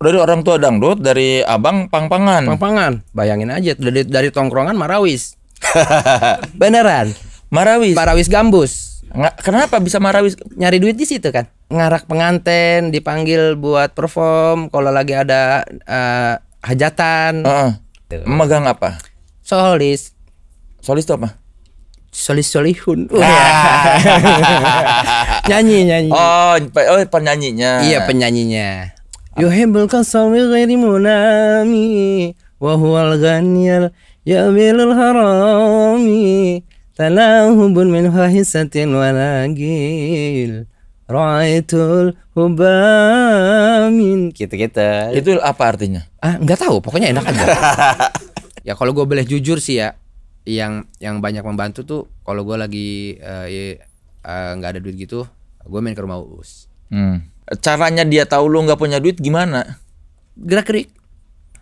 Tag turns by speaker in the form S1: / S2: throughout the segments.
S1: dari orang tua dangdut dari abang pangpangan pangpangan bayangin aja dari dari tongkrongan marawis beneran marawis marawis gambus Nga, kenapa bisa marawis nyari duit di situ kan ngarak penganten dipanggil buat perform kalau lagi ada uh, hajatan uh -uh. megang apa solis solis itu apa solis solihun ah. nyanyi nyanyi oh, oh penyanyinya iya penyanyinya
S2: yuhibbul kasawi ghairi munami wa huwal ghaniyal yabilul harami talahubun min fahisatin walagil Ra'aitul hubamin gitu-gitu.
S1: Itu apa artinya?
S2: Ah, nggak tahu, pokoknya enak aja. ya
S1: kalau gue boleh jujur sih ya, yang yang banyak membantu tuh kalau gue lagi eh, eh, nggak uh, uh, ada duit gitu, gue main ke rumah Uus. Hmm caranya dia tahu lu nggak punya duit gimana gerak gerik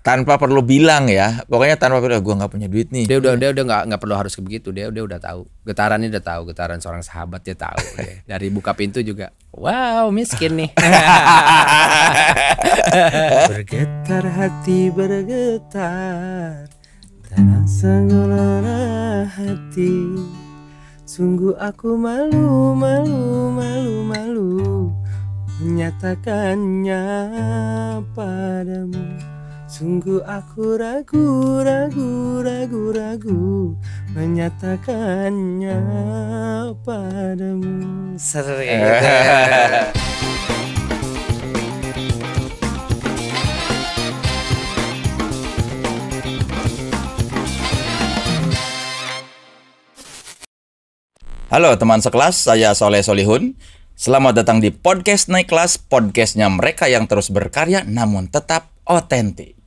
S1: tanpa perlu bilang ya pokoknya tanpa perlu ah, gue nggak punya duit nih dia udah dia udah nggak nggak perlu harus begitu dia dia udah tahu ini udah tahu getaran seorang sahabat dia tahu ya. dari buka pintu juga
S2: wow miskin nih
S3: bergetar
S2: hati bergetar terasa ngelara hati sungguh aku malu malu malu malu menyatakannya padamu Sungguh aku ragu, ragu, ragu, ragu Menyatakannya padamu
S3: sering
S1: Halo teman sekelas, saya Soleh Solihun. Selamat datang di podcast naik kelas, podcastnya mereka yang terus berkarya namun tetap otentik.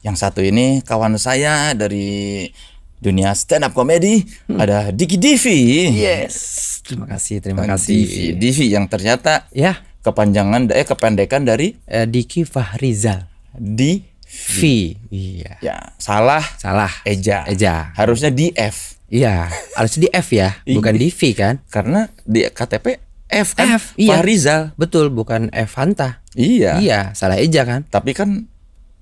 S1: Yang satu ini kawan saya dari dunia stand up comedy hmm. ada Diki Divi. Yes, terima kasih, terima Dan kasih. Divi, Divi yang ternyata ya kepanjangan eh kependekan dari eh, Diki Fahrizal. Di V.
S4: Iya. Ya,
S1: salah. Salah. Eja. Eja. Harusnya di F. Iya, harusnya di F ya, iya. bukan di V kan? Karena di KTP
S4: F kan? F, iya. Rizal,
S1: betul bukan F Hanta. Iya. Iya, salah eja kan? Tapi kan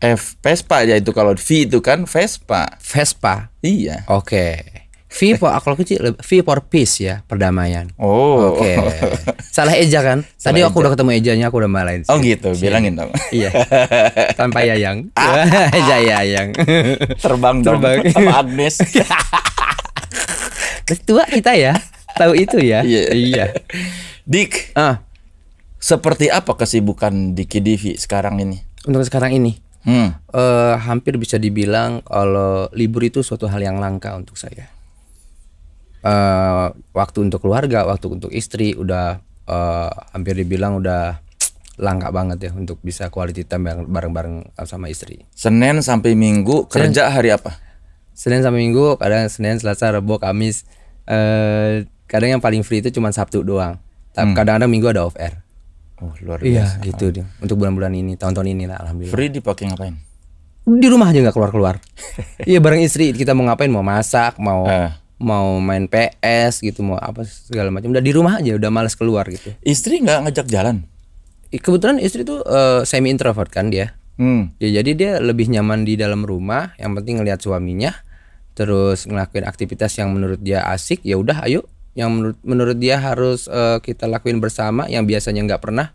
S1: F Vespa ya itu kalau V itu kan Vespa. Vespa. Iya. Oke. Okay. V for kalau kecil V for peace ya perdamaian. Oh. Oke. Okay. Salah eja kan? Salah Tadi eja. aku udah ketemu ejanya aku udah malain. Oh gitu, si. Iya. bilangin dong. iya. Tanpa yayang. eja yayang. Terbang, dong. Terbang. sama Agnes. Tua kita ya. Tahu itu ya. Yeah. Iya. iya. Dik. Ah. Seperti apa kesibukan Diki Divi sekarang ini? Untuk sekarang ini. Hmm. Uh, hampir bisa dibilang kalau libur itu suatu hal yang langka untuk saya. Uh, waktu untuk keluarga, waktu untuk istri udah uh, hampir dibilang udah langka banget ya untuk bisa quality time bareng-bareng sama istri. Senin sampai Minggu Senin, kerja hari apa? Senin sampai Minggu kadang Senin, Selasa, Rabu, Kamis. Eh kadang yang paling free itu cuma Sabtu doang. Hmm. kadang-kadang minggu ada off air oh luar iya, biasa iya gitu dia untuk bulan-bulan ini tahun-tahun ini lah alhamdulillah free
S4: dipakai ngapain
S1: di rumah aja nggak keluar-keluar iya bareng istri kita mau ngapain mau masak mau eh. mau main PS gitu mau apa segala macam udah di rumah aja udah males keluar gitu istri nggak ngajak jalan kebetulan istri tuh uh, eh, semi introvert kan dia Hmm. Ya, jadi dia lebih nyaman di dalam rumah, yang penting ngelihat suaminya, terus ngelakuin aktivitas yang menurut dia asik, ya udah ayo yang menurut, menurut dia harus uh, kita lakuin bersama yang biasanya nggak pernah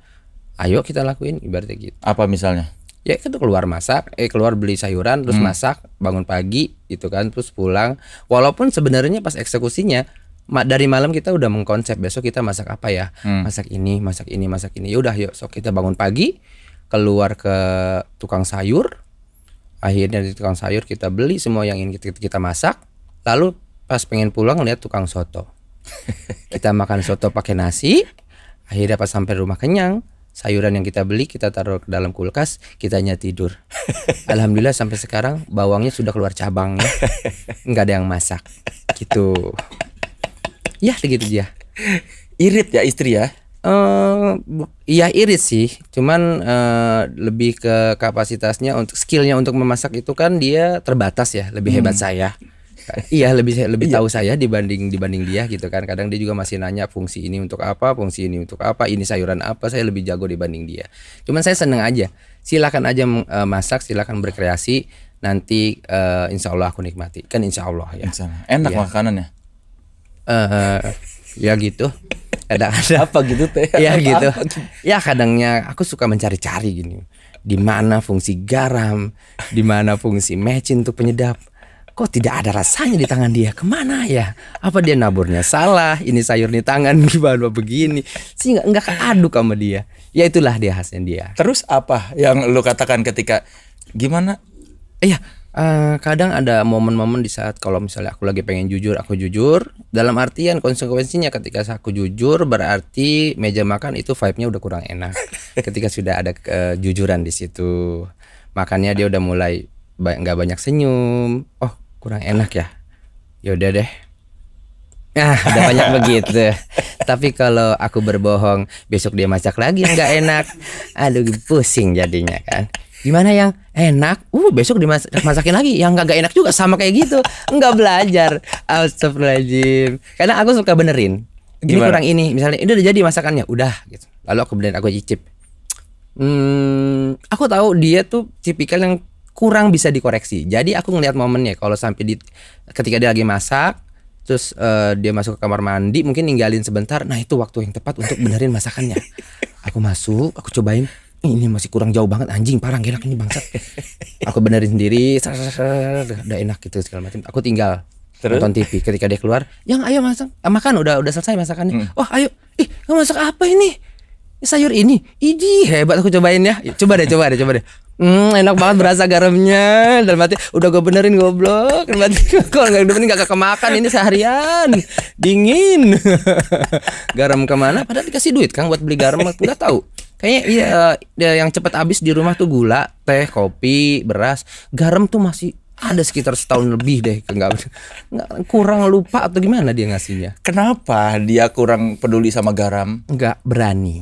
S1: ayo kita lakuin ibaratnya gitu apa misalnya ya itu keluar masak eh keluar beli sayuran terus hmm. masak bangun pagi gitu kan terus pulang walaupun sebenarnya pas eksekusinya ma dari malam kita udah mengkonsep besok kita masak apa ya hmm. masak ini masak ini masak ini yaudah yuk so kita bangun pagi keluar ke tukang sayur akhirnya di tukang sayur kita beli semua yang ingin kita, kita masak lalu pas pengen pulang lihat tukang soto kita makan soto pakai nasi, akhirnya pas sampai rumah kenyang, sayuran yang kita beli kita taruh ke dalam kulkas, kitanya tidur. Alhamdulillah sampai sekarang bawangnya sudah keluar cabang Nggak ada yang masak. Gitu. Ya begitu dia. Irit ya istri ya? Uh, iya irit sih, cuman uh, lebih ke kapasitasnya untuk skillnya untuk memasak itu kan dia terbatas ya, lebih hmm. hebat saya. Kan? iya lebih lebih iya. tahu saya dibanding dibanding dia gitu kan kadang dia juga masih nanya fungsi ini untuk apa fungsi ini untuk apa ini sayuran apa saya lebih jago dibanding dia cuman saya seneng aja silakan aja eh, masak silakan berkreasi nanti uh, insya Allah aku nikmati kan insya Allah ya enak ya. makanannya uh, ya gitu ada ada apa
S2: gitu teh ya apa gitu apa, gitu?
S1: ya kadangnya aku suka mencari-cari gini di mana fungsi garam di mana fungsi mecin untuk penyedap kok tidak ada rasanya di tangan dia kemana ya apa dia naburnya salah ini sayur di tangan gimana begini sih nggak nggak keaduk sama dia ya itulah dia khasnya dia terus apa yang lu katakan ketika gimana iya Uh, kadang ada momen-momen di saat kalau misalnya aku lagi pengen jujur aku jujur dalam artian konsekuensinya ketika aku jujur berarti meja makan itu vibe-nya udah kurang enak ketika sudah ada kejujuran eh, di situ makannya dia udah mulai nggak banyak senyum oh kurang enak ya yaudah deh
S3: ah udah banyak
S1: begitu tapi kalau aku berbohong besok dia masak lagi nggak enak aduh pusing jadinya kan gimana yang enak uh besok dimasakin lagi yang nggak enak juga sama kayak gitu nggak belajar astagfirullahaladzim karena aku suka benerin ini gimana? kurang ini misalnya ini udah jadi masakannya udah gitu lalu aku benerin aku cicip hmm, aku tahu dia tuh tipikal yang kurang bisa dikoreksi. Jadi aku ngelihat momennya kalau sampai di ketika dia lagi masak terus uh, dia masuk ke kamar mandi mungkin ninggalin sebentar. Nah, itu waktu yang tepat untuk benerin masakannya. aku masuk, aku cobain. Ini masih kurang jauh banget anjing, parang gila enak ini bangsat. Aku benerin sendiri, udah enak gitu segala macam. Aku tinggal Terus? nonton TV ketika dia keluar yang ayo masak ah, makan udah udah selesai masakannya hmm. wah oh, ayo ih masak
S2: apa ini sayur ini iji hebat aku cobain ya coba deh coba deh coba deh Hmm, enak banget berasa garamnya. Dan berarti udah gue benerin goblok. Dan berarti kalau nggak benerin nggak kemakan ini seharian. Dingin. garam kemana? Padahal
S1: dikasih duit kan buat beli garam. udah tahu. Kayaknya iya, eh, yang cepat habis di rumah tuh gula, teh, kopi, beras. Garam tuh masih ada sekitar setahun lebih deh enggak, enggak kurang lupa atau gimana dia ngasihnya kenapa dia kurang peduli sama garam nggak berani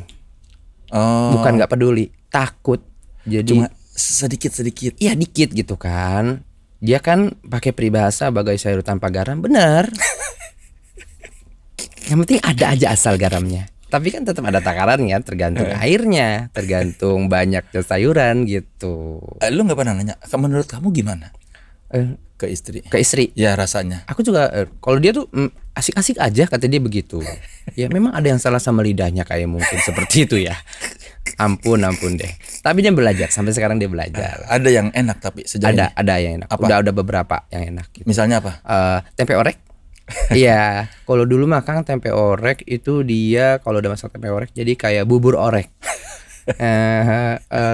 S1: oh. bukan nggak peduli takut jadi Cuma, sedikit sedikit iya dikit gitu kan dia kan pakai peribahasa bagai sayur tanpa garam benar yang penting ada aja asal garamnya tapi kan tetap ada takaran ya, tergantung eh. airnya tergantung banyaknya sayuran gitu eh, lu nggak pernah nanya menurut kamu gimana eh, ke istri ke istri ya rasanya aku juga eh, kalau dia tuh mm, asik-asik aja kata dia begitu ya memang ada yang salah sama lidahnya kayak mungkin seperti itu ya ampun ampun deh tapi dia belajar sampai sekarang dia belajar ada yang enak tapi sejauh ada ini? ada yang enak apa? udah ada beberapa yang enak gitu. misalnya apa uh, tempe orek Iya, kalau dulu makan tempe orek itu dia kalau udah masak tempe orek jadi kayak bubur orek. uh, uh,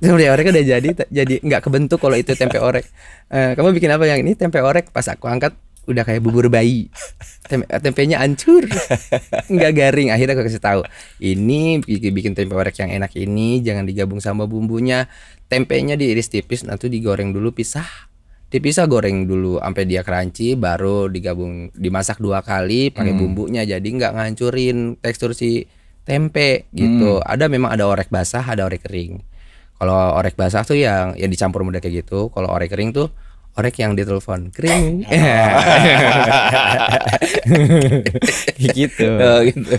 S1: tempe orek udah jadi jadi nggak kebentuk kalau itu tempe orek. Uh, kamu bikin apa yang ini tempe orek? Pas aku angkat udah kayak bubur bayi tempenya hancur nggak garing akhirnya aku kasih tahu ini bikin tempe orek yang enak ini jangan digabung sama bumbunya tempenya diiris tipis nanti digoreng dulu pisah dipisah goreng dulu sampai dia crunchy baru digabung dimasak dua kali pakai hmm. bumbunya jadi nggak ngancurin tekstur si tempe gitu hmm. ada memang ada orek basah ada orek kering kalau orek basah tuh yang yang dicampur muda kayak gitu kalau orek kering tuh orek yang ditelepon kering gitu. Oh, gitu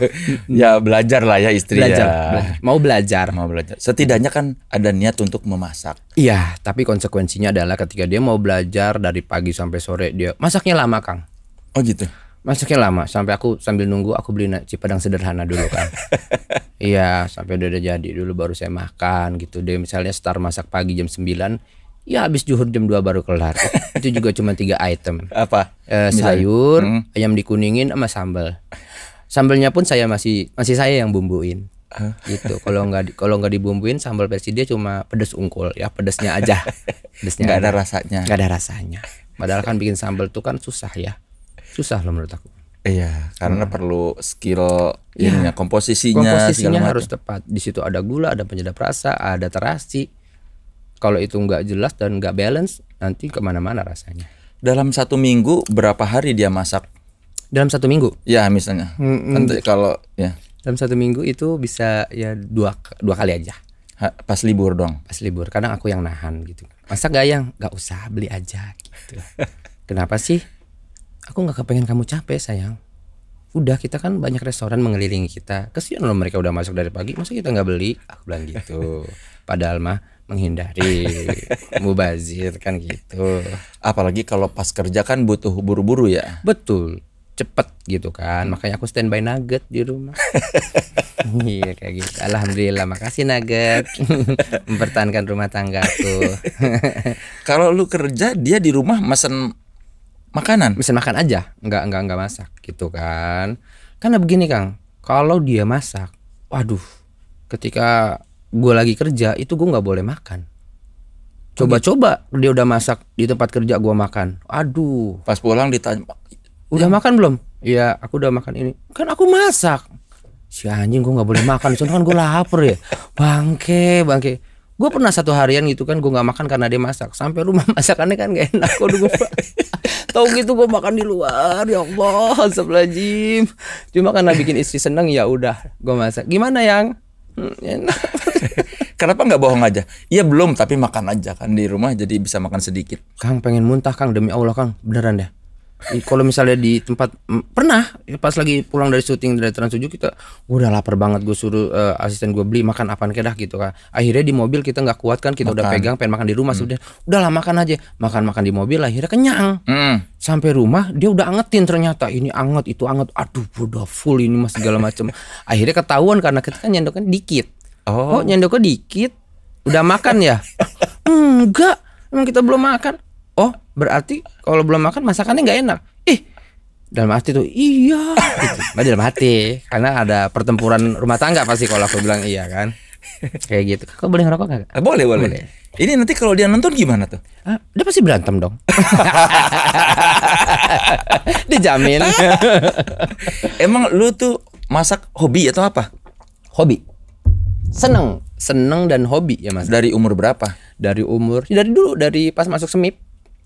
S1: ya belajar lah ya istri ya. belajar, ya mau belajar mau belajar setidaknya kan ada niat untuk memasak iya tapi konsekuensinya adalah ketika dia mau belajar dari pagi sampai sore dia masaknya lama kang oh gitu masaknya lama sampai aku sambil nunggu aku beli nasi padang sederhana dulu kan iya sampai udah, jadi dulu baru saya makan gitu dia misalnya start masak pagi jam 9 Ya habis juhur jam 2 baru kelar. itu juga cuma tiga item. Apa? E, sayur, hmm. ayam dikuningin sama sambal. Sambalnya pun saya masih masih saya yang bumbuin. gitu. Kalau nggak kalau nggak dibumbuin sambal versi dia cuma pedes ungkul ya, pedesnya aja. Pedesnya nggak ada rasanya. Nggak ada rasanya. Padahal kan bikin sambal tuh kan susah ya. Susah loh menurut aku.
S4: Iya, karena hmm. perlu skill ya.
S1: komposisinya, komposisinya harus tepat. Di situ ada gula, ada penyedap rasa, ada terasi, kalau itu nggak jelas dan nggak balance nanti kemana-mana rasanya dalam satu minggu berapa hari dia masak dalam satu minggu ya misalnya mm nanti kalau ya dalam satu minggu itu bisa ya dua dua kali aja ha, pas libur dong pas libur kadang aku yang nahan gitu Masak gak yang gak usah beli aja gitu kenapa sih aku nggak kepengen kamu capek sayang udah kita kan banyak restoran mengelilingi kita kesian loh mereka udah masuk dari pagi masa kita nggak beli aku bilang gitu padahal mah menghindari mubazir kan gitu. Apalagi kalau pas kerja kan butuh buru-buru ya. Betul, cepet gitu kan. Makanya aku standby nugget di rumah. iya kayak gitu. Alhamdulillah, makasih nugget mempertahankan rumah tangga tuh kalau lu kerja dia di rumah mesen makanan. Mesen makan aja, enggak enggak enggak masak gitu kan. Karena begini Kang, kalau dia masak, waduh, ketika gue lagi kerja itu gue nggak boleh makan coba-coba dia udah masak di tempat kerja gue makan aduh pas pulang ditanya udah ya. makan belum iya aku udah makan ini kan aku masak si anjing gue nggak boleh makan soalnya kan gue lapar ya bangke bangke gue pernah satu harian gitu kan gue nggak makan karena dia masak sampai rumah masakannya kan gak enak kok gue tau gitu gue makan di luar ya Allah sebelajim cuma karena bikin istri seneng ya udah gue masak gimana yang Hmm, enak. Kenapa nggak bohong aja? Iya belum, tapi makan aja kan di rumah jadi bisa makan sedikit. Kang pengen muntah Kang demi Allah Kang, beneran deh kalau misalnya di tempat pernah ya, pas lagi pulang dari syuting dari Trans 7 kita udah lapar banget gue suruh uh, asisten gue beli makan apaan kayak dah gitu kan akhirnya di mobil kita nggak kuat kan kita makan. udah pegang pengen makan di rumah hmm. sudah udahlah makan aja makan makan di mobil akhirnya kenyang hmm. sampai rumah dia udah angetin ternyata ini anget itu anget aduh udah full ini mas segala macam akhirnya ketahuan karena kita kan nyendoknya dikit oh, oh nyendoknya dikit udah makan ya enggak emang kita belum makan berarti kalau belum makan masakannya nggak enak ih eh, dalam hati tuh
S3: iya
S1: gitu. Nah, dalam hati karena ada pertempuran rumah tangga pasti kalau aku bilang iya kan kayak gitu kau boleh ngerokok nggak eh, boleh, boleh boleh ini nanti kalau dia nonton gimana tuh ah, dia pasti berantem dong dijamin emang lu tuh masak hobi atau apa hobi seneng seneng dan hobi ya mas dari umur berapa dari umur dari dulu dari pas masuk semip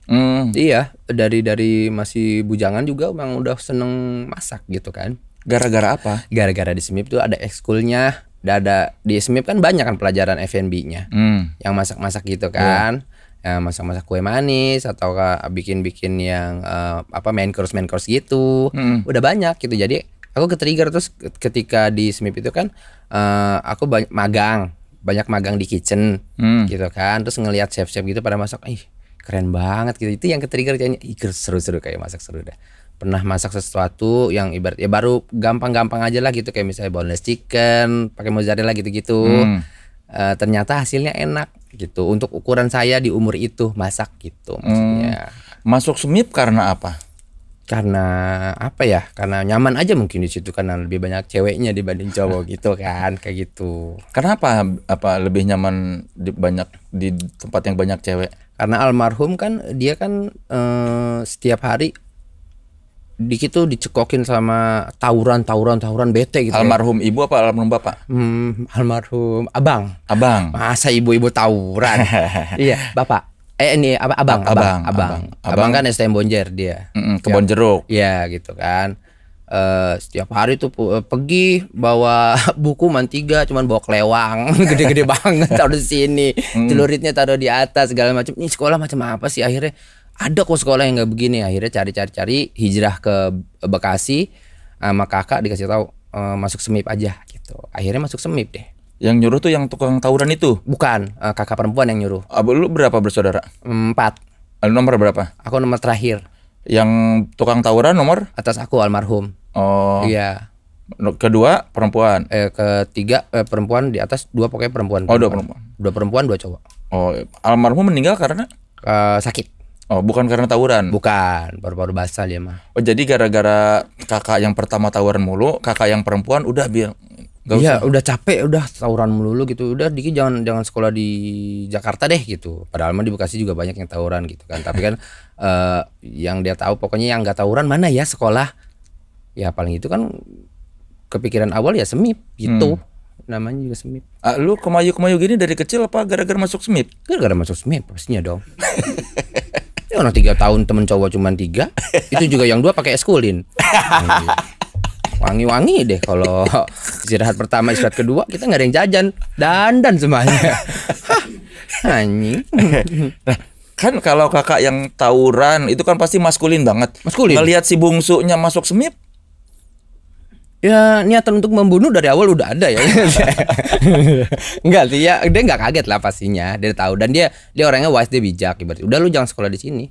S1: Mm. Iya, dari dari masih bujangan juga memang udah seneng masak gitu kan. Gara-gara apa? Gara-gara di SMIP tuh ada ekskulnya, ada di SMIP kan banyak kan pelajaran F&B-nya. Mm. Yang masak-masak gitu kan. Yeah. Ya, masak-masak kue manis atau bikin-bikin yang uh, apa main course main course gitu. Mm. Udah banyak gitu. Jadi aku ke-trigger terus ketika di SMIP itu kan uh, aku banyak magang, banyak magang di kitchen mm. gitu kan. Terus ngelihat chef-chef gitu pada masak, ih keren banget gitu itu yang ketrigger kayaknya ikut seru-seru kayak masak seru dah pernah masak sesuatu yang ibarat ya baru gampang-gampang aja lah gitu kayak misalnya boneless chicken pakai mozzarella gitu-gitu hmm. uh, ternyata hasilnya enak gitu untuk ukuran saya di umur itu masak gitu maksudnya hmm. masuk semip karena apa karena apa ya karena nyaman aja mungkin di situ karena lebih banyak ceweknya dibanding cowok gitu kan kayak gitu kenapa apa lebih nyaman di banyak di tempat yang banyak cewek karena almarhum kan dia kan eh, setiap hari dikit tuh dicekokin sama tawuran tawuran tawuran bete gitu ya. almarhum ya. ibu apa almarhum bapak hmm, almarhum abang abang masa ibu-ibu tawuran iya bapak eh ini abang abang abang abang abang, abang. abang kan STM Bonjer dia mm -mm, kebon jeruk iya gitu kan Uh, setiap hari tuh eh, pergi bawa buku mantiga cuman bawa kelewang gede-gede banget taruh di sini hmm. celuritnya taruh di atas segala macam ini sekolah macam apa sih akhirnya ada kok sekolah yang nggak begini akhirnya cari-cari-cari hijrah ke Bekasi sama kakak dikasih tahu e, masuk semip aja gitu akhirnya masuk semip deh yang nyuruh tuh yang tukang tawuran itu bukan kakak perempuan yang nyuruh Abu ah, lu berapa bersaudara empat nomor berapa aku nomor terakhir yang tukang tawuran nomor? Atas aku almarhum. Oh. Iya. Kedua perempuan. Eh ketiga eh, perempuan di atas dua pokoknya perempuan. perempuan. Oh dua perempuan. Dua perempuan dua cowok. Oh almarhum meninggal karena? Uh, sakit. Oh bukan karena tawuran? Bukan baru-baru basah dia mah. Oh jadi gara-gara kakak yang pertama tawuran mulu, kakak yang perempuan udah bilang Gak iya, usah. udah capek, udah tawuran melulu gitu. Udah Diki jangan jangan sekolah di Jakarta deh gitu. Padahal mah di Bekasi juga banyak yang tawuran gitu kan. Tapi kan uh, yang dia tahu pokoknya yang nggak tawuran mana ya sekolah. Ya paling itu kan kepikiran awal ya semip gitu. Hmm. Namanya juga semip. Ah, lu kemayu-kemayu gini dari kecil apa gara-gara masuk semip? Gara-gara masuk semip pastinya dong. ya orang tiga tahun temen cowok cuma tiga, itu juga yang dua pakai eskulin. wangi-wangi deh kalau istirahat pertama istirahat kedua kita nggak ada yang jajan dan dan semuanya anjing nah, kan kalau kakak yang tawuran itu kan pasti maskulin banget maskulin melihat si bungsunya masuk semip ya niatan untuk membunuh dari awal udah ada ya enggak sih ya dia nggak kaget lah pastinya dia tahu dan dia dia orangnya wise dia bijak ibarat udah lu jangan sekolah di sini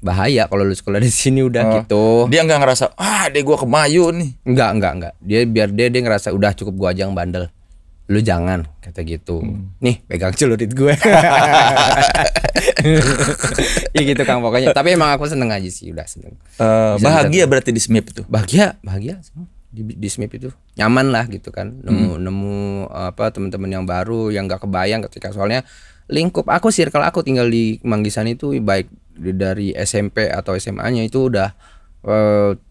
S1: bahaya kalau lu sekolah di sini udah uh, gitu. Dia nggak ngerasa ah deh gua kemayu nih. Enggak, enggak, enggak. Dia biar dia dia ngerasa udah cukup gua aja yang bandel. Lu jangan kata gitu. Hmm. Nih, pegang celurit gue.
S4: ya gitu kan pokoknya. Tapi
S1: emang aku seneng aja sih, udah seneng. Uh, bahagia bisa, berarti di SMIP itu. Bahagia, bahagia di, di SMIP itu nyaman lah gitu kan nemu hmm. nemu apa teman-teman yang baru yang gak kebayang ketika soalnya lingkup aku circle aku tinggal di Manggisan itu baik dari SMP atau SMA-nya itu udah e,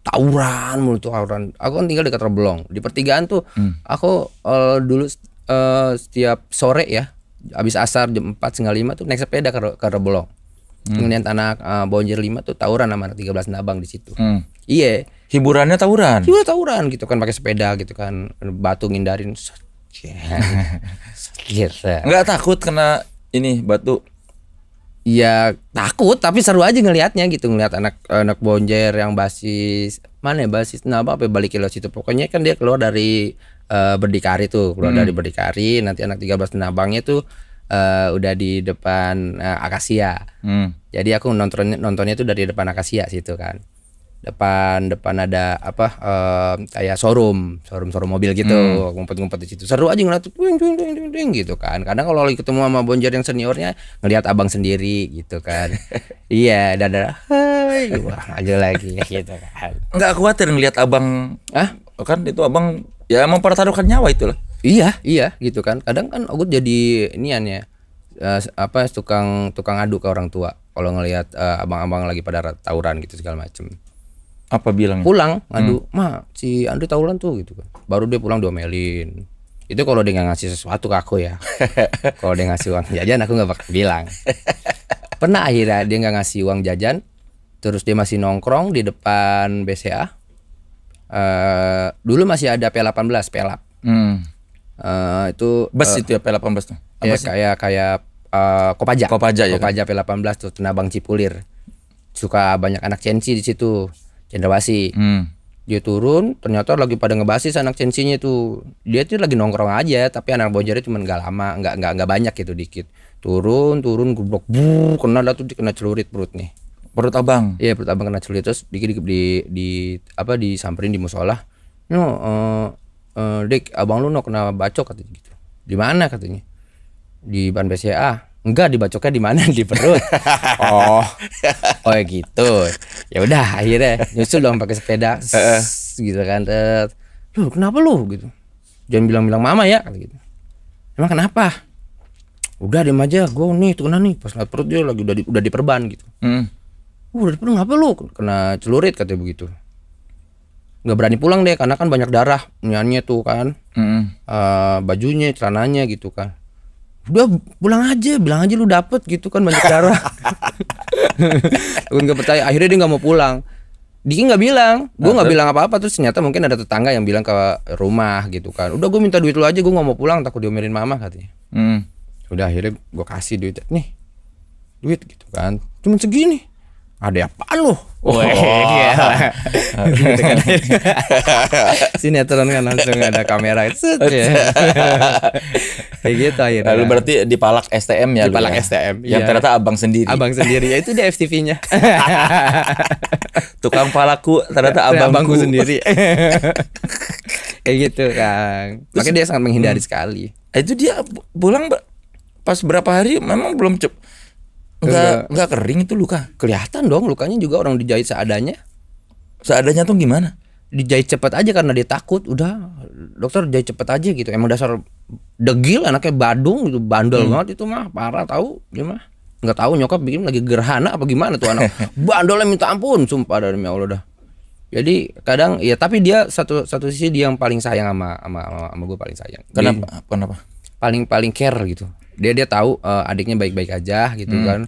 S1: tawuran mulu tawuran. Aku kan tinggal dekat Terbelong Di pertigaan tuh hmm. aku e, dulu e, setiap sore ya habis asar jam 4 setengah lima tuh naik sepeda ke, ke Rebelong. Hmm. Kemudian anak e, Bonjer 5 tuh tawuran sama tiga 13 Nabang di situ. Hmm. Iya. Hiburannya tawuran. Hiburan tawuran gitu kan pakai sepeda gitu kan batu ngindarin Enggak takut kena ini batu ya takut tapi seru aja ngelihatnya gitu ngelihat anak anak bonjer yang basis mana ya basis nah apa balik kilo situ pokoknya kan dia keluar dari uh, berdikari tuh keluar hmm. dari berdikari nanti anak 13 nabangnya tuh uh, udah di depan uh, akasia hmm. jadi aku nontonnya nontonnya tuh dari depan akasia situ kan depan depan ada apa uh, kayak showroom showroom showroom mobil gitu hmm. ngumpet-ngumpet di situ seru aja ngeliat ding ding ding ding gitu kan kadang kalau lagi ketemu sama bonjer yang seniornya ngelihat abang sendiri gitu kan iya dan ada
S3: hai gitu. wah
S1: aja lagi gitu kan nggak khawatir ngelihat abang ah kan itu abang ya mempertaruhkan nyawa itu lah iya iya gitu kan kadang kan aku jadi nian ya uh, apa tukang tukang aduk ke orang tua kalau ngelihat uh, eh, abang-abang lagi pada tawuran gitu segala macem apa bilang pulang aduh hmm. ma si Andre tawuran tuh gitu kan baru dia pulang dua melin itu kalau dia nggak ngasih sesuatu ke aku ya kalau dia ngasih uang jajan aku nggak bakal bilang pernah akhirnya dia nggak ngasih uang jajan terus dia masih nongkrong di depan BCA uh, eh, dulu masih ada P18 pelap hmm. uh, itu bus uh, itu ya P18 tuh apa ya, sih? kayak kayak uh, Kopaja Kopaja ya kan? Kopaja kan? P18 tuh Tenabang Cipulir suka banyak anak cenci di situ cendrawasi hmm. dia turun ternyata lagi pada ngebasis anak censinya tuh dia tuh lagi nongkrong aja tapi anak bojarnya cuma nggak lama nggak nggak nggak banyak gitu dikit turun turun gublok buh kena lah tuh kena celurit perut nih perut abang iya perut abang kena celurit terus dikit dikit di, di apa disamperin di musola no uh, uh, dik abang lu no kena bacok katanya gitu di mana katanya di ban BCA Enggak dibacoknya di mana di perut. oh. Oh ya gitu. Ya udah akhirnya nyusul dong pakai sepeda Sss, gitu kan. Lu kenapa lu gitu. Jangan bilang-bilang mama ya kata gitu. Emang kenapa? Udah diem aja, gue nih kena nih pas ngeliat perut dia lagi udah di, udah diperban gitu. Hmm.
S2: Uh, udah diperban kenapa lu
S1: kena celurit katanya begitu. nggak berani pulang deh karena kan banyak darah nyanyi tuh kan. Hmm. Uh, bajunya, celananya gitu kan udah pulang aja bilang aja lu dapet
S2: gitu kan banyak darah
S1: gue nggak percaya akhirnya dia nggak mau pulang Diki nggak bilang, gue nggak bilang apa-apa terus ternyata mungkin ada tetangga yang bilang ke rumah gitu kan. Udah gue minta duit lu aja, gue nggak mau pulang takut diomelin mama katanya. Hmm. Udah akhirnya gue kasih duit, nih duit gitu kan, cuma segini ada apa lu? Wah, oh. iya. Sinetron kan langsung ada kamera itu. ya. Kayak gitu akhirnya. Lalu berarti di palak STM ya? Dipalak ya? STM. Yang ya. ternyata abang sendiri. Abang sendiri ya itu di FTV-nya. Tukang palaku ternyata abang abangku sendiri. Kayak gitu kan. Makanya dia sangat menghindari hmm. sekali. Itu dia pulang pas berapa hari memang belum cukup. Enggak enggak kering itu luka. Kelihatan dong lukanya juga orang dijahit seadanya. Seadanya tuh gimana? Dijahit cepet aja karena dia takut. Udah dokter jahit cepet aja gitu. Emang dasar degil anaknya badung gitu bandel hmm. banget itu mah parah tahu dia mah nggak tahu nyokap bikin lagi gerhana apa gimana tuh anak bandelnya minta ampun sumpah dari Allah dah jadi kadang ya tapi dia satu satu sisi dia yang paling sayang sama sama sama, sama gue paling sayang kenapa Jadi, kenapa paling paling care gitu dia dia tahu uh, adiknya baik-baik aja gitu hmm. kan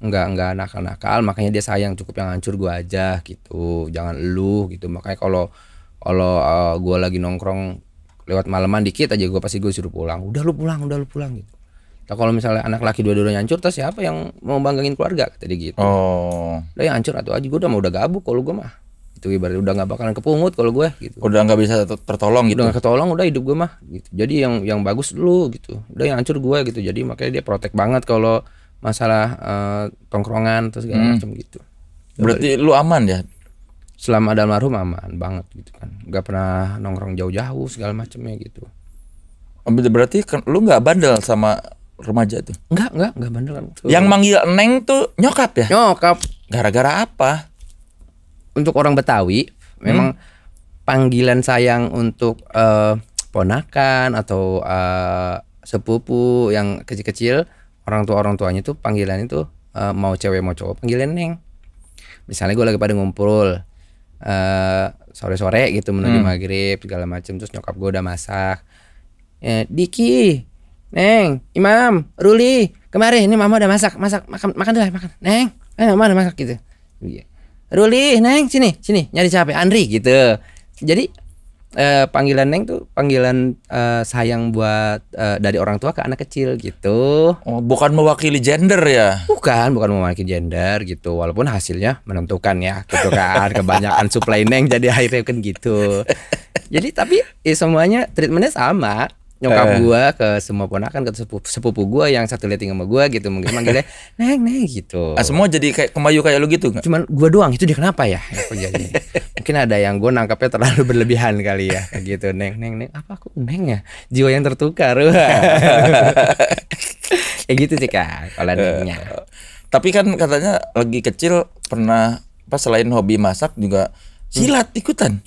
S1: nggak nggak nakal-nakal makanya dia sayang cukup yang hancur gua aja gitu jangan lu gitu makanya kalau kalau uh, gua lagi nongkrong lewat malaman dikit aja gua pasti gua suruh pulang udah lu pulang udah lu pulang gitu Nah, kalau misalnya anak laki dua-duanya hancur, terus siapa yang mau banggangin keluarga? Tadi gitu. Oh. Lo yang hancur atau aja gua udah mau udah gabuk kalau gua mah itu ibaratnya udah nggak bakalan kepungut kalau gue gitu udah nggak bisa tertolong gitu udah gak ketolong udah hidup gue mah gitu jadi yang yang bagus lu gitu udah yang hancur gue gitu jadi makanya dia protek banget kalau masalah uh, tongkrongan terus segala hmm. macam gitu berarti lu aman ya selama ada almarhum aman banget gitu kan nggak pernah nongkrong jauh-jauh segala macamnya gitu oh, berarti kan lu nggak bandel sama remaja tuh?
S2: Enggak, enggak, enggak bandel kan. Yang manggil
S1: Neng tuh nyokap ya? Nyokap. Gara-gara apa? untuk orang Betawi hmm. memang panggilan sayang untuk uh, ponakan atau uh, sepupu yang kecil-kecil orang tua orang tuanya tuh panggilan itu uh, eh, mau cewek mau cowok panggilan neng misalnya gue lagi pada ngumpul uh, sore-sore gitu menuju hmm. maghrib segala macem, terus nyokap gue udah masak ya, Diki Neng, Imam, Ruli, kemarin ini mama udah masak, masak, makan, makan dulu, ya, makan. Neng, eh mama udah masak gitu. Iya. Ruli, Neng, sini, sini, nyari capek, Andri gitu. Jadi eh, panggilan Neng tuh panggilan eh, sayang buat eh, dari orang tua ke anak kecil gitu. Oh, bukan mewakili gender ya? Bukan, bukan mewakili gender gitu. Walaupun hasilnya menentukan ya, gitu kan. Kebanyakan suplai Neng jadi akhirnya kan gitu. Jadi tapi eh, semuanya treatmentnya sama nyokap eh. gue ke semua ponakan ke sepupu, sepupu gue yang satu lihat sama gue gitu mungkin manggilnya neng neng gitu ah, semua jadi kayak kemayu kayak lu gitu gak? cuman gue doang itu dia kenapa ya jadi mungkin ada yang gue nangkapnya terlalu berlebihan kali ya gitu neng neng neng apa
S2: aku
S3: neng
S1: ya jiwa yang tertukar ya gitu sih kak kalau eh, nengnya tapi kan katanya lagi kecil pernah pas selain hobi masak juga silat ikutan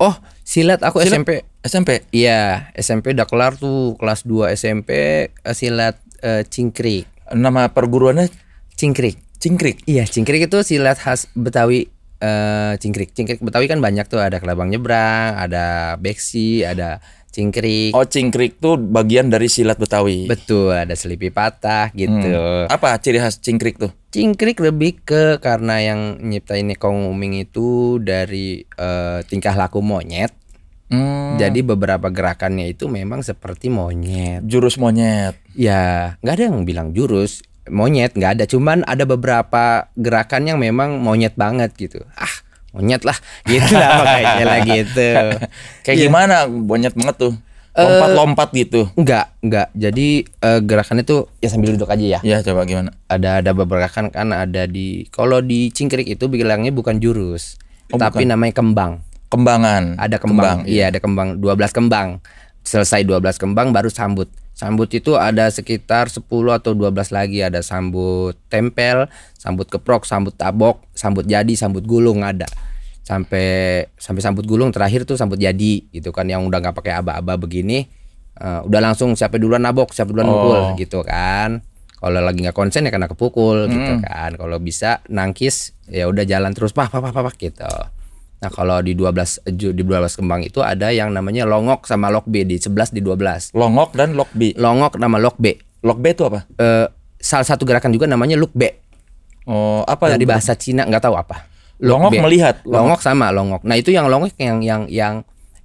S1: oh silat aku silat? SMP SMP iya SMP udah kelar tuh kelas 2 SMP eh, silat uh, cingkrik nama perguruannya cingkrik cingkrik iya cingkrik itu silat khas Betawi uh, cingkrik cingkrik Betawi kan banyak tuh ada kelabang nyebrang ada beksi ada Cingkrik. Oh, cingkrik tuh bagian dari silat Betawi. Betul, ada selipi patah gitu. Hmm. Apa ciri khas cingkrik tuh? Cingkrik lebih ke karena yang nyiptain Kong Uming itu dari uh, tingkah laku monyet.
S4: Hmm. Jadi
S1: beberapa gerakannya itu memang seperti monyet. Jurus monyet. Ya, nggak ada yang bilang jurus monyet, nggak ada. Cuman ada beberapa gerakan yang memang monyet banget gitu. Ah, monyet lah gitu lah makanya lah gitu kayak ya. gimana
S4: monyet banget tuh eh, lompat-lompat
S1: uh, gitu enggak enggak jadi uh, gerakannya tuh ya sambil duduk aja ya ya coba gimana ada ada beberapa kan kan ada di kalau di cingkrik itu bilangnya bukan jurus oh, tapi bukan. namanya kembang kembangan ada kembang, kembang iya. iya ada kembang 12 kembang selesai 12 kembang baru sambut Sambut itu ada sekitar 10 atau 12 lagi ada sambut tempel, sambut keprok, sambut tabok, sambut jadi, sambut gulung ada. Sampai sampai sambut gulung terakhir tuh sambut jadi gitu kan yang udah nggak pakai aba-aba begini uh, udah langsung siapa duluan nabok, siapa duluan oh. mukul gitu kan. Kalau lagi nggak konsen ya kena kepukul gitu hmm. gitu kan. Kalau bisa nangkis ya udah jalan terus pah pah pah pah gitu. Nah, kalau di 12 di 12 kembang itu ada yang namanya longok sama lok B di 11 di 12. Longok dan lok B. Longok nama lok B. Lok B itu apa? Eh salah satu gerakan juga namanya lok B. Oh, apa nah, di bahasa Cina nggak tahu apa. longok B. melihat. Longok. longok sama longok. Nah, itu yang longok yang yang yang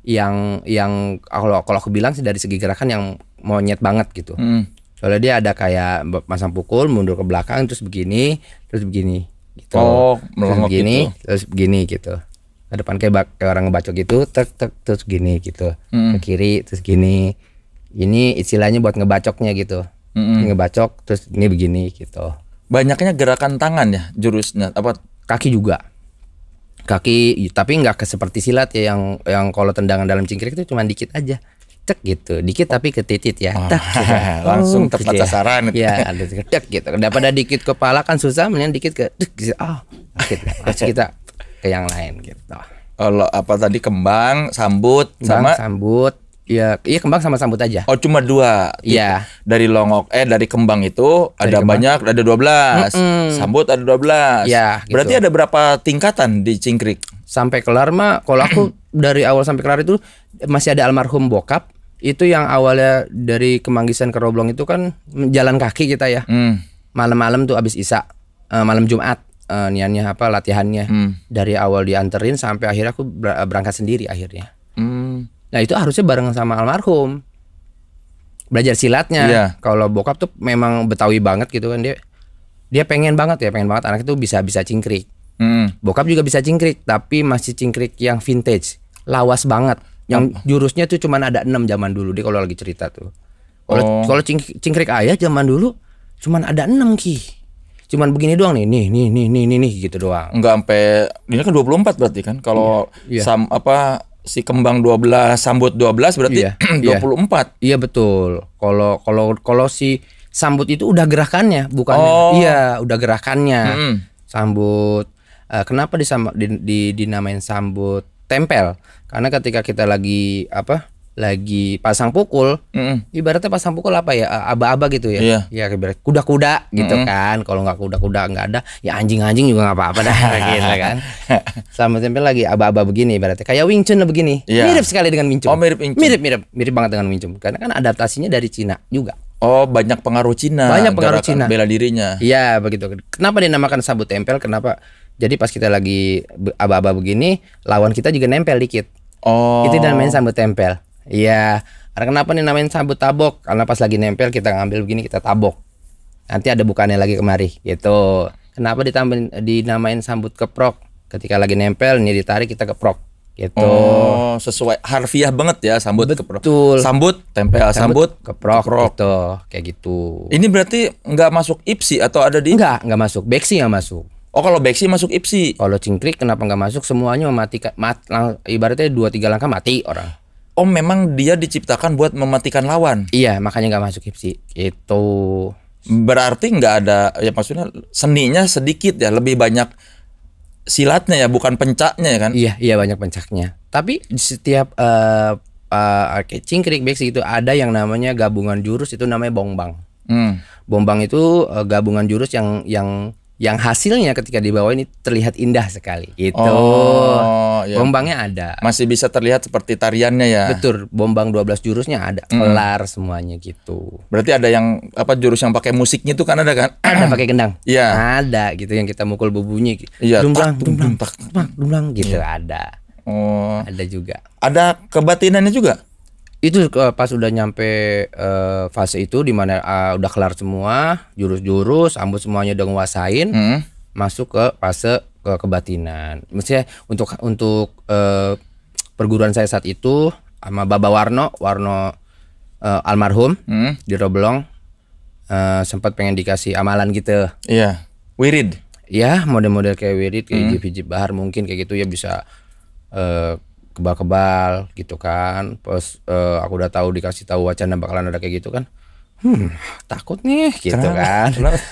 S1: yang yang kalau kalau aku bilang sih dari segi gerakan yang monyet banget gitu. Hmm. Soalnya dia ada kayak masang pukul, mundur ke belakang terus begini, terus begini
S4: gitu. Oh, terus begini, gitu.
S1: terus begini gitu ke depan kayak, bak, kayak orang ngebacok gitu tek tek terus gini gitu hmm. ke kiri terus gini ini istilahnya buat ngebacoknya gitu hmm. ngebacok terus ini begini gitu banyaknya gerakan tangan ya jurusnya apa kaki juga kaki tapi nggak seperti silat ya yang yang kalau tendangan dalam cingkrik itu cuma dikit aja cek gitu dikit tapi ke titit ya oh, gitu. langsung oh, tepat sasaran gitu ya, ya ada cek gitu daripada dikit kepala kan susah mending dikit ke gitu. ah oh, kita ke yang lain gitu. Kalau apa tadi kembang, sambut, kembang, sama sambut, Iya, iya kembang sama sambut aja. Oh, cuma dua. Iya. Dari longok eh dari kembang itu dari ada kembang. banyak, ada 12. Mm -mm. Sambut ada 12. Iya, gitu. Berarti ada berapa tingkatan di cingkrik? Sampai kelar mah kalau aku dari awal sampai kelar itu masih ada almarhum bokap. Itu yang awalnya dari Kemanggisan ke Roblong itu kan jalan kaki kita ya. Mm. Malam-malam tuh abis Isa, eh, malam Jumat uh, eh, niannya apa latihannya hmm. dari awal dianterin sampai akhirnya aku eh, berangkat sendiri akhirnya hmm. nah itu harusnya bareng sama almarhum belajar silatnya yeah. kalau bokap tuh memang betawi banget gitu kan dia dia pengen banget ya pengen banget anak itu bisa bisa cingkrik hmm. bokap juga bisa cingkrik tapi masih cingkrik yang vintage lawas banget yang jurusnya tuh cuman ada enam zaman dulu dia kalau lagi cerita tuh kalau oh. cingkrik ayah zaman dulu cuman ada enam ki cuman begini doang nih, nih, nih, nih, nih, nih, nih gitu doang. Enggak sampai ini kan 24 berarti kan. Kalau yeah. Iya. sam apa si kembang 12 sambut 12 berarti iya, 24. Iya, iya betul. Kalau kalau kalau si sambut itu udah gerakannya bukan oh. iya, udah gerakannya. -hmm. Sambut uh, kenapa disam, di, di, dinamain sambut tempel? Karena ketika kita lagi apa? lagi pasang pukul, mm-hmm. ibaratnya pasang pukul apa ya aba-aba gitu ya, yeah. ya iya, ibarat kuda-kuda gitu mm-hmm. kan, kalau nggak kuda-kuda nggak ada, ya anjing-anjing juga nggak apa-apa dah gitu kan. Sama tempel lagi aba-aba begini ibaratnya kayak Wing Chun begini, yeah. mirip sekali dengan Wing Chun. Oh mirip Wing Chun. Mirip mirip mirip banget dengan Wing Chun, karena kan adaptasinya dari Cina juga. Oh, banyak pengaruh Cina. Banyak pengaruh kan Cina. Bela dirinya. Iya, begitu. Kenapa dinamakan sabut tempel? Kenapa? Jadi pas kita lagi aba-aba begini, lawan kita juga nempel dikit. Oh. Itu dan main sambut tempel. Iya. Karena kenapa nih namanya sabut tabok? Karena pas lagi nempel kita ngambil begini kita tabok. Nanti ada bukannya lagi kemari gitu. Kenapa ditambahin dinamain sambut keprok? Ketika lagi nempel ini ditarik kita keprok gitu. Oh, sesuai harfiah banget ya sambut Betul. keprok. Sambut tempel sambut, sambut keprok, keprok. gitu. Kayak gitu. Ini berarti nggak masuk IPSI atau ada di Enggak, nggak masuk. Beksi yang masuk. Oh kalau beksi masuk IPSI. Kalau cingkrik kenapa nggak masuk? Semuanya mati, mat, lang, ibaratnya dua tiga langkah mati orang. Om memang dia diciptakan buat mematikan lawan. Iya, makanya nggak masuk hipsi. Itu berarti nggak ada ya maksudnya seninya sedikit ya, lebih banyak silatnya ya, bukan pencaknya ya kan? Iya, iya banyak pencaknya. Tapi di setiap uh, eh, uh, eh, kayak cingkrik beksi itu ada yang namanya gabungan jurus itu namanya bongbang. Hmm. Bombang itu uh, gabungan jurus yang yang yang hasilnya ketika dibawa ini terlihat indah sekali. Itu. Oh, iya. Bombangnya ada. Masih bisa terlihat seperti tariannya ya. Betul, bombang 12 jurusnya ada, mm. semuanya gitu. Berarti ada yang apa jurus yang pakai musiknya itu kan ada kan? Ada pakai kendang. Iya. Ada gitu yang kita mukul bubunyi. Iya. Dumblang, dumblang, dumblang, dumblang gitu hmm. ada. Oh. Ada juga. Ada kebatinannya juga? itu uh, pas udah nyampe uh, fase itu mana uh, udah kelar semua jurus-jurus ambut semuanya udah nguasain hmm. masuk ke fase ke kebatinan maksudnya untuk untuk uh, perguruan saya saat itu sama Baba Warno Warno uh, almarhum hmm. di Roblong uh, sempat pengen dikasih amalan gitu iya yeah. wirid ya model-model kayak wirid kayak hmm. jip jip bahar mungkin kayak gitu ya bisa uh, kebal-kebal gitu kan terus uh, eh, aku udah tahu dikasih tahu wacana bakalan ada kayak gitu kan
S2: hmm takut nih gitu kenapa? kan kenapa?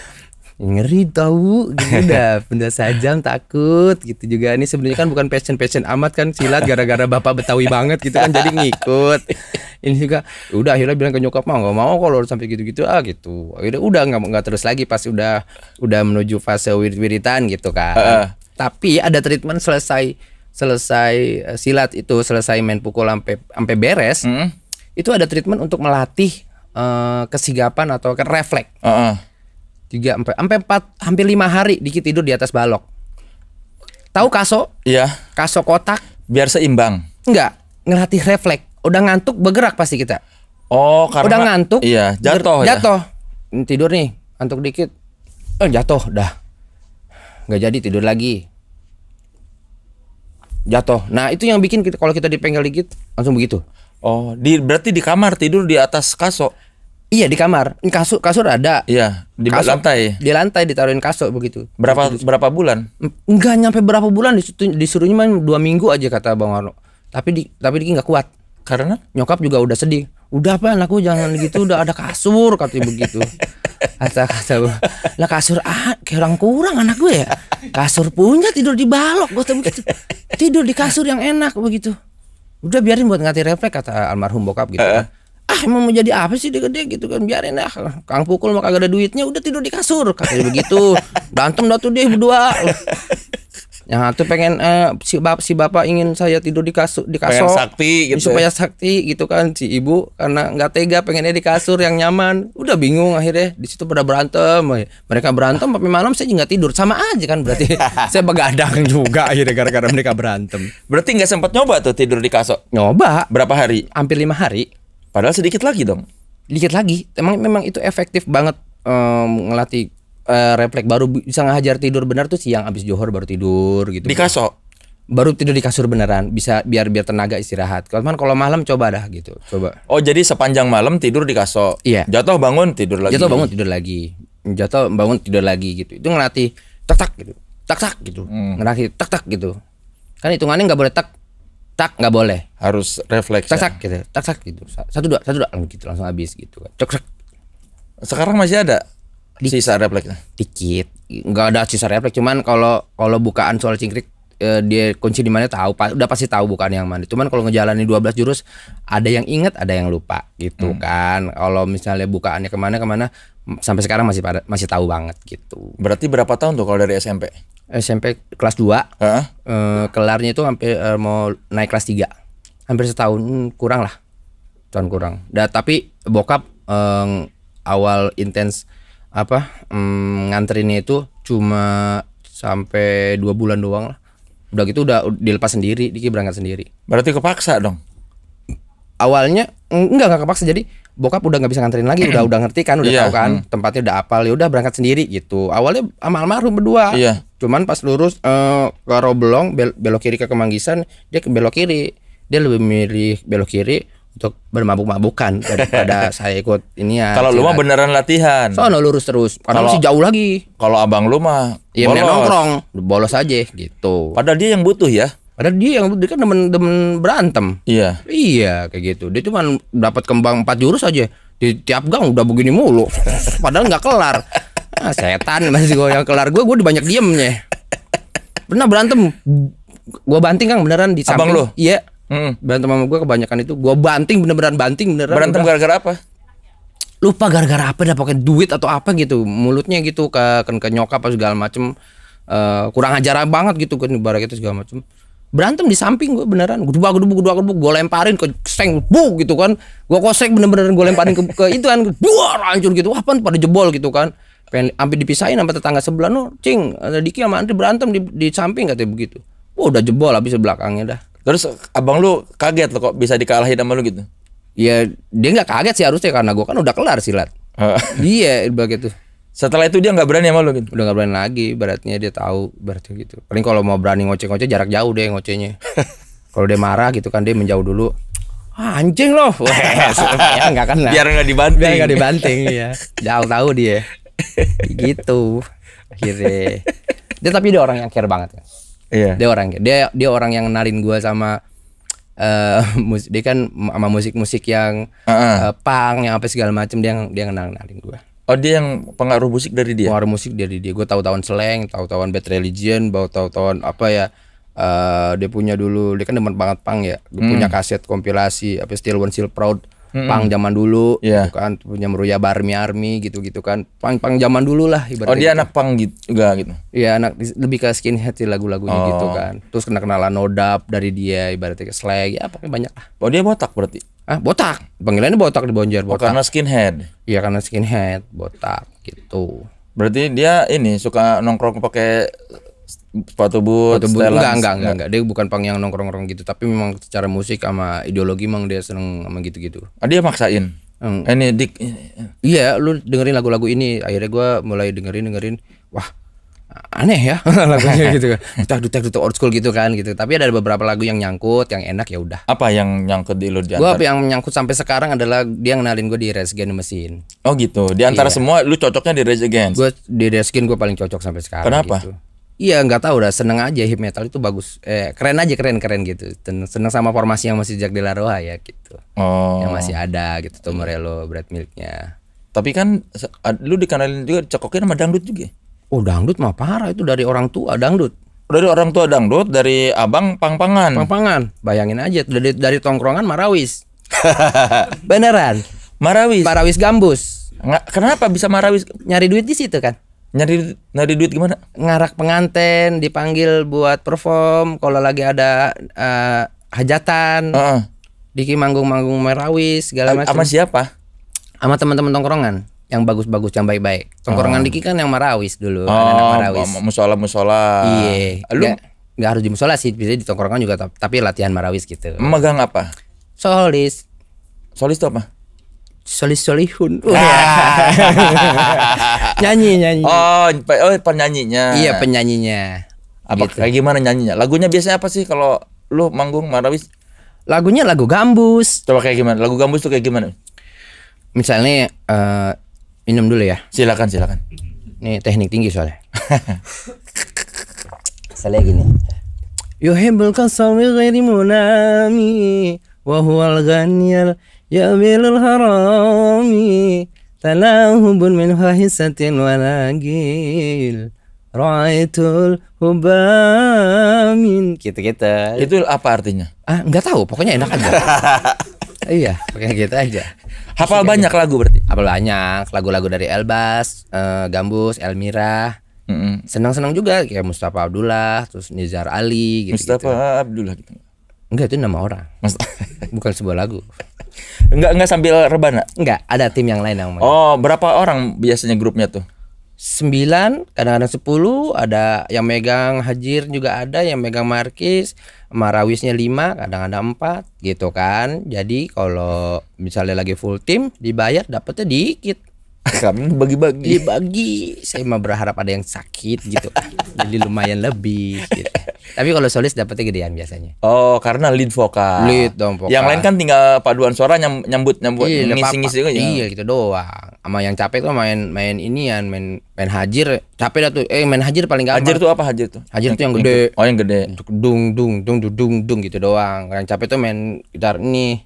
S1: ngeri tahu gitu dah benda sajam takut gitu juga ini sebenarnya kan bukan passion passion amat kan silat gara-gara bapak betawi banget gitu kan jadi ngikut ini juga udah akhirnya bilang ke nyokap mau nggak mau kalau sampai gitu-gitu ah gitu akhirnya udah nggak nggak terus lagi pas udah udah menuju fase wirid-wiritan gitu kan uh. tapi ada treatment selesai selesai eh, silat itu selesai main pukul sampai sampai beres mm. itu ada treatment untuk melatih uh, kesigapan atau ke refleks tiga sampai sampai empat hampir lima hari dikit tidur di atas balok tahu kaso iya yeah. kaso kotak biar seimbang enggak ngelatih refleks udah ngantuk bergerak pasti kita oh karena udah ngantuk iya jatuh ya? jatuh hmm, tidur nih ngantuk dikit eh jatuh dah nggak jadi tidur lagi jatuh. Nah itu yang bikin kita kalau kita dipenggal dikit langsung begitu. Oh, di berarti di kamar tidur di atas kasur. Iya di kamar. Kasur kasur ada. Iya di kasur, lantai. Di lantai ditaruhin kasur begitu. Berapa begitu. berapa bulan? Enggak nyampe berapa bulan disuruh, disuruhnya main dua minggu aja kata Bang Warno. Tapi di tapi Diki nggak kuat. Karena nyokap juga udah sedih udah pan anakku jangan gitu udah ada kasur katanya begitu kata kata lah kasur ah kayak orang kurang anak gue ya kasur punya tidur di balok gue begitu tidur di kasur yang enak begitu udah biarin buat ngati refleks kata almarhum bokap gitu kan. ah emang mau jadi apa sih dia gede gitu kan biarin ah kang pukul mau kagak ada duitnya udah tidur di kasur katanya begitu berantem dah tuh dia berdua Ya, nah, tuh pengen eh, si bapak si bapak ingin saya tidur di kasur di kasur. Pengen sakti gitu. Supaya ya? sakti gitu kan si ibu karena nggak tega pengennya di kasur yang nyaman. Udah bingung akhirnya di situ pada berantem. Mereka berantem tapi malam saya juga tidur. Sama aja kan berarti saya begadang juga akhirnya gara-gara mereka berantem. Berarti nggak sempat nyoba tuh tidur di kasur. Nyoba. Berapa hari? Hampir lima hari. Padahal sedikit lagi dong. Sedikit lagi. Emang memang itu efektif banget um, ngelatih uh, refleks baru bisa ngajar tidur benar tuh siang abis johor baru tidur gitu di kasur baru tidur di kasur beneran bisa biar biar tenaga istirahat Kalau kalau malam coba dah gitu coba oh jadi sepanjang malam tidur di kasur iya jatuh bangun tidur lagi jatuh bangun tidur lagi jatuh bangun tidur lagi gitu itu ngelatih tak tak gitu tak tak gitu hmm. ngelatih tak tak gitu kan hitungannya nggak boleh tak tak nggak boleh harus refleks tak ya? tak gitu tak tak gitu satu dua satu dua gitu langsung habis gitu kan cok. sekarang masih ada di, sisa refleksnya dikit nggak ada sisa refleks cuman kalau kalau bukaan soal cingkrik eh, dia kunci di mana tahu pa, udah pasti tahu bukan yang mana cuman kalau ngejalani 12 jurus ada yang inget ada yang lupa gitu hmm. kan kalau misalnya bukaannya kemana kemana sampai sekarang masih pada, masih tahu banget gitu berarti berapa tahun tuh kalau dari SMP SMP kelas 2 huh? eh, kelarnya itu hampir eh, mau naik kelas 3 hampir setahun kurang lah tahun kurang. da, tapi bokap eh, awal intens apa mm, nganterinnya itu cuma sampai dua bulan doang lah udah gitu udah dilepas sendiri Diki berangkat sendiri berarti kepaksa dong awalnya enggak nggak kepaksa jadi bokap udah nggak bisa nganterin lagi udah udah ngerti kan udah yeah. tahu kan hmm. tempatnya udah apal ya udah berangkat sendiri gitu awalnya sama almarhum berdua yeah. cuman pas lurus uh, ke Roblong bel belok kiri ke Kemanggisan dia ke belok kiri dia lebih milih belok kiri untuk bermabuk-mabukan daripada saya ikut ini ya. Kalau lu mah beneran latihan. Soalnya lurus terus. Padahal masih jauh lagi. Kalau abang lu mah ya bolos. nongkrong, bolos aja gitu. Padahal dia yang butuh ya. Padahal dia yang dia kan demen-demen berantem. Iya. Iya kayak gitu. Dia cuma dapat kembang empat jurus aja. Di tiap gang udah begini mulu. Padahal nggak kelar. Nah, setan masih gue yang kelar gue gue banyak diemnya. Pernah berantem gue banting kan beneran di samping. Abang lu? Iya Hmm. Berantem sama gue kebanyakan itu gue banting bener-beneran banting beneran. Berantem gara-gara apa? Lupa gara-gara apa dah pakai duit atau apa gitu. Mulutnya gitu ke ke, ke nyokap apa segala macem. Uh, kurang ajaran banget gitu kan barang itu segala macem berantem di samping gue beneran gue dua gue dua gue gue lemparin ke seng buk gitu kan gue kosek bener-bener gue lemparin ke, ke itu kan buar hancur gitu wah pan pada jebol gitu kan pengen hampir dipisahin sama tetangga sebelah no cing ada Diki sama Andri berantem di, di samping katanya begitu wah udah jebol habis belakangnya dah Terus abang lu kaget lo kok bisa dikalahin sama lu gitu? Ya dia nggak kaget sih harusnya karena gue kan udah kelar silat. Oh. iya begitu. Setelah itu dia nggak berani sama lu gitu? Udah nggak berani lagi, beratnya dia tahu berarti gitu. Paling kalau mau berani ngoceh-ngoceh jarak jauh deh ngocehnya. kalau dia marah gitu kan dia menjauh dulu.
S2: Ah, anjing loh, Ya nggak kena.
S1: Biar nggak dibanting. Biar nggak dibanting ya. Jauh tahu dia. Gitu.
S4: Akhirnya.
S1: Dia tapi dia orang yang care banget kan. Iya. Dia orang Dia dia orang yang narin gua sama eh, uh, musik, dia kan sama musik-musik yang uh -uh. Uh, eh, pang yang apa segala macem dia yang dia narin gua. Oh dia yang pengaruh musik dari dia? Pengaruh musik dari dia. Gue tahu tahun seleng, tahu tahun bad religion, bau tahu tahun apa ya. Uh, dia punya dulu, dia kan demen banget pang ya. Dia hmm. punya kaset kompilasi apa Still One Still Proud hmm pang zaman dulu yeah. Gitu kan punya meruya barmi army gitu gitu kan pang pang zaman dulu lah ibaratnya oh dia gitu. anak pang gitu enggak gitu iya anak lebih ke skinhead sih lagu-lagunya oh. gitu kan terus kena kenalan nodap dari dia ibaratnya slag ya pokoknya banyak lah oh dia botak berarti ah botak panggilannya botak di Bonjer botak oh, karena skinhead iya karena skinhead botak gitu berarti dia
S4: ini suka nongkrong pakai Sepatu boot, boot enggak, enggak, enggak, enggak, enggak.
S1: Dia bukan pang yang nongkrong-nongkrong gitu, tapi memang secara musik sama ideologi memang dia seneng sama gitu-gitu. Ah, dia maksain. Hmm. ini dik. Iya, lu dengerin lagu-lagu ini, akhirnya gua mulai dengerin dengerin, wah
S2: aneh ya lagunya
S1: gitu kan. Dutak dutak old school gitu kan gitu. Tapi ada beberapa lagu yang nyangkut, yang enak ya udah. Apa yang nyangkut di lu di Gua yang nyangkut sampai sekarang adalah dia ngenalin gue di Resgen mesin. Oh gitu. Di antara iya. semua lu cocoknya di Resgen. Gue di Resgen gue paling cocok sampai sekarang Kenapa? Gitu Iya nggak tahu udah seneng aja hip metal itu bagus eh, keren aja keren keren gitu seneng sama formasi yang masih Jack De La Roja ya gitu oh. yang masih ada gitu Tom Morello Brad Milknya tapi kan lu dikenalin juga cokokin sama dangdut juga ya? oh dangdut mah parah itu dari orang tua dangdut dari orang tua dangdut dari abang pangpangan pangpangan bayangin aja dari dari tongkrongan marawis beneran marawis marawis gambus Nggak, kenapa bisa marawis nyari duit di situ kan nyari nyari duit gimana ngarak penganten dipanggil buat perform kalau lagi ada uh, hajatan uh -uh. Diki manggung-manggung merawis segala macam sama siapa sama teman-teman tongkrongan yang bagus-bagus yang baik-baik tongkrongan oh. Diki kan yang merawis dulu oh, anak-anak Marawis musola musola iya lu gak, harus di musola sih bisa di tongkrongan juga tapi latihan Marawis gitu megang apa solis solis itu apa Solis Solihun. Ah. nyanyi nyanyi. Oh, oh penyanyinya. Iya penyanyinya. Apa gitu. kayak gimana nyanyinya? Lagunya biasanya apa sih kalau lu manggung Marawis? Lagunya lagu gambus. Coba kayak gimana? Lagu gambus tuh kayak gimana? Misalnya uh, minum dulu ya. Silakan silakan. Nih teknik tinggi soalnya.
S2: Misalnya gini. Yuhibbul kasawi ghairi munami wa huwal ya milul harami tanahubun min fahisatin walagil Ra'aitul hubamin Kita-kita gitu,
S1: gitu. Itu apa artinya?
S2: Ah, nggak tahu, pokoknya enak aja. iya,
S1: pokoknya kita gitu aja. Hafal banyak lagu berarti. Hafal banyak lagu-lagu dari Elbas, uh, Gambus, Elmira. Mm Senang-senang juga kayak Mustafa Abdullah, terus Nizar Ali gitu. Mustafa Abdullah gitu. Enggak, itu nama orang. Bukan sebuah lagu. Enggak enggak sambil rebana? Enggak, ada tim yang lain yang main. Oh, berapa orang biasanya grupnya tuh? sembilan kadang-kadang sepuluh ada yang megang Hajir juga ada, yang megang Markis, Marawisnya lima kadang-kadang empat gitu kan. Jadi kalau misalnya lagi full tim dibayar dapatnya dikit kami bagi-bagi bagi saya mah berharap ada yang sakit gitu jadi lumayan lebih gitu. tapi kalau solis dapetnya gedean biasanya oh karena lead vokal lead dong vokal yang lain kan tinggal paduan suara nyam, nyambut nyambut iya, ngisi-ngisi juga iya gitu doang sama yang capek tuh main main inian main main hajir capek dah tuh eh main hajir paling gak. hajir tuh apa hajir tuh hajir yang, tuh yang gede oh yang gede dung dung dung dung dung dung gitu doang yang capek tuh main gitar ini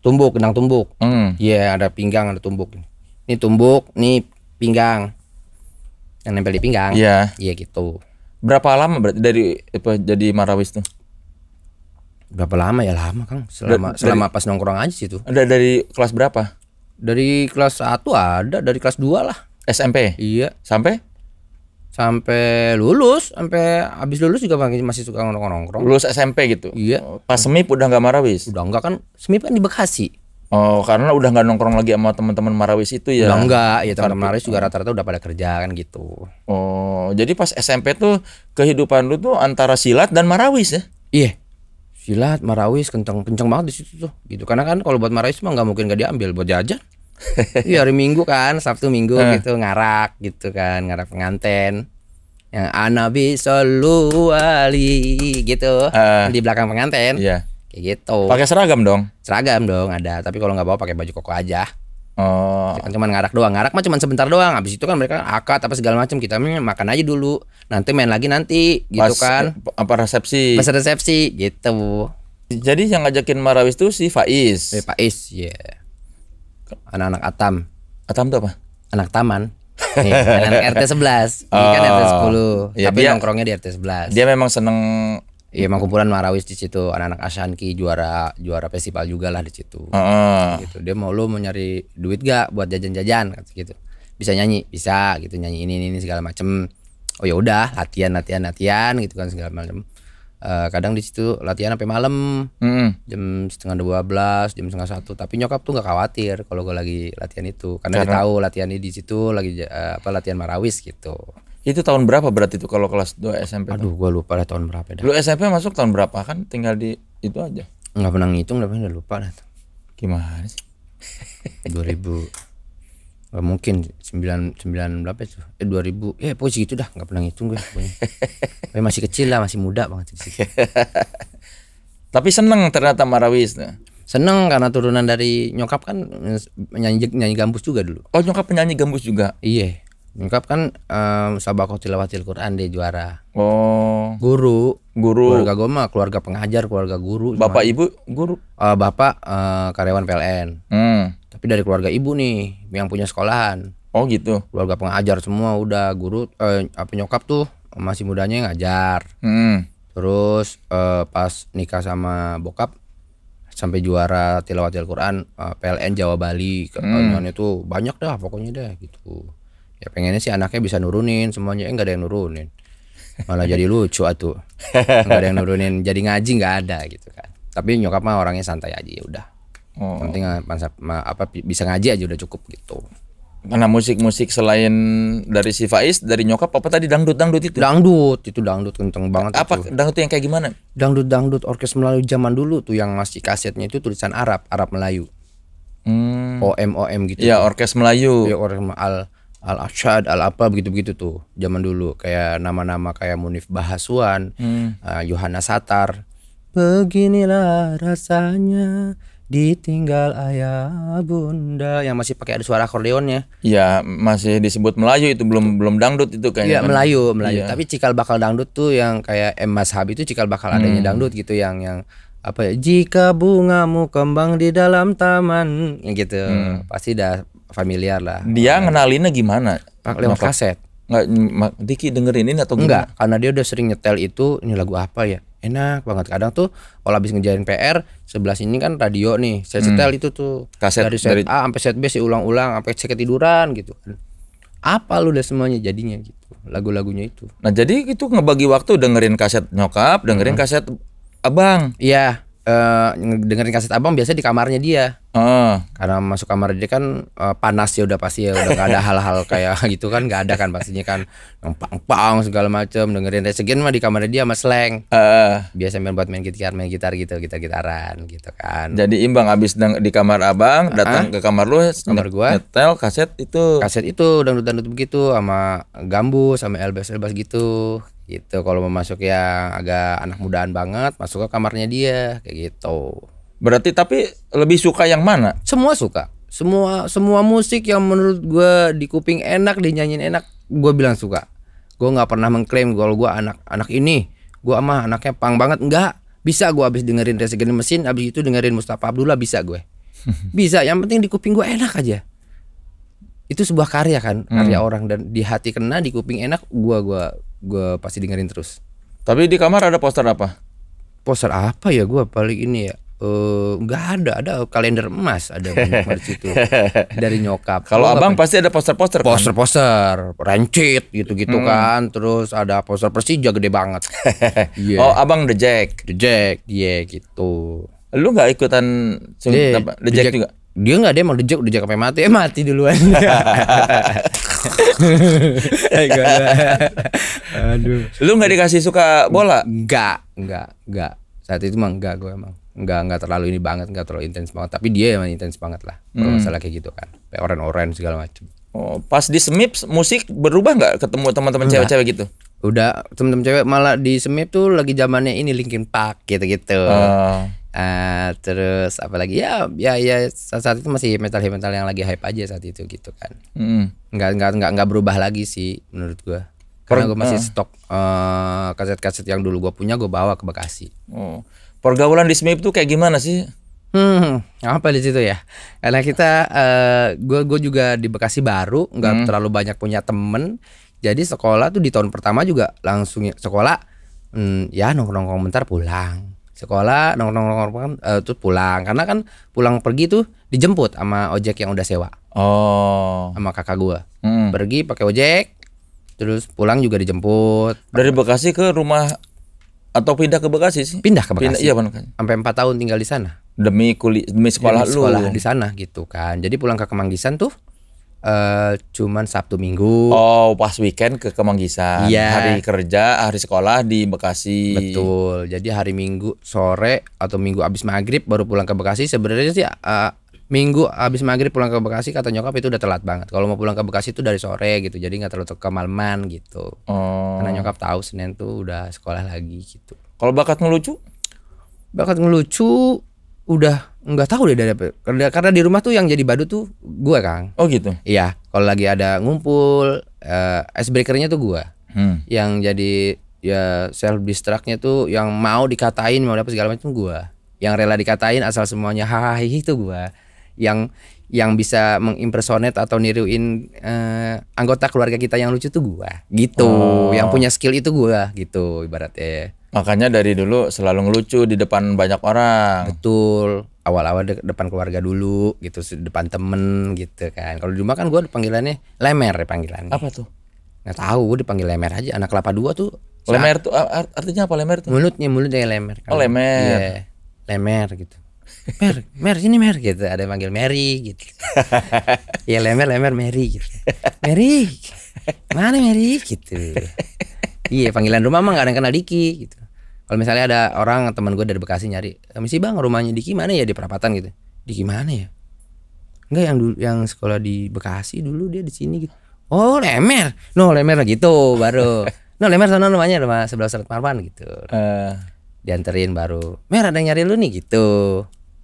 S1: tumbuk kenang tumbuk hmm. iya hmm. yeah, ada pinggang ada tumbuk ini tumbuk ini pinggang yang nempel di pinggang iya yeah. iya gitu berapa lama berarti dari apa jadi marawis tuh berapa lama ya lama kang selama dari, selama pas nongkrong aja situ tuh. dari kelas berapa dari kelas 1 ada dari kelas 2 lah SMP iya sampai sampai lulus sampai habis lulus juga masih suka nongkrong nongkrong lulus SMP gitu iya pas SMP udah nggak marawis udah nggak kan SMP kan di Bekasi Oh, karena udah nggak nongkrong lagi sama teman-teman Marawis itu ya? Udah enggak, ya teman-teman Marawis juga oh. rata-rata udah pada kerja kan gitu. Oh, jadi pas SMP tuh kehidupan lu tuh antara silat dan Marawis ya? Iya, silat, Marawis, kenceng kenceng banget di situ tuh, gitu. Karena kan kalau buat Marawis mah nggak mungkin nggak diambil buat jajan. Iya hari Minggu kan, Sabtu Minggu eh. gitu ngarak gitu kan, ngarak penganten. Yang Anabi Solu gitu uh, di belakang penganten. Iya. Yeah Kayak gitu. Pakai
S4: seragam dong?
S1: Seragam dong ada, tapi kalau nggak bawa pakai baju koko aja. Oh. Kan cuma ngarak doang. Ngarak mah cuma sebentar doang. Habis itu kan mereka akad apa segala macam. Kita makan aja dulu. Nanti main lagi nanti gitu Pas, kan. Eh, apa resepsi? Pas resepsi gitu. Jadi yang ngajakin Marawis tuh si Faiz. Eh, Faiz, ya. Yeah. Anak-anak Atam. Atam tuh apa? Anak taman. Nih, anak RT 11. Ini kan RT 10. Ya, tapi dia, nongkrongnya di RT 11. Dia memang seneng Iya, emang kumpulan Marawis di situ anak-anak Ashanki juara juara festival juga lah di situ. Uh. Gitu. Dia mau lu mau nyari duit gak buat jajan-jajan gitu. Bisa nyanyi, bisa gitu nyanyi ini ini, ini segala macem. Oh ya udah, latihan latihan latihan gitu kan segala macem. Uh, kadang di situ latihan sampai malam mm jam setengah dua belas jam setengah satu tapi nyokap tuh nggak khawatir kalau gue lagi latihan itu karena, karena... dia tahu latihan ini di situ lagi uh, apa latihan marawis gitu itu tahun berapa berarti itu kalau kelas 2 SMP? Aduh, gua lupa lah tahun berapa dah. Lu SMP masuk tahun berapa kan? Tinggal
S4: di itu aja.
S1: Enggak pernah ngitung, udah pernah lupa dah. Gimana sih? 2000 Gak mungkin 9 9 berapa itu? Eh 2000. Eh pokoknya segitu dah, enggak pernah ngitung gue pokoknya. Tapi masih kecil lah, masih muda banget sih. Tapi seneng ternyata Marawis. Seneng karena turunan dari nyokap kan eh, nyanyi nyanyi gambus juga dulu. Oh nyokap penyanyi gambus juga? Iya. Nyokap kan um, Sabako Tilawatil Quran dia juara. Oh. Guru. Guru. Keluarga goma, keluarga pengajar, keluarga guru. Bapak cuman, ibu guru. Uh, bapak uh, karyawan PLN. Hmm. Tapi dari keluarga ibu nih yang punya sekolahan. Oh gitu. Keluarga pengajar semua udah guru uh, apa nyokap tuh masih mudanya ngajar. Hmm. Terus uh, pas nikah sama bokap sampai juara tilawatil Quran uh, PLN Jawa Bali. Hmm. Itu banyak dah pokoknya deh gitu ya pengennya sih anaknya bisa nurunin semuanya eh ada yang nurunin malah jadi lucu atuh enggak ada yang nurunin jadi ngaji nggak ada gitu kan tapi nyokap mah orangnya santai aja ya udah oh. penting eh, apa bisa ngaji aja udah cukup gitu karena musik-musik selain dari si Faiz dari nyokap apa tadi dangdut-dangdut itu? Dangdut, itu dangdut kenceng banget Apa itu. dangdut yang kayak gimana? Dangdut-dangdut orkes Melayu zaman dulu tuh yang masih kasetnya itu tulisan Arab, Arab Melayu.
S4: Hmm. OM
S1: OM gitu. Ya, orkes Melayu. Ya, orkes al al ashad al apa begitu begitu tuh zaman dulu kayak nama-nama kayak Munif Bahasuan hmm. uh, Satar
S2: beginilah rasanya ditinggal ayah bunda yang
S1: masih pakai ada suara akordeonnya ya masih disebut Melayu itu belum belum dangdut itu kayaknya Iya kan? Melayu Melayu ya. tapi cikal bakal dangdut tuh yang kayak Emas Mas Habi itu cikal bakal adanya hmm. dangdut gitu yang yang apa ya jika bungamu kembang di dalam taman Yang gitu hmm. pasti dah familiar lah. Dia ngenalinnya gimana? Ah, lewat kaset. Nggak, Diki dengerin ini atau gimana? Enggak, karena dia udah sering nyetel itu, ini lagu apa ya? Enak banget. Kadang tuh kalau habis ngejarin PR, sebelah sini kan radio nih. Saya hmm. setel itu tuh. Kaset dari set dari... A sampai set B sih ulang-ulang sampai cek tiduran gitu. Apa lu udah semuanya jadinya gitu. Lagu-lagunya itu. Nah, jadi itu ngebagi waktu dengerin kaset nyokap, dengerin hmm. kaset abang. Iya uh, eh, dengerin kaset abang biasanya di kamarnya dia. Uh. Karena masuk kamar dia kan uh, panas ya udah pasti ya udah gak ada hal-hal kayak gitu kan nggak ada kan pastinya kan pang pang segala macem dengerin resegen mah di kamarnya dia sama slang. Uh. Biasa main buat main gitar main gitar gitu gitar gitaran gitu kan. Jadi imbang abis di kamar abang datang uh -huh. ke kamar lu kamar gua nyetel kaset itu kaset itu dangdut dangdut begitu sama gambus sama elbas elbas gitu gitu kalau mau masuk yang agak anak mudaan banget masuk ke kamarnya dia kayak gitu berarti tapi lebih suka yang mana semua suka semua semua musik yang menurut gue di kuping enak dinyanyiin enak gue bilang suka gue nggak pernah mengklaim kalau gue anak anak ini gue mah anaknya pang banget enggak bisa gue abis dengerin Resigen Mesin abis itu dengerin Mustafa Abdullah bisa gue bisa yang penting di kuping gue enak aja itu sebuah karya kan karya hmm. orang dan di hati kena di kuping enak gue gue gue pasti dengerin terus tapi di kamar ada poster apa poster apa ya gue paling ini ya eh, nggak uh, ada ada kalender emas ada di situ dari nyokap kalau abang apa? pasti ada poster-poster kan? poster-poster kan? rancit gitu-gitu hmm. kan terus ada poster Persija gede banget yeah. oh abang the Jack the Jack dia yeah, gitu lu nggak ikutan yeah, the, Jack, the Jack juga dia nggak dia mau dejek udah sampai mati ya mati duluan aduh lu nggak dikasih suka bola nggak nggak nggak saat itu mah nggak gue emang nggak nggak terlalu ini banget nggak terlalu intens banget tapi dia emang intens banget lah hmm. masalah kayak gitu kan kayak orang oren segala macam oh pas di semip musik berubah nggak ketemu teman-teman cewek-cewek gitu udah teman-teman cewek malah di semip tuh lagi zamannya ini Linkin Park gitu gitu uh uh, terus apalagi ya ya ya saat, saat itu masih metal metal yang lagi hype aja saat itu gitu kan
S4: mm.
S1: nggak nggak nggak nggak berubah lagi sih menurut gua karena gua masih eh. stok uh, kaset-kaset yang dulu gua punya gua bawa ke Bekasi. Oh. Pergaulan di SMIP tuh kayak gimana sih? Hmm, apa di situ ya? Karena kita, gue gua gue juga di Bekasi baru, nggak hmm. terlalu banyak punya temen. Jadi sekolah tuh di tahun pertama juga langsung ya, sekolah, hmm, ya nongkrong nongkrong bentar pulang sekolah nongkrong nongkrong uh, eh, terus pulang karena kan pulang pergi tuh dijemput sama ojek yang udah sewa oh sama kakak gua hmm. pergi pakai ojek terus pulang juga dijemput dari Bekasi ke rumah atau pindah ke Bekasi sih pindah ke Bekasi pindah, iya kan? sampai empat tahun tinggal di sana demi kuliah demi sekolah demi sekolah lu. di sana gitu kan jadi pulang ke Kemanggisan tuh uh, cuman Sabtu Minggu. Oh, pas weekend ke Kemanggisan. Iya. Hari kerja, hari sekolah di Bekasi. Betul. Jadi hari Minggu sore atau Minggu abis maghrib baru pulang ke Bekasi. Sebenarnya sih uh, Minggu abis maghrib pulang ke Bekasi kata nyokap itu udah telat banget. Kalau mau pulang ke Bekasi itu dari sore gitu, jadi nggak terlalu ke kemalman gitu. Oh. Karena nyokap tahu Senin tuh udah sekolah lagi gitu. Kalau bakat ngelucu? Bakat ngelucu udah nggak tahu deh dari karena, karena di rumah tuh yang jadi badut tuh gua kang oh gitu iya kalau lagi ada ngumpul uh, eh, breakernya tuh gua hmm. yang jadi ya self distractnya tuh yang mau dikatain mau dapat segala macam gua yang rela dikatain asal semuanya hahaha itu gua yang yang bisa mengimpersonate atau niruin uh, anggota keluarga kita yang lucu tuh gua gitu oh. yang punya skill itu gua gitu ibaratnya Makanya dari dulu selalu ngelucu di depan banyak orang. Betul. Awal-awal de depan keluarga dulu gitu, depan temen gitu kan. Kalau di rumah kan gua panggilannya lemer dipanggilannya. panggilannya. Apa tuh? Nggak tahu, gua dipanggil lemer aja. Anak kelapa dua tuh. Lemer tuh art artinya apa lemer tuh? Mulutnya mulut lemer. Kalo, oh lemer. Iya, lemer gitu. Mer, Mer sini Mer gitu. Ada yang manggil Mary gitu. ya lemer lemer Mary gitu. Mary. Mana Mary gitu iya panggilan rumah mah gak ada yang kenal Diki gitu kalau misalnya ada orang teman gue dari Bekasi nyari eh, misi bang rumahnya Diki mana ya di perapatan gitu Diki mana ya Enggak yang dulu yang sekolah di Bekasi dulu dia di sini gitu oh lemer no lemer gitu baru no lemer sana rumahnya rumah sebelah Serat Marwan gitu uh. dianterin baru mer ada yang nyari lu nih gitu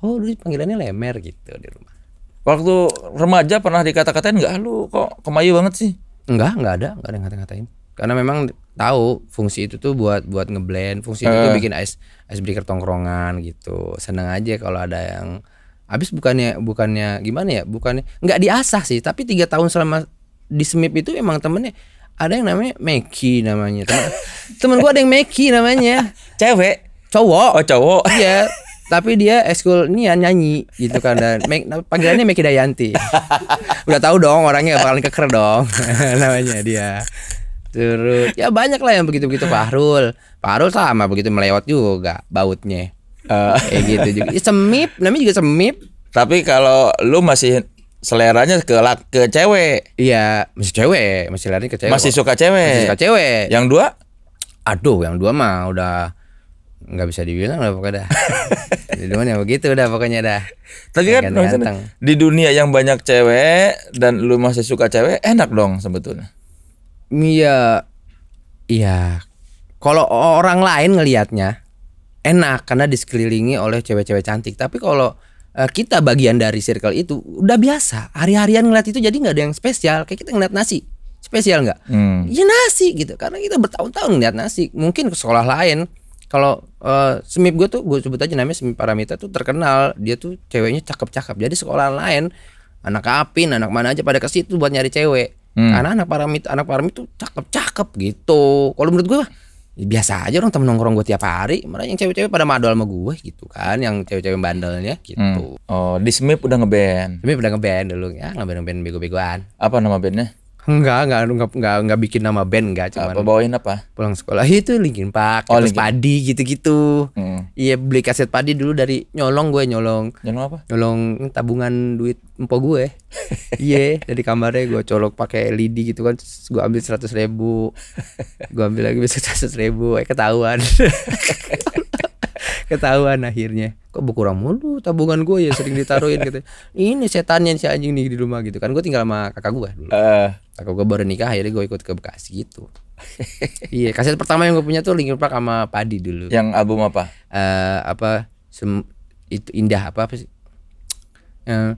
S1: oh dulu panggilannya lemer gitu di rumah waktu remaja pernah dikata-katain gak lu kok kemayu banget sih Enggak, enggak ada, enggak ada yang ngata-ngatain karena memang tahu fungsi itu tuh buat buat ngeblend fungsi uh. itu tuh eh. bikin ice ice breaker tongkrongan gitu seneng aja kalau ada yang habis bukannya bukannya gimana ya bukannya nggak diasah sih tapi tiga tahun selama di semip itu emang temennya ada yang namanya Meki namanya temen,
S2: temen gua ada yang Meki namanya
S1: cewek cowok oh cowok iya tapi dia eskul nian ya, nyanyi gitu kan dan Mek, panggilannya Meki Dayanti udah tahu dong orangnya bakalan keker dong namanya dia turut ya banyak lah yang begitu begitu Pak Arul Pak Arul sama begitu melewat juga bautnya uh. Eh gitu juga ya, semip namanya juga semip tapi kalau lu masih seleranya ke ke cewek iya masih cewek masih lari ke cewek masih suka cewek masih suka cewek yang dua aduh yang dua mah udah nggak bisa dibilang lah pokoknya dah. Cuman yang begitu udah pokoknya dah. Tapi kan di dunia yang banyak
S4: cewek dan lu masih suka cewek enak dong sebetulnya.
S1: Iya. Iya. Kalau orang lain ngelihatnya enak karena disekelilingi oleh cewek-cewek cantik, tapi kalau eh, kita bagian dari circle itu udah biasa hari-harian ngeliat itu jadi nggak ada yang spesial kayak kita ngeliat nasi spesial nggak hmm. ya nasi gitu karena kita bertahun-tahun ngeliat nasi mungkin ke sekolah lain kalau uh, semip gue tuh gue sebut aja namanya semip paramita tuh terkenal dia tuh ceweknya cakep-cakep jadi sekolah lain anak apin anak mana aja pada ke situ buat nyari cewek Hmm. Karena anak paramit anak paramit tuh cakep-cakep gitu. Kalau menurut gue ya biasa aja orang temen nongkrong gue tiap hari mana yang cewek-cewek pada madol sama gue gitu kan yang cewek-cewek bandelnya gitu hmm. oh di Smip udah ngeband Smip udah ngeband dulu ya ngeband ngeband bego-begoan apa nama bandnya Enggak, enggak, enggak, enggak, enggak bikin nama band enggak, cuman apa, bawain apa? Pulang sekolah itu Linkin Park, oh, Linkin. padi gitu-gitu. Hmm. Iya, beli kaset padi dulu dari nyolong gue nyolong. Nyolong apa? Nyolong tabungan duit empok gue. Iya, yeah, dari kamarnya gue colok pakai lidi gitu kan, gue ambil seratus ribu, gue ambil lagi bisa seratus ribu, eh ketahuan. ketahuan akhirnya kok berkurang mulu tabungan gue ya sering ditaruhin gitu ini setannya si anjing nih di rumah gitu kan gue tinggal sama kakak gue dulu uh. kakak gue baru nikah akhirnya gue ikut ke Bekasi gitu iya kaset pertama yang gue punya tuh Linkin Park sama Padi dulu yang album apa uh, apa sem itu indah apa apa sih uh,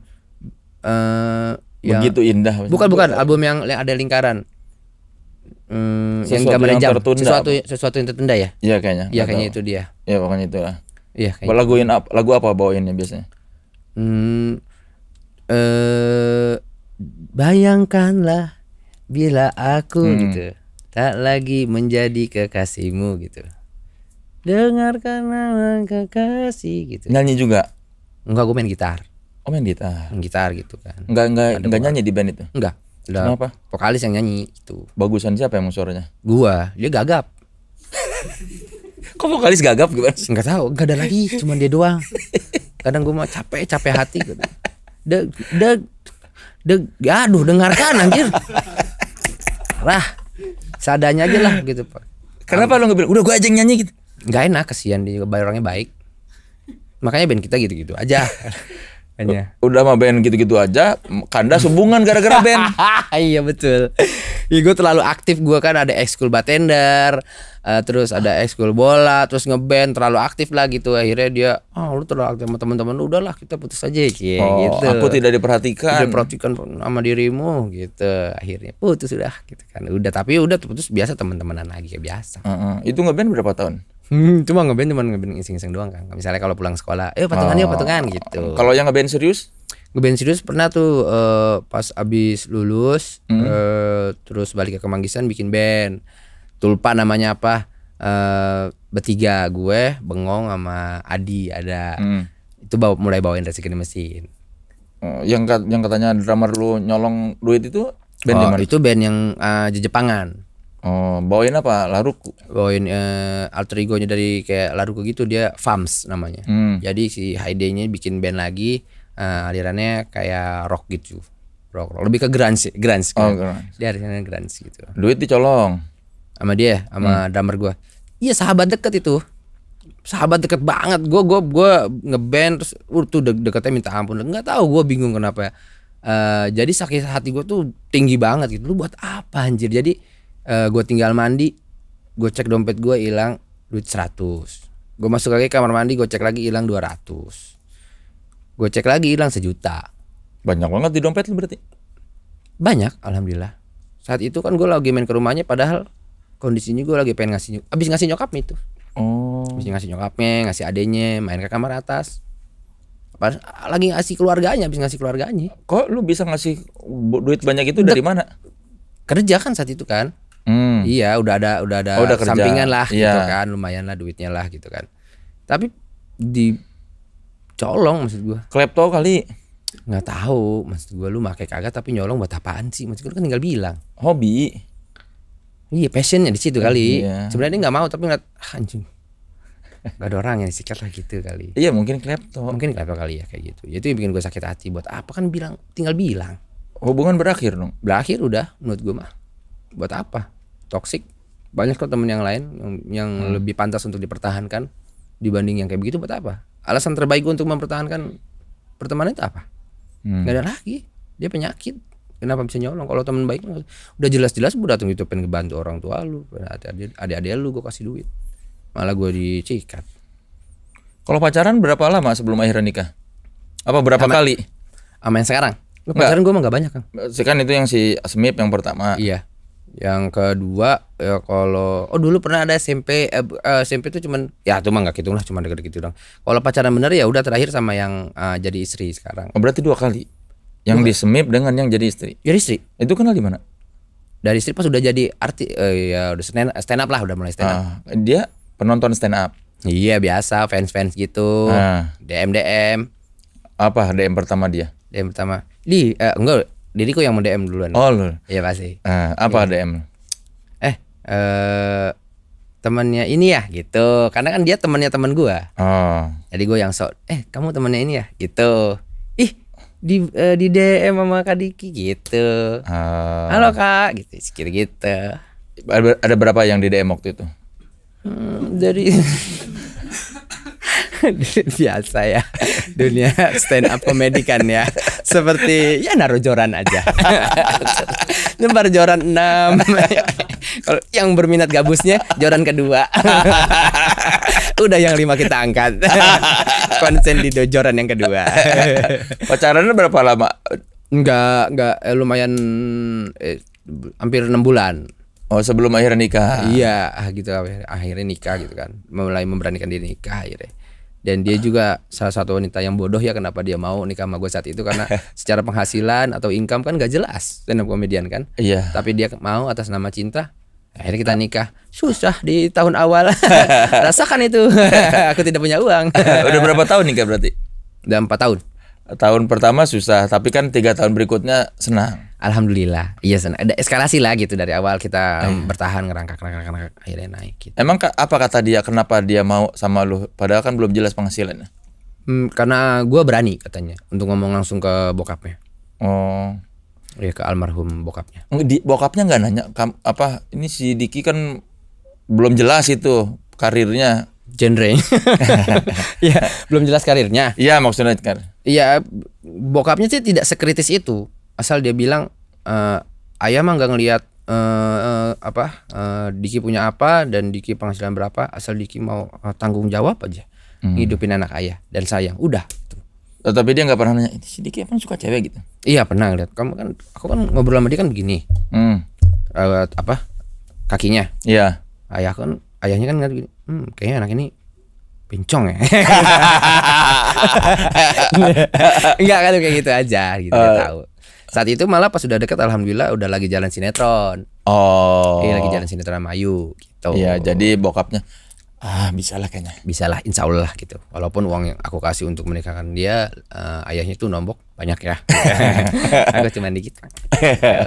S1: uh, yang, begitu indah bukan bukan album yang ada lingkaran
S4: hmm, sesuatu yang jam tertunda. sesuatu
S1: sesuatu yang tertunda ya iya kayaknya iya kayaknya tahu. itu dia
S4: iya pokoknya itu lah iya kayaknya laguin gitu. apa lagu apa bawainnya biasanya
S2: hmm eh bayangkanlah bila aku hmm. gitu
S1: tak lagi menjadi kekasihmu gitu
S2: dengarkan kekasih gitu nyanyi
S1: juga enggak gue main gitar oh main gitar gitar gitu kan enggak enggak enggak nyanyi di band itu enggak udah Kenapa? vokalis yang nyanyi itu bagusan siapa yang suaranya gua dia gagap kok vokalis gagap gimana sih Enggak tahu enggak ada lagi cuma dia doang kadang gua mau capek capek hati gitu de deg, ya aduh dengarkan anjir lah seadanya aja lah gitu pak kenapa lo nggak bilang udah gua aja yang nyanyi gitu Enggak enak kesian dia juga orangnya baik makanya band kita gitu-gitu aja hanya. Udah mah band gitu-gitu aja, kanda hubungan gara-gara band. iya betul. Ya, gue terlalu aktif, gue kan ada ekskul bartender, uh, terus ada ekskul bola, terus ngeband terlalu aktif lah gitu. Akhirnya dia, ah oh, lu terlalu aktif sama teman-teman, udahlah kita putus aja ya. oh, gitu. Aku tidak diperhatikan. Tidak diperhatikan sama dirimu gitu. Akhirnya putus udah gitu kan. Udah tapi udah putus biasa teman-temanan lagi kayak biasa. Uh -uh. Itu ngeband berapa tahun? Hmm, cuma ngeband cuma ngeband iseng-iseng doang kan. Misalnya kalau pulang sekolah, eh patungan yuk oh. patungan gitu. Kalau yang ngeband serius? Ngeband serius pernah tuh uh, pas abis lulus hmm. uh, terus balik ke Kemanggisan bikin band. Tulpa namanya apa? Uh, bertiga gue, Bengong sama Adi ada. Hmm. Itu bawa, mulai bawain rezeki di mesin. Uh, yang yang katanya drummer
S4: lu nyolong duit itu
S1: band oh, itu band yang uh, Jepangan. Oh, bawain apa? laruk Bawain uh, alter egonya dari kayak Laruku gitu dia Fams namanya. Hmm. Jadi si Haide-nya bikin band lagi uh, alirannya kayak rock gitu. Rock, rock. lebih ke grunge, grunge. Kan? Oh, grunge. Dia alirannya grunge gitu. Duit dicolong sama dia, sama hmm. drummer gua. Iya, sahabat deket itu. Sahabat deket banget. Gua gua gua ngeband terus uh, tuh de deketnya minta ampun. Enggak tahu gua bingung kenapa. ya. Uh, jadi sakit hati gua tuh tinggi banget gitu. Lu buat apa anjir? Jadi uh, eh, gue tinggal mandi gue cek dompet gue hilang duit 100 gue masuk lagi kamar mandi gue cek lagi hilang 200 gue cek lagi hilang sejuta banyak banget di dompet lu berarti banyak alhamdulillah saat itu kan gue lagi main ke rumahnya padahal kondisinya gue lagi pengen ngasih abis ngasih nyokap itu oh. abis ngasih nyokapnya ngasih adenya main ke kamar atas lagi ngasih keluarganya abis ngasih keluarganya kok lu bisa ngasih duit banyak itu dari mana kerja kan saat itu kan
S4: Hmm. Iya,
S1: udah ada udah ada oh, udah kerja. sampingan lah yeah. gitu iya. kan, lumayan lah duitnya lah gitu kan. Tapi di colong maksud gua. Klepto kali. Nggak tahu, maksud gua lu pakai kagak tapi nyolong buat apaan sih? Maksud gua kan tinggal bilang. Hobi. Iya, passionnya di situ kali. Iya. Sebenarnya nggak mau tapi nggak ah, anjing. Gak ada orang yang sikat lah gitu kali. Iya mungkin klepto. Mungkin klepto kali ya kayak gitu. Itu yang bikin gue sakit hati. Buat apa kan bilang, tinggal bilang. Hubungan berakhir dong. Berakhir udah, menurut gue mah. Buat apa? toxic banyak kok temen yang lain yang, hmm. lebih pantas untuk dipertahankan dibanding yang kayak begitu buat apa alasan terbaik untuk mempertahankan pertemanan itu apa hmm. Gak ada lagi dia penyakit kenapa bisa nyolong kalau temen baik udah jelas-jelas gue datang itu pengen bantu orang tua lu adik-adik lu gue kasih duit malah gue dicikat kalau pacaran berapa lama sebelum akhirnya nikah apa berapa kali sama yang sekarang lu pacaran gue mah gak banyak kan kan itu yang si Smith yang pertama iya yang kedua ya kalau oh dulu pernah ada SMP eh, eh SMP itu cuman ya cuma nggak gitu lah cuma deket gitu dong kalau pacaran bener ya udah terakhir sama yang uh, jadi istri sekarang oh, berarti dua kali yang di semip dengan yang jadi istri jadi istri itu kenal di mana dari istri pas udah jadi arti eh, ya udah stand, stand up lah udah mulai stand up uh, dia penonton stand up iya biasa fans fans gitu uh. Ah. dm dm apa DM pertama dia DM pertama di uh, enggak diriku yang mau DM duluan. Oh lu. Iya pasti. Uh, apa ya. DM? Eh, eh temannya ini ya gitu. Karena kan dia temannya teman gua. Oh. Jadi gua yang sok, "Eh, kamu temannya ini ya?" gitu. Ih, di uh, di DM sama Kak Diki gitu. oh. Halo Kak, gitu sekir gitu. Ada berapa yang di DM waktu itu?
S2: Hmm, dari
S1: biasa ya dunia stand up comedy kan ya seperti ya naruh joran
S3: aja
S1: nyebar joran 6 kalau yang berminat gabusnya joran kedua udah yang lima kita angkat konsen di dojoran yang kedua pacarannya berapa lama Enggak, enggak eh, lumayan eh, hampir enam bulan. Oh sebelum akhirnya nikah? Iya gitu akhirnya nikah gitu kan, mulai memberanikan diri nikah akhirnya dan dia juga salah satu wanita yang bodoh ya kenapa dia mau nikah sama gue saat itu karena secara penghasilan atau income kan gak jelas stand up komedian kan iya tapi dia mau atas nama cinta akhirnya kita nikah susah di tahun awal rasakan itu aku tidak punya uang udah berapa tahun nikah berarti udah empat tahun tahun pertama susah, tapi kan tiga tahun berikutnya senang. Alhamdulillah, iya senang. Ada eskalasi lah gitu dari awal kita eh. bertahan ngerangkak, ngerangkak, ngerangkak akhirnya naik. Gitu. Emang apa kata dia? Kenapa dia mau sama lu? Padahal kan belum jelas penghasilannya. Hmm, karena gue berani katanya untuk ngomong langsung ke bokapnya. Oh. Iya ke almarhum bokapnya. Di, bokapnya nggak nanya kam, apa ini si Diki kan belum jelas itu karirnya genre. ya, belum jelas karirnya. Iya, maksudnya kan. Iya, bokapnya sih tidak sekritis itu. Asal dia bilang uh, ayah mah nggak ngelihat uh, uh, apa uh, Diki punya apa dan Diki penghasilan berapa, asal Diki mau uh, tanggung jawab aja. Hmm. Hidupin anak ayah dan sayang. Udah. tapi dia nggak pernah nanya, ini si Diki emang suka cewek gitu? Iya pernah lihat. Kamu kan, aku kan ngobrol sama dia kan begini. Hmm. Uh, apa? Kakinya. Iya. Ayah kan ayahnya kan ngerti gitu, hmm, kayaknya anak ini pincong ya enggak kan kayak gitu aja gitu uh, tahu saat itu malah pas sudah deket alhamdulillah udah lagi jalan sinetron oh iya lagi jalan sinetron sama Ayu gitu iya jadi bokapnya ah bisalah kayaknya bisalah lah, insyaallah gitu walaupun uang yang aku kasih untuk menikahkan dia uh, ayahnya tuh nombok banyak ya aku cuma dikit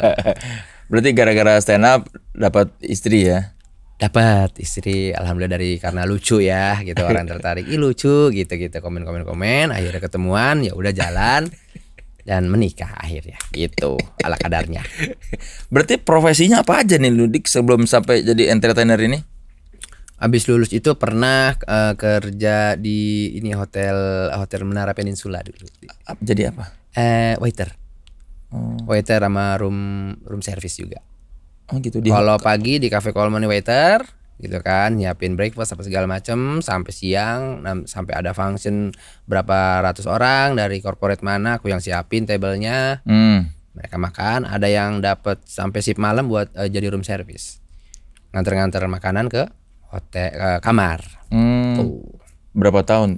S1: berarti gara-gara stand up dapat istri ya dapat istri alhamdulillah dari karena lucu ya gitu orang tertarik ih lucu gitu gitu komen komen komen akhirnya ketemuan ya udah jalan dan menikah akhirnya gitu ala kadarnya berarti profesinya apa aja nih Ludik sebelum sampai jadi entertainer ini Habis lulus itu pernah uh, kerja di ini hotel hotel Menara Peninsula dulu jadi apa eh waiter hmm. waiter sama room room service juga Oh gitu dia. Kalau pagi di Cafe Coleman waiter gitu kan nyiapin breakfast apa segala macem sampai siang sampai ada function berapa ratus orang dari corporate mana aku yang siapin tablenya hmm. mereka makan ada yang dapat sampai sip malam buat uh, jadi room service nganter-nganter makanan ke hotel ke eh, kamar hmm. Tuh. berapa tahun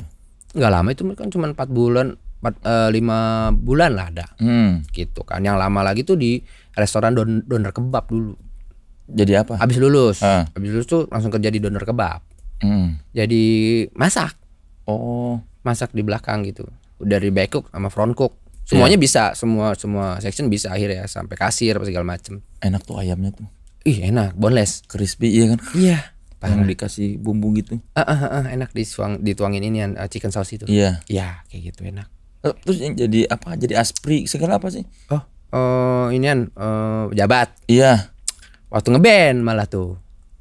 S1: nggak lama itu kan cuma empat bulan empat eh, lima bulan lah ada hmm. gitu kan yang lama lagi tuh di restoran don doner kebab dulu. Jadi apa? Habis lulus. Uh. Habis lulus tuh langsung kerja di doner kebab. Mm. Jadi masak. Oh. Masak di belakang gitu. Dari back cook sama front cook. Iya. Semuanya yeah. bisa, semua semua section bisa akhir ya sampai kasir apa segala macem. Enak tuh ayamnya tuh. Ih enak, boneless. Crispy iya kan? Iya. Yeah. Yang dikasih bumbu gitu. Uh, uh, uh, uh, enak disuang, dituangin ini uh, chicken sauce itu. Iya. Yeah. Iya, yeah, kayak gitu enak. Eh, terus yang jadi apa? Jadi aspri segala apa sih? Oh, uh, oh, inian uh, oh, jabat. Iya. Waktu ngeband malah tuh.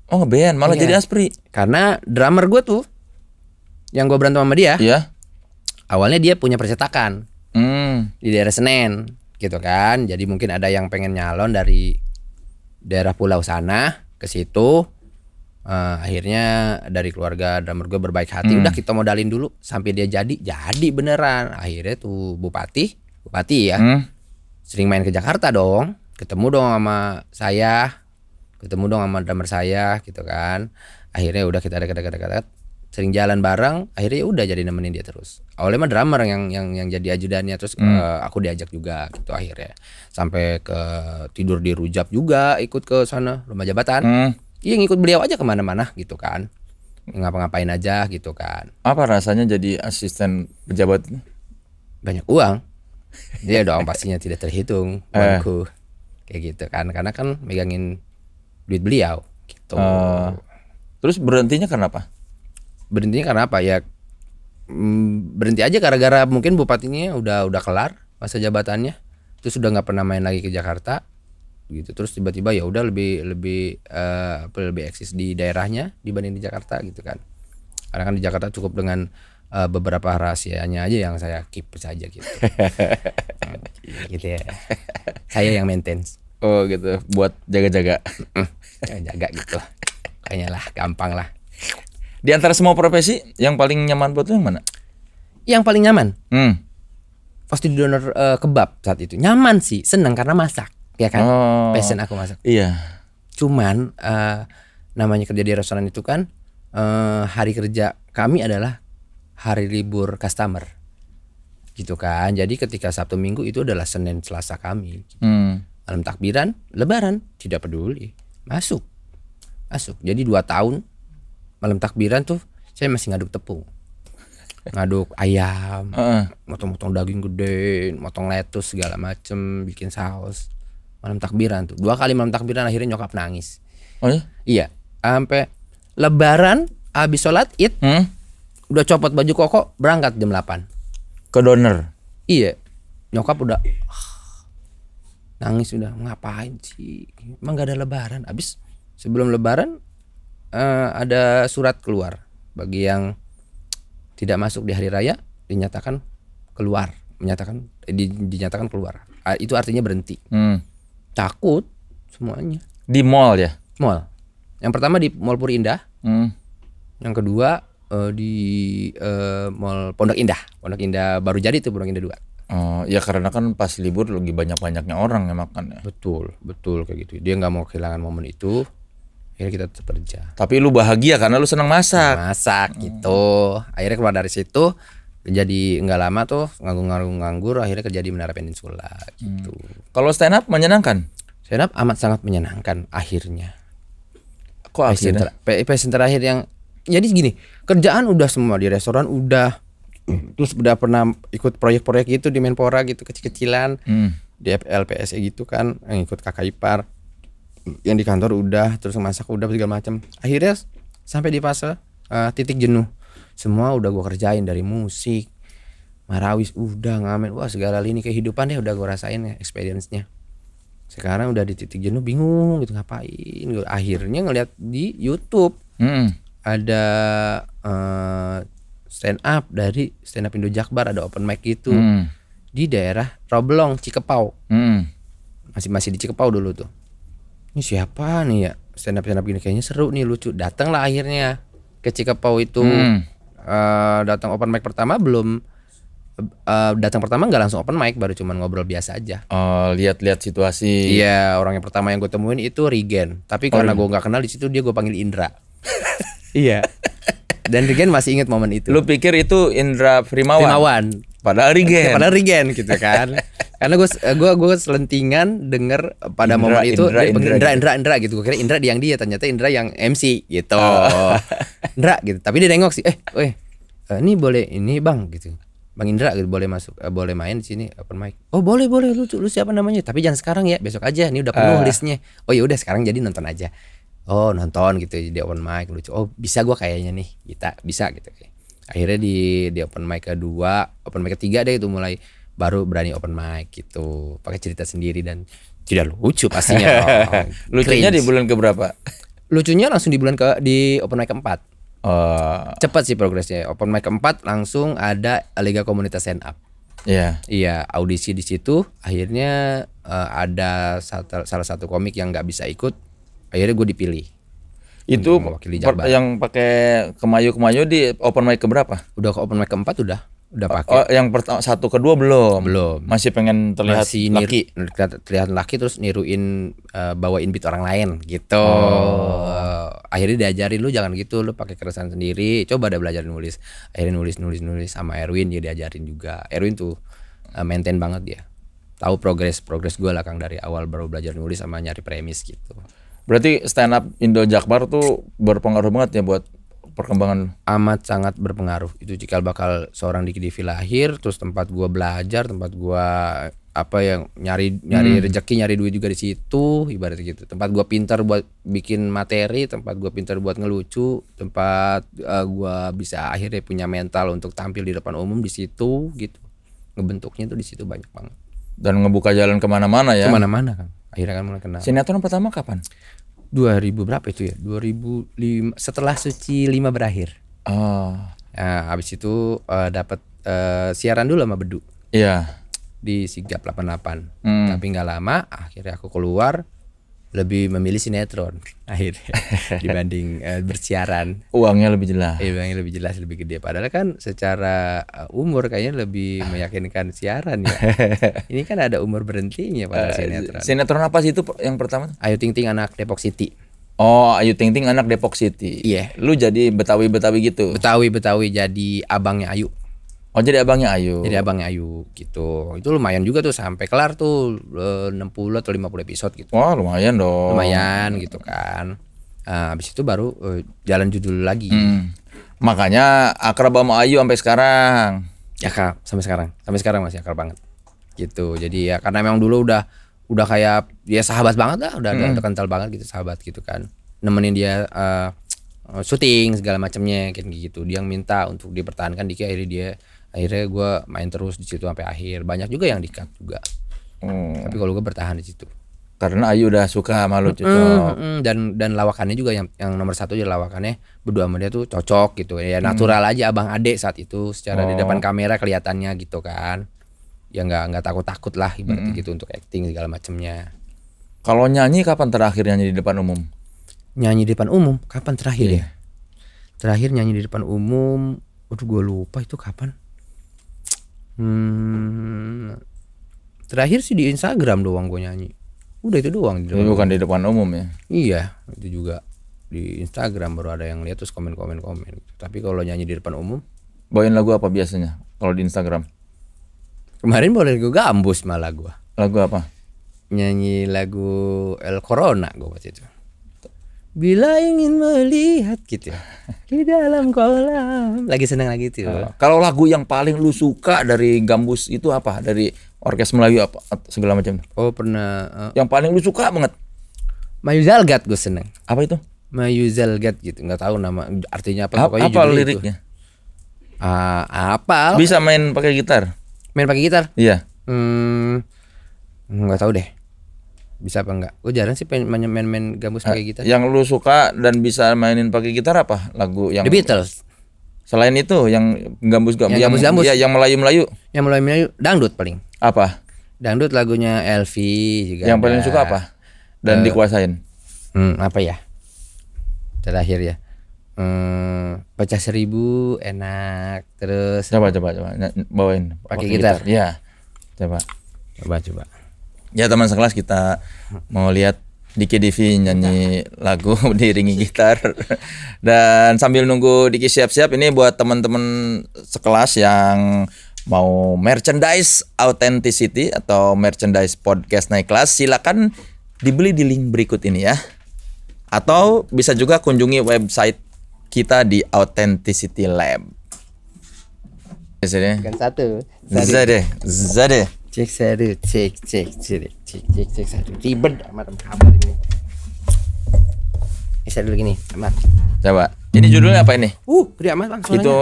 S1: Oh ngeband malah iya. jadi aspri. Karena drummer gue tuh yang gue berantem sama dia. Iya. Awalnya dia punya percetakan
S4: hmm.
S1: di daerah Senen gitu kan. Jadi mungkin ada yang pengen nyalon dari daerah pulau sana ke situ. Uh, akhirnya dari keluarga drummer gue berbaik hati hmm. udah kita modalin dulu sampai dia jadi jadi beneran akhirnya tuh bupati bupati ya hmm sering main ke Jakarta dong ketemu dong sama saya ketemu dong sama drummer saya gitu kan akhirnya udah kita dekat-dekat-dekat sering jalan bareng akhirnya udah jadi nemenin dia terus awalnya mah drummer yang yang yang jadi ajudannya terus hmm. uh, aku diajak juga gitu akhirnya sampai ke tidur di rujab juga ikut ke sana rumah jabatan hmm. iya ngikut beliau aja kemana-mana gitu kan ngapa-ngapain aja gitu kan apa rasanya jadi asisten pejabat banyak uang Iya doang pastinya tidak terhitung eh. uangku. uh. Kayak gitu kan, karena kan megangin duit beliau gitu. Uh, terus berhentinya kenapa? Berhentinya karena apa? Ya mm, berhenti aja gara-gara mungkin bupatinya udah udah kelar masa jabatannya. Terus sudah nggak pernah main lagi ke Jakarta gitu terus tiba-tiba ya udah lebih lebih uh, lebih eksis di daerahnya dibanding di Jakarta gitu kan karena kan di Jakarta cukup dengan uh, beberapa rahasianya aja yang saya keep saja gitu. hmm, gitu ya. Saya yang maintenance. Oh gitu, buat jaga-jaga. Ya, jaga gitu. Kayaknya lah, gampang lah. Di antara semua profesi, yang paling nyaman buat lu yang mana? Yang paling nyaman? Hmm. Pasti di donor uh, kebab saat itu. Nyaman sih, senang karena masak, ya kan? Oh, Passion aku masak. Iya. Cuman uh, namanya kerja di restoran itu kan uh, hari kerja kami adalah hari libur customer gitu kan jadi ketika Sabtu Minggu itu adalah Senin Selasa kami gitu.
S4: hmm.
S1: malam takbiran Lebaran tidak peduli masuk masuk jadi dua tahun malam takbiran tuh saya masih ngaduk tepung ngaduk ayam motong-motong uh -uh. daging gede motong lettuce segala macem bikin saus malam takbiran tuh dua kali malam takbiran akhirnya nyokap nangis oh iya, iya. sampai Lebaran habis sholat id hmm? udah copot baju koko berangkat jam 8 ke donor iya nyokap udah ah, nangis udah ngapain sih emang gak ada lebaran abis sebelum lebaran uh, ada surat keluar bagi yang tidak masuk di hari raya dinyatakan keluar menyatakan eh, dinyatakan keluar ah, itu artinya berhenti hmm. takut semuanya di mall ya mall yang pertama di mall Puri hmm. yang kedua uh, di uh, Mall Pondok Indah. Pondok Indah baru jadi tuh Pondok Indah dua. Oh, ya karena kan pas libur lagi banyak-banyaknya orang yang makan ya. Betul, betul kayak gitu. Dia nggak mau kehilangan momen itu. Akhirnya kita tetap kerja. Tapi lu bahagia karena lu senang masak. Masak hmm. gitu. Akhirnya keluar dari situ jadi nggak lama tuh nganggur-nganggur akhirnya kerja di Menara Peninsula gitu. Hmm. Kalau stand up menyenangkan? Stand up amat sangat menyenangkan akhirnya. Kok akhirnya? Passion, ter passion terakhir yang jadi gini kerjaan udah semua di restoran udah hmm. terus udah pernah ikut proyek-proyek gitu di Menpora gitu kecil-kecilan mm. di LPS e gitu kan yang ikut kakak ipar yang di kantor udah terus masak udah segala macam akhirnya sampai di fase uh, titik jenuh semua udah gua kerjain dari musik marawis udah ngamen wah segala lini kehidupan deh ya udah gua rasain ya experience-nya sekarang udah di titik jenuh bingung gitu ngapain gua akhirnya ngeliat di YouTube mm ada uh, stand up dari stand up Indo Jakbar ada open mic itu hmm. di daerah Roblong Cikepau hmm. masih masih di Cikepau dulu tuh ini siapa nih ya stand up stand up gini kayaknya seru nih lucu datanglah akhirnya ke Cikepau itu hmm. uh, datang open mic pertama belum uh, datang pertama nggak langsung open mic baru cuman ngobrol biasa aja
S4: oh lihat-lihat
S1: situasi iya orang yang pertama yang gue temuin itu Regen tapi oh, karena gue nggak kenal di situ dia gue panggil Indra iya. Dan Rigen masih ingat momen itu. Lu pikir itu Indra Primawan? Primawan. Padahal Rigen. Padahal Rigen gitu kan. Karena gue gua gua selentingan denger pada Indra, momen itu Indra Indra, Indra Indra Indra gitu. gitu. Gue kira Indra yang dia ternyata Indra yang MC gitu. Oh. Indra gitu. Tapi dia nengok sih, eh, weh, eh, ini boleh ini bang gitu. Bang Indra gitu boleh masuk uh, boleh main di sini open mic. Oh, boleh boleh lu lu siapa namanya? Tapi jangan sekarang ya, besok aja. Ini udah penuh uh. listnya. Oh ya udah sekarang jadi nonton aja oh nonton gitu ya, di open mic lucu oh bisa gue kayaknya nih kita bisa gitu akhirnya di di open mic kedua open mic ketiga deh itu mulai baru berani open mic gitu pakai cerita sendiri dan tidak lucu pastinya oh, lucunya di bulan keberapa lucunya langsung di bulan ke di open mic keempat uh. Oh. cepat sih progresnya open mic keempat langsung ada liga komunitas stand up Iya. Yeah. Iya audisi di situ akhirnya uh, ada salah satu komik yang nggak bisa ikut akhirnya gue dipilih itu yang pakai kemayu kemayu di open mic keberapa udah ke open mic keempat udah udah oh, pakai oh, yang pertama satu kedua belum belum masih pengen terlihat masih niru, laki terlihat, terlihat laki terus niruin uh, bawain beat orang lain gitu oh. akhirnya diajarin lu jangan gitu lu pakai keresahan sendiri coba ada belajar nulis akhirnya nulis nulis nulis sama Erwin dia diajarin juga Erwin tuh uh, maintain banget dia tahu progres progres gue lah kang dari awal baru belajar nulis sama nyari premis gitu Berarti stand up Indo Jakbar tuh berpengaruh banget ya buat perkembangan amat sangat berpengaruh itu cikal bakal seorang Diki Divi lahir terus tempat gua belajar tempat gua apa yang nyari nyari hmm. rezeki nyari duit juga di situ ibarat gitu tempat gua pintar buat bikin materi tempat gua pintar buat ngelucu tempat uh, gua bisa akhirnya punya mental untuk tampil di depan umum di situ gitu ngebentuknya tuh di situ banyak banget
S4: dan ngebuka jalan kemana-mana ya
S1: kemana-mana kan akhirnya kan mulai kenal sinetron pertama kapan 2000 berapa itu ya? 2005 setelah suci 5 berakhir. Oh. Nah, habis itu uh, eh, dapat uh, eh, siaran dulu sama Bedu. Iya. Yeah. Di Sigap 88. Hmm. Tapi nggak lama akhirnya aku keluar lebih memilih sinetron akhirnya dibanding uh, bersiaran uangnya lebih jelas eh, uangnya lebih jelas lebih gede padahal kan secara uh, umur kayaknya lebih meyakinkan siaran ya ini kan ada umur berhentinya pada uh, sinetron
S4: sinetron apa sih itu yang pertama
S1: Ayu Ting Ting anak Depok City Oh, Ayu Ting Ting anak Depok City. Iya. Yeah. Lu jadi Betawi Betawi gitu. Betawi Betawi jadi abangnya Ayu. Oh jadi abangnya Ayu. Jadi abangnya Ayu gitu. Itu lumayan juga tuh sampai kelar tuh 60 eh, atau 50 episode gitu. Wah, lumayan dong. Lumayan gitu kan. Nah, habis itu baru uh, jalan judul lagi. Hmm. Makanya akrab sama Ayu sampai sekarang. Ya kak, sampai sekarang. Sampai sekarang masih akrab banget. Gitu. Jadi ya karena memang dulu udah udah kayak ya sahabat banget lah, udah, hmm. kental banget gitu sahabat gitu kan. Nemenin dia uh, syuting segala macamnya kayak gitu. Dia yang minta untuk dipertahankan di akhirnya dia akhirnya gue main terus di situ sampai akhir banyak juga yang dikat juga hmm. tapi kalau gue bertahan di situ karena Ayu udah suka sama lu cocok mm, mm, dan dan lawakannya juga yang yang nomor satu jadi lawakannya berdua sama dia tuh cocok gitu ya hmm. natural aja abang adek saat itu secara oh. di depan oh. kamera kelihatannya gitu kan ya nggak nggak takut takut lah ibarat mm. gitu untuk acting segala macemnya kalau nyanyi kapan terakhir nyanyi di depan umum nyanyi di depan umum kapan terakhir yeah. ya iya. terakhir nyanyi di depan umum udah gue lupa itu kapan Hmm, terakhir sih di Instagram doang gue nyanyi. Udah itu doang. Di bukan di
S4: depan umum ya?
S1: Iya, itu juga di Instagram baru ada yang lihat terus komen komen komen. Tapi kalau nyanyi di depan umum,
S4: bawain lagu apa biasanya?
S1: Kalau di Instagram? Kemarin boleh gue gambus malah gue. Lagu apa? Nyanyi lagu El Corona gue waktu itu
S2: bila ingin melihat gitu ya, di dalam kolam
S1: lagi seneng lagi itu uh, kalau lagu yang paling lu suka dari gambus itu apa dari orkes Melayu apa segala macam oh pernah uh, yang paling lu suka banget Mayu Zalgat gue seneng apa itu Mayu Zalgat gitu nggak tahu nama artinya apa pokoknya apa liriknya Uh, ah, apa bisa main pakai gitar main pakai gitar iya hmm, nggak tahu deh bisa apa enggak? Gue jarang sih main-main main gambus pakai gitar. Yang lu suka dan bisa mainin pakai gitar apa? Lagu yang The Beatles. Selain itu yang gambus-gambus iya, yang, gambus, ya, yang Melayu-melayu. Yang Melayu-melayu dangdut paling. Apa? Dangdut lagunya Elvi juga. Yang ada. paling suka apa? Dan uh, dikuasain. Hmm, apa ya? Terakhir ya. Hmm, pecah seribu enak terus coba coba coba
S4: bawain pakai gitar. gitar ya coba coba coba ya teman sekelas kita mau lihat Diki Divi nyanyi lagu diiringi gitar
S1: dan sambil nunggu Diki siap-siap ini buat teman-teman sekelas yang mau merchandise authenticity atau merchandise podcast naik kelas silakan dibeli di link berikut ini ya atau bisa juga kunjungi website kita di Authenticity Lab. Zade. Zade. Zade cek seru cek cek cek cek cek cek seru ribet amat kamar ini ini seru dulu gini amat coba ini judulnya apa ini uh gede amat bang itu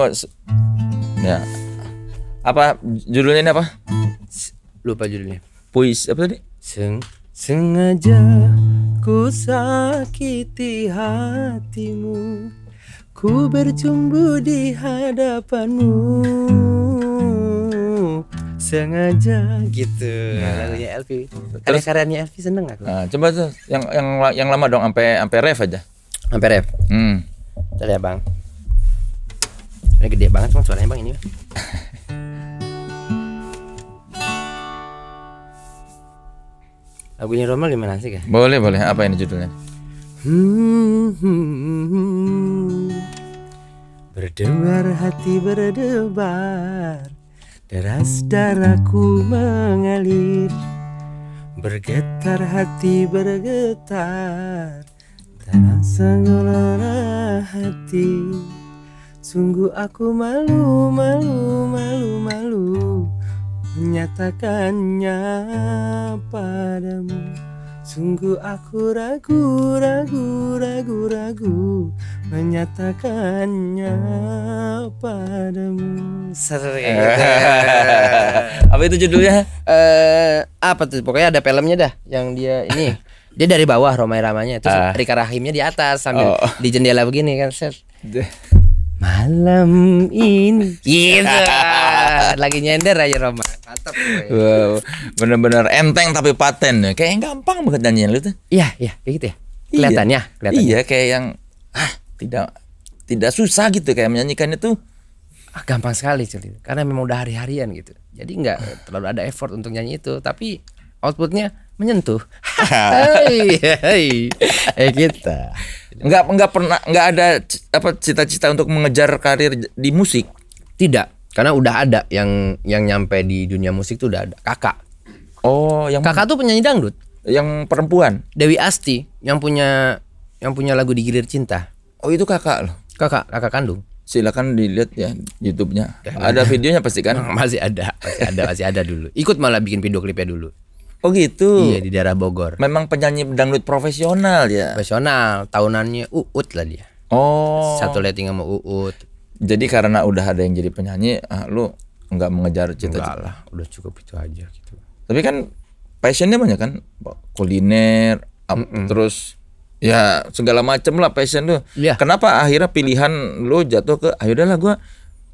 S1: ya apa judulnya ini apa lupa judulnya puis apa tadi Seng
S2: sengaja ku sakiti hatimu ku bercumbu di hadapanmu sengaja gitu lagunya nah. Elvi karya karyanya Elvi seneng aku nah,
S1: coba tuh yang yang yang lama dong sampai sampai ref aja sampai ref hmm. Bentar ya bang ini gede banget cuma suaranya bang ini Lagunya Roma gimana sih kak? Boleh
S4: boleh, apa ini judulnya?
S3: hmm, hmm, hmm,
S2: hmm. berdebar hati berdebar Deras daraku mengalir Bergetar hati bergetar Terasa gelora hati Sungguh aku malu, malu, malu, malu Menyatakannya padamu Sungguh aku ragu, ragu, ragu, ragu Menyatakannya padamu Seru Apa itu judulnya? Eh, apa tuh? Pokoknya ada filmnya dah
S1: Yang dia ini Dia dari bawah Romai Ramanya Terus uh. Rika Rahimnya di atas Sambil oh. di jendela
S2: begini kan Set Malam ini Gitu
S1: lagi nyender aja Roma. Mantap. Wow. Bener-bener enteng tapi paten. Ya. yang gampang banget nyanyian lu tuh. Iya, iya, kayak gitu ya. Kelihatannya, iya. kelihatannya. Iya, kayak yang ah, tidak tidak susah gitu kayak menyanyikannya tuh ah, gampang sekali cuy karena memang udah hari-harian gitu jadi nggak terlalu ada effort untuk nyanyi itu tapi outputnya menyentuh hei hei Eh kita nggak nggak pernah nggak ada apa cita-cita untuk mengejar karir di musik tidak karena udah ada yang yang nyampe di dunia musik tuh udah ada kakak oh yang kakak tuh penyanyi dangdut yang perempuan Dewi Asti yang punya yang punya lagu digilir cinta oh itu kakak loh kakak kakak kandung silakan dilihat ya YouTube-nya ya, ada videonya pasti kan masih ada masih ada masih ada dulu ikut malah bikin video klipnya dulu Oh gitu. Iya di daerah Bogor. Memang penyanyi dangdut profesional ya. Profesional, tahunannya Uut lah dia. Oh. Satu letting sama Uut. Jadi karena udah ada yang jadi penyanyi, ah, lu nggak mengejar cita-cita. Enggak lah, udah cukup itu aja gitu. Tapi kan passionnya banyak kan, kuliner, mm -mm. terus ya segala macem lah passion lu. ya. Kenapa akhirnya pilihan lu jatuh ke, ayo lah gue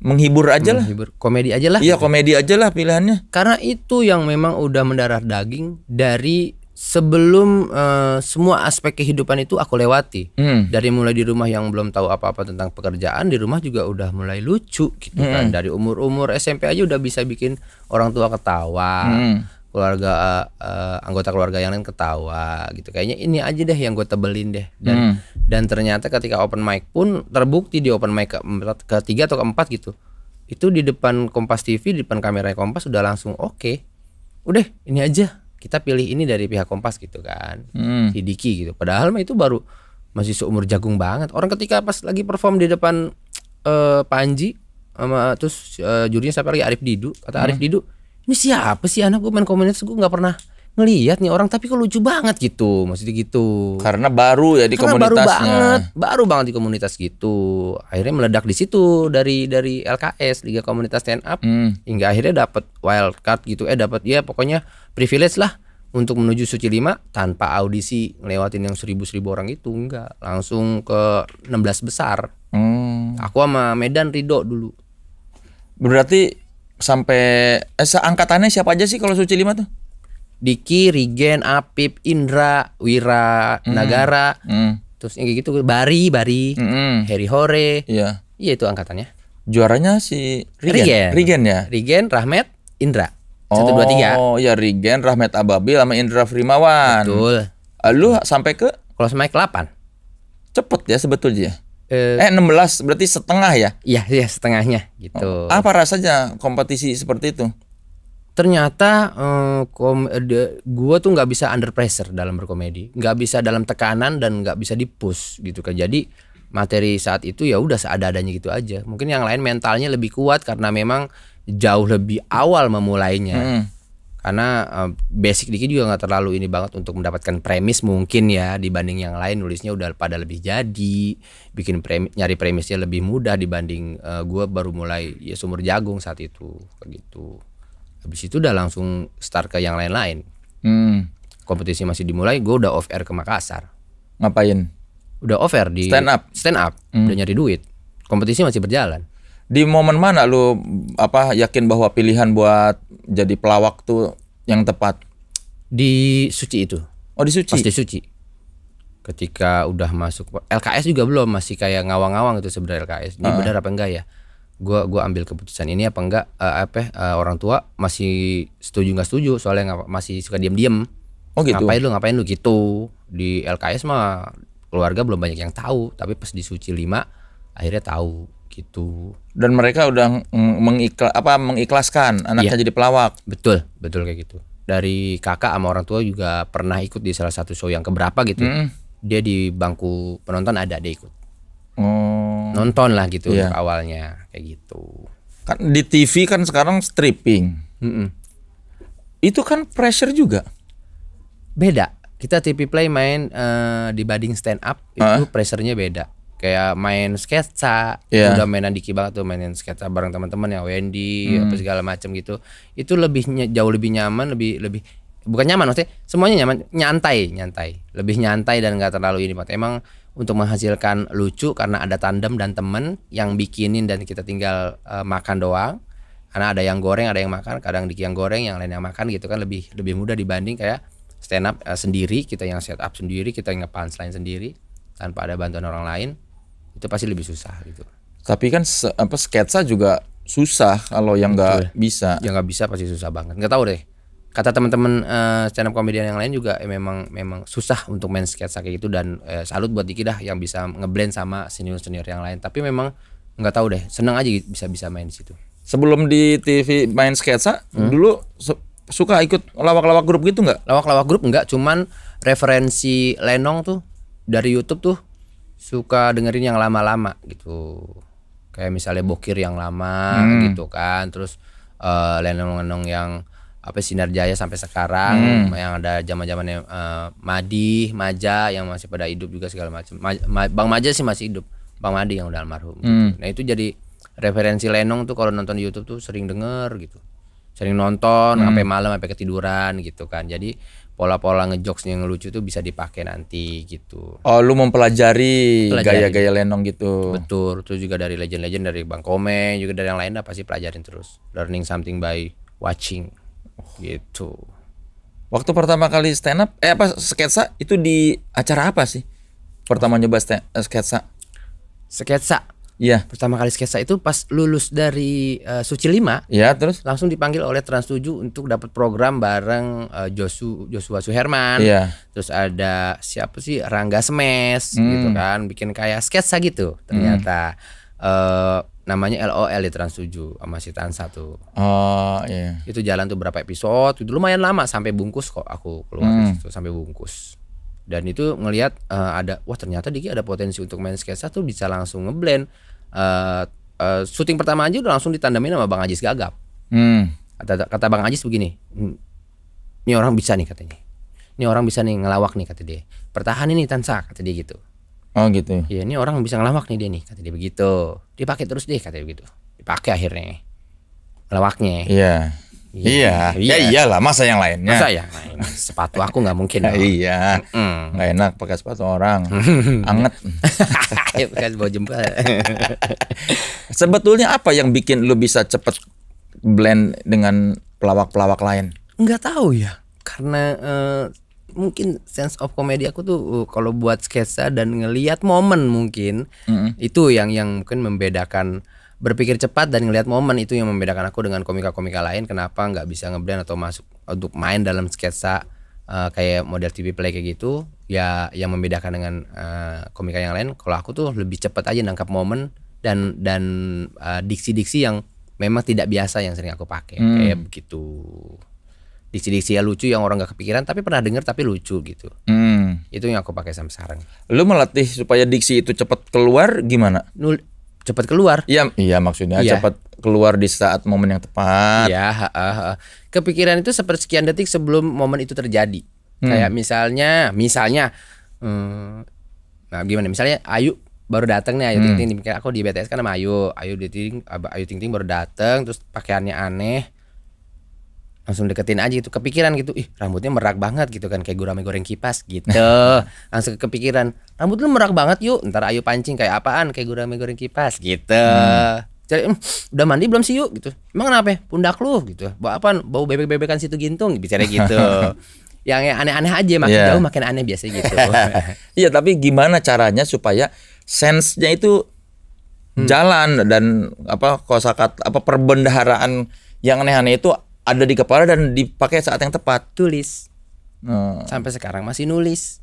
S1: menghibur aja lah. Menghibur. Komedi aja lah. Iya komedi aja lah pilihannya. Karena itu yang memang udah mendarah daging dari sebelum uh, semua aspek kehidupan itu aku lewati hmm. dari mulai di rumah yang belum tahu apa-apa tentang pekerjaan di rumah juga udah mulai lucu gitu kan. hmm. kan dari umur-umur SMP aja udah bisa bikin orang tua ketawa hmm. keluarga uh, anggota keluarga yang lain ketawa gitu kayaknya ini aja deh yang gue tebelin deh dan hmm. dan ternyata ketika open mic pun terbukti di open mic ke, ketiga atau keempat gitu itu di depan Kompas TV di depan kamera Kompas udah langsung oke okay. udah ini aja kita pilih ini dari pihak Kompas gitu kan hmm. si Diki gitu padahal mah itu baru masih seumur jagung banget orang ketika pas lagi perform di depan uh, eh, Panji sama terus uh, jurinya siapa lagi Arif Didu kata hmm. Arif Didu ini siapa sih anak gue main komunitas gue nggak pernah ngelihat nih orang tapi kok lucu banget gitu maksudnya gitu karena baru ya di karena komunitasnya baru banget baru banget di komunitas gitu akhirnya meledak di situ dari dari LKS Liga Komunitas Stand Up hmm. hingga akhirnya dapat wild card gitu eh dapat ya pokoknya privilege lah untuk menuju suci lima tanpa audisi ngelewatin yang seribu seribu orang itu enggak langsung ke 16 besar
S4: hmm.
S1: aku sama Medan Rido dulu berarti sampai eh, seangkatannya siapa aja sih kalau suci lima tuh Diki, Rigen, Apip, Indra, Wira, mm. Nagara, mm. terus yang gitu Bari, Bari, mm Harry Hore, iya, iya itu angkatannya. Juaranya si Rigen, Rigen, Rigen ya, Rigen, Rahmat, Indra, satu dua tiga. Oh ya Rigen, Rahmat Ababil, sama Indra Frimawan. Betul. Lalu ah, sampai ke? Kalau sampai ke delapan. Cepet ya sebetulnya. Ya?
S4: Eh,
S3: eh
S1: 16 berarti setengah ya? Iya, iya setengahnya
S3: gitu. Oh, apa
S1: rasanya kompetisi seperti itu? ternyata eh, gue tuh nggak bisa under pressure dalam berkomedi nggak bisa dalam tekanan dan nggak bisa di push gitu kan jadi materi saat itu ya udah seada-adanya gitu aja mungkin yang lain mentalnya lebih kuat karena memang jauh lebih awal memulainya hmm. karena eh, basic dikit juga nggak terlalu ini banget untuk mendapatkan premis mungkin ya dibanding yang lain nulisnya udah pada lebih jadi bikin premis nyari premisnya lebih mudah dibanding eh, gue baru mulai ya sumur jagung saat itu kayak gitu habis itu udah langsung start ke yang lain-lain hmm. kompetisi masih dimulai gue udah off air ke Makassar ngapain udah off air di stand up stand up hmm. udah nyari duit kompetisi masih berjalan di momen mana lu apa yakin bahwa pilihan buat jadi pelawak tuh yang tepat di suci itu oh di suci pas di suci ketika udah masuk LKS juga belum masih kayak ngawang-ngawang itu sebenarnya LKS ini uh. Ah. benar apa enggak ya gua gua ambil keputusan ini apa enggak uh, apa uh, orang tua masih setuju nggak setuju soalnya gak, masih suka diam-diam oh gitu ngapain lu ngapain lu gitu di LKS mah keluarga belum banyak yang tahu tapi pas di suci 5 akhirnya tahu gitu dan
S4: mereka udah mengikla
S1: apa mengikhlaskan anaknya iya. jadi pelawak betul betul kayak gitu dari kakak sama orang tua juga pernah ikut di salah satu show yang keberapa gitu hmm. dia di bangku penonton ada dia ikut
S4: oh. Hmm. nonton
S1: lah gitu yeah. awalnya
S4: kayak gitu.
S1: Kan di TV kan sekarang stripping. Mm -mm. Itu kan pressure juga. Beda. Kita TV play main uh, dibanding stand up itu pressurnya beda. Kayak main sketsa, yeah. udah mainan Diki banget tuh mainin sketsa bareng teman-teman ya Wendy mm. apa segala macam gitu. Itu lebih jauh lebih nyaman, lebih lebih bukan nyaman maksudnya semuanya nyaman, nyantai, nyantai. Lebih nyantai dan nggak terlalu ini Pak. Emang untuk menghasilkan lucu karena ada tandem dan temen yang bikinin dan kita tinggal uh, makan doang karena ada yang goreng ada yang makan kadang di yang goreng yang lain yang makan gitu kan lebih lebih mudah dibanding kayak stand up uh, sendiri kita yang set up sendiri kita yang ngepans lain sendiri tanpa ada bantuan orang lain itu pasti lebih susah gitu tapi kan se apa sketsa juga susah kalau yang nggak bisa yang nggak bisa pasti susah banget nggak tahu deh kata teman-teman uh, eh, stand up komedian yang lain juga ya memang memang susah untuk main sketsa kayak gitu dan eh, salut buat Diki dah yang bisa ngeblend sama senior-senior yang lain tapi memang nggak tahu deh seneng aja gitu bisa bisa main di situ sebelum di TV main sketsa hmm? dulu suka ikut lawak-lawak grup gitu nggak lawak-lawak grup nggak cuman referensi Lenong tuh dari YouTube tuh suka dengerin yang lama-lama gitu kayak misalnya Bokir yang lama hmm. gitu kan terus uh, Lenong-Lenong yang apa Sinar Jaya sampai sekarang hmm. yang ada zaman-zamannya uh, Madi, Maja yang masih pada hidup juga segala macam. Ma, Ma, Bang Maja sih masih hidup. Bang Madi yang udah almarhum. Gitu. Hmm. Gitu. Nah, itu jadi referensi Lenong tuh kalau nonton di YouTube tuh sering denger gitu. Sering nonton hmm. sampai malam sampai ketiduran gitu kan. Jadi pola-pola ngejokes yang lucu tuh bisa dipakai nanti gitu. Oh, lu mempelajari gaya-gaya Lenong gitu. Betul, terus juga dari legend-legend dari Bang Komeng, juga dari yang lain apa sih pelajarin terus. Learning something by watching. Gitu. Waktu pertama kali stand up, eh apa sketsa itu di acara apa sih? Pertama nyoba stand, uh, eh, sketsa. Sketsa. Iya. Pertama kali sketsa itu pas lulus dari uh, Suci lima Iya, terus langsung dipanggil oleh Trans 7 untuk dapat program bareng uh, Josu Joshua Suherman. Iya. Terus ada siapa sih Rangga Smes gitu hmm. gitu kan, bikin kayak sketsa gitu. Ternyata hmm. uh, namanya LOL di Trans 7 sama si Trans 1.
S4: Oh,
S1: iya. Itu jalan tuh berapa episode? Itu lumayan lama sampai bungkus kok aku keluar hmm. situ sampai bungkus. Dan itu ngelihat uh, ada wah ternyata Diki ada potensi untuk main sketsa tuh bisa langsung ngeblend. Uh, uh, syuting pertama aja udah langsung ditandemin sama Bang Ajis Gagap. Hmm. Kata, kata Bang Ajis begini, ini orang bisa nih katanya. Ini orang bisa nih ngelawak nih kata dia. Pertahan ini Tansa kata dia gitu. Oh gitu. Iya ini orang bisa ngelawak nih dia nih kata dia begitu. Dipakai terus deh kata dia begitu. Dipakai akhirnya ngelawaknya. Iya. Iya, iya, iya. ya iyalah masa yang lainnya. Masa yang lain. Sepatu aku nggak mungkin. ya, iya, nggak mm. Gak enak pakai sepatu orang, anget. Iya, pakai bawa jempol. Sebetulnya apa yang bikin lu bisa cepet blend dengan pelawak-pelawak lain?
S2: Nggak tahu ya, karena uh, mungkin
S1: sense of comedy aku tuh uh, kalau buat sketsa dan ngelihat momen mungkin mm-hmm. itu yang yang mungkin membedakan berpikir cepat dan ngelihat momen itu yang membedakan aku dengan komika-komika lain kenapa nggak bisa ngeblend atau masuk untuk main dalam sketsa uh, kayak model TV play kayak gitu ya yang membedakan dengan uh, komika yang lain kalau aku tuh lebih cepat aja nangkap momen dan dan diksi uh, diksi-diksi yang memang tidak biasa yang sering aku pakai hmm. kayak begitu diksi-diksi ya lucu yang orang gak kepikiran tapi pernah denger tapi lucu gitu. Hmm. Itu yang aku pakai sampai sekarang. Lu melatih supaya diksi itu cepat keluar gimana? Nul cepat keluar. Iya, iya maksudnya ya. cepat keluar di saat momen yang tepat. ya ha, ha, ha. Kepikiran itu sepersekian detik sebelum momen itu terjadi. Hmm. Kayak misalnya, misalnya hmm, nah gimana? Misalnya Ayu baru dateng nih Ayu hmm. Ting Ting aku di BTS kan sama Ayu. Ayu Ting Ting Ayu Ting Ting baru dateng, terus pakaiannya aneh langsung deketin aja gitu kepikiran gitu ih rambutnya merak banget gitu kan kayak gurame goreng kipas gitu langsung kepikiran rambut lu merak banget yuk ntar ayo pancing kayak apaan kayak gurame goreng kipas gitu hmm. cari udah mandi belum sih yuk gitu emang kenapa ya pundak lu gitu bau apa bau bebek bebekan situ gintung bicara gitu yang aneh-aneh aja makin yeah. jauh makin aneh biasa gitu iya tapi gimana caranya supaya sense nya itu hmm. jalan dan apa kosakat apa perbendaharaan yang aneh-aneh itu ada di kepala dan dipakai saat yang tepat. Tulis. Hmm. Sampai sekarang masih nulis.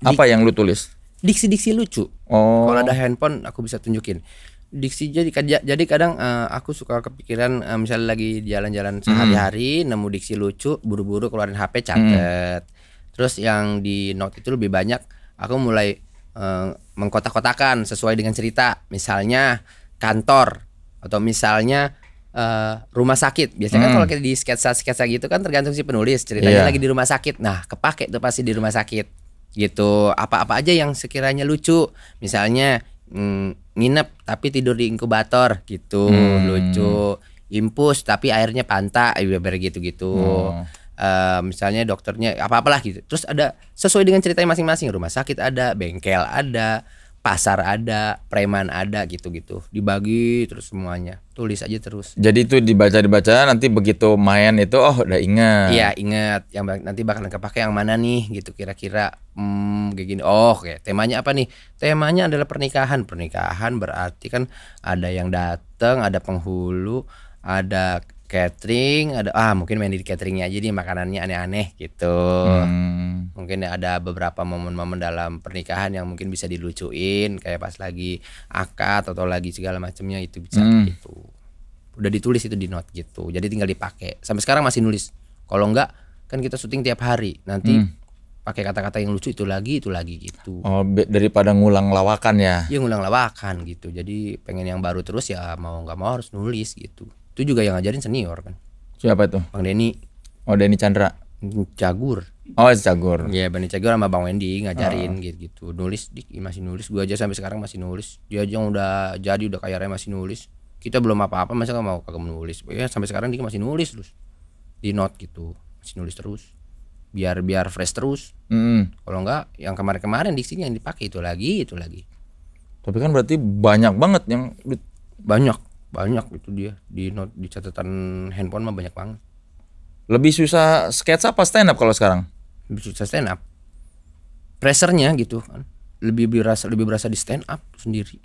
S1: Apa yang lu tulis? Diksi-diksi lucu. Oh. Kalau ada handphone aku bisa tunjukin. Diksi jadi jadi kadang uh, aku suka kepikiran uh, misalnya lagi jalan-jalan hmm. sehari-hari hmm. nemu diksi lucu, buru-buru keluarin HP catet. Hmm. Terus yang di note itu lebih banyak aku mulai uh, mengkotak-kotakan sesuai dengan cerita. Misalnya kantor atau misalnya uh, rumah sakit. Biasanya kan hmm. kan kalau kita di sketsa-sketsa gitu kan tergantung si penulis ceritanya yeah. lagi di rumah sakit. Nah, kepake tuh pasti di rumah sakit gitu. Apa-apa aja yang sekiranya lucu. Misalnya mm, nginep tapi tidur di inkubator gitu, hmm. lucu. Impus tapi airnya panta, gitu-gitu. Uh, misalnya dokternya apa-apalah gitu. Terus ada sesuai dengan ceritanya masing-masing. Rumah sakit ada, bengkel ada, pasar ada, preman ada gitu-gitu. Dibagi terus semuanya. Tulis aja terus. Jadi
S4: itu dibaca-dibaca nanti begitu main itu oh udah ingat. Iya,
S1: ingat yang nanti bakalan kepake yang mana nih gitu kira-kira.
S4: Hmm, kayak
S1: gini. Oh, oke. Temanya apa nih? Temanya adalah pernikahan. Pernikahan berarti kan ada yang datang, ada penghulu, ada catering ada ah mungkin main di cateringnya aja nih makanannya aneh-aneh gitu hmm. mungkin ada beberapa momen-momen dalam pernikahan yang mungkin bisa dilucuin kayak pas lagi akad atau lagi segala macamnya itu bisa hmm. gitu udah ditulis itu di note gitu jadi tinggal dipakai sampai sekarang masih nulis kalau enggak kan kita syuting tiap hari nanti hmm. pakai kata-kata yang lucu itu lagi itu lagi gitu oh daripada ngulang lawakan ya iya ngulang lawakan gitu jadi pengen yang baru terus ya mau nggak mau harus nulis gitu itu juga yang ngajarin senior kan. Siapa tuh? Bang Denny. Oh, Denny Chandra. Cagur. Oh, Cagur. ya yeah, Bang Cagur sama Bang Wendy ngajarin oh. gitu-gitu. Nulis dik, masih nulis. Gua aja sampai sekarang masih nulis. Dia aja udah jadi udah kaya raya masih nulis. Kita belum apa-apa masa mau kagak menulis. Ya sampai sekarang dia masih nulis terus. Di not gitu. Masih nulis terus. Biar biar fresh terus. Mm. Kalau enggak yang kemarin-kemarin di sini yang dipakai itu lagi, itu lagi. Tapi kan berarti banyak banget yang banyak banyak itu dia di not di catatan handphone mah banyak banget lebih susah sketsa apa stand up kalau sekarang lebih susah stand up pressernya gitu kan lebih berasa lebih berasa di stand up sendiri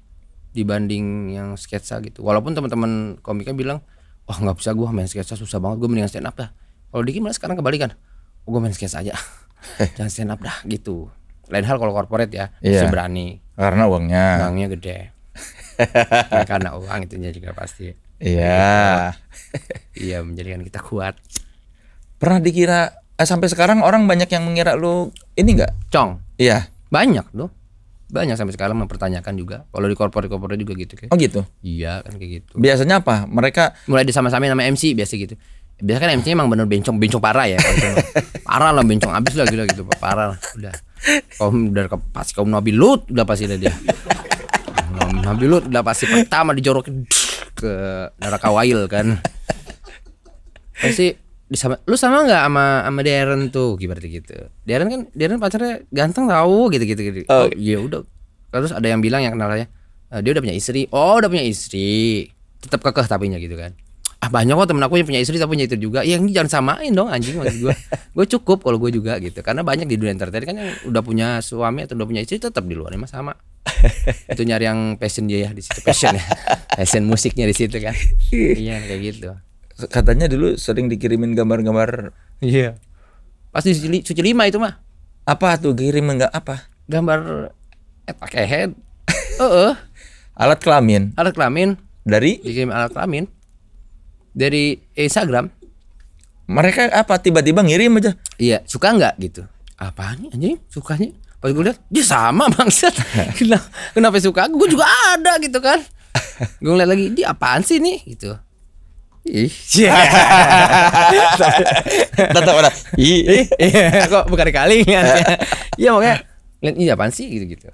S1: dibanding yang sketsa gitu walaupun teman-teman komika bilang wah oh, nggak bisa gua main sketsa susah banget gua mendingan stand up dah kalau dikit malah sekarang kebalikan oh, gue main sketsa aja jangan stand up dah gitu lain hal kalau corporate ya yeah. masih berani karena uangnya uangnya gede ya, karena uang itu juga pasti. Iya. Iya menjadikan kita kuat. Pernah dikira eh, sampai sekarang orang banyak yang mengira lu ini enggak? Cong. Iya. Banyak tuh. Banyak sampai sekarang mempertanyakan juga. Kalau di korporat-korporat juga gitu kayak. Oh gitu. Iya kan kayak gitu. Biasanya apa? Mereka mulai disama sama sama MC biasa gitu. Biasanya kan MC emang bener bencong, bencong parah ya. Gitu. parah lah bencong abis lah gitu, gitu, parah lah. Udah. kau udah ke, pasti kau Nabi Lut udah pasti dia. Nabi Lut udah pasti pertama dijorokin ke neraka Kawail kan. Pasti disama, lu sama nggak sama sama Darren tuh gimana gitu. Darren kan Darren pacarnya ganteng tahu gitu gitu gitu. Oh. oh, ya udah. Terus ada yang bilang yang kenal eh, dia udah punya istri. Oh, udah punya istri. Tetap kekeh nya gitu kan ah banyak kok temen aku yang punya istri tapi punya itu juga ya jangan samain dong anjing maksud gue gue cukup kalau gue juga gitu karena banyak di dunia entertainment kan yang udah punya suami atau udah punya istri tetap di luar emang sama itu nyari yang passion dia ya di situ passion ya passion musiknya di situ kan iya, iya kayak gitu katanya dulu sering dikirimin gambar-gambar iya -gambar... pas suci, suci lima itu mah apa tuh kirim enggak apa gambar eh, pakai head oh uh -uh. alat kelamin alat kelamin dari dikirim alat kelamin dari Instagram mereka apa tiba-tiba ngirim aja iya suka nggak gitu nih anjing sukanya pas gue lihat dia sama bangsat kenapa, kenapa suka aku gue juga ada gitu kan gue ngeliat lagi dia apaan sih nih gitu Ih, tetap ada. Ih, iya, kok bukan kali ya Iya makanya lihat ini apaan sih gitu gitu.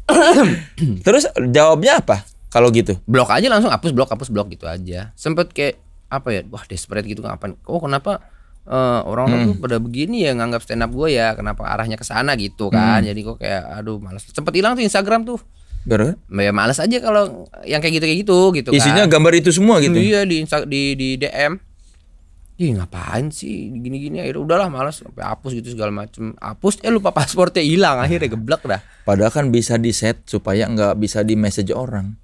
S1: Terus jawabnya apa? Kalau gitu, blok aja langsung hapus blok hapus blok gitu aja. Sempet kayak apa ya? Wah desperate gitu ngapain? Oh kenapa? Eh, orang-orang hmm. tuh pada begini ya nganggap stand up gue ya kenapa arahnya ke sana gitu kan hmm. jadi kok kayak aduh malas cepet hilang tuh Instagram tuh Gara? Ya males aja kalau yang kayak gitu kayak gitu gitu Isinya kan. gambar itu semua gitu. Iya di Insta, di di DM. Ih ngapain sih gini-gini akhirnya udahlah malas sampai hapus gitu segala macem hapus eh lupa paspornya hilang akhirnya geblek dah padahal kan bisa di set supaya nggak bisa di message orang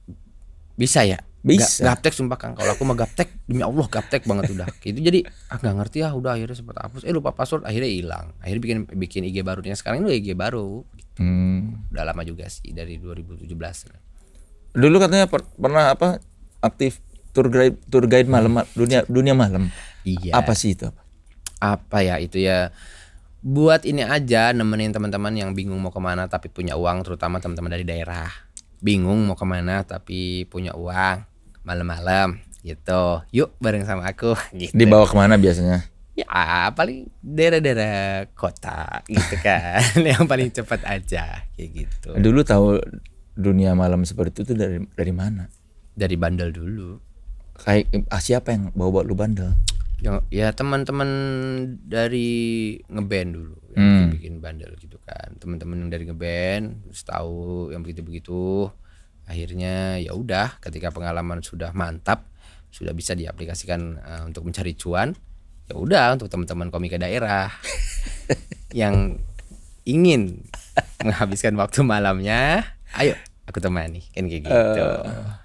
S1: bisa ya bisa gaptek sumpah kang kalau aku mah gaptek demi allah gaptek banget udah itu jadi ah ngerti ya udah akhirnya sempat hapus eh lupa password akhirnya hilang akhirnya bikin bikin IG barunya sekarang ini IG baru
S4: gitu. hmm.
S1: udah lama juga sih dari 2017 dulu katanya per pernah apa aktif tour guide tour guide hmm. malam hmm. dunia dunia malam iya apa sih itu apa ya itu ya buat ini aja nemenin teman-teman yang bingung mau kemana tapi punya uang terutama teman-teman dari daerah bingung mau kemana tapi punya uang malam-malam gitu. Yuk bareng sama aku gitu. Dibawa kemana biasanya? Ya paling daerah-daerah kota gitu kan. yang paling cepat aja kayak gitu. Dulu tahu dunia malam seperti itu dari dari mana? Dari bandel dulu. Kayak ah, siapa yang bawa-bawa lu bandel? Ya, ya teman-teman dari ngeband dulu yang hmm. bikin bandel gitu kan. Teman-teman yang dari ngeband terus tahu yang begitu-begitu akhirnya ya udah ketika pengalaman sudah mantap sudah bisa diaplikasikan uh, untuk mencari cuan ya udah untuk teman-teman komika daerah yang ingin menghabiskan waktu malamnya ayo aku temani kan kayak gitu uh,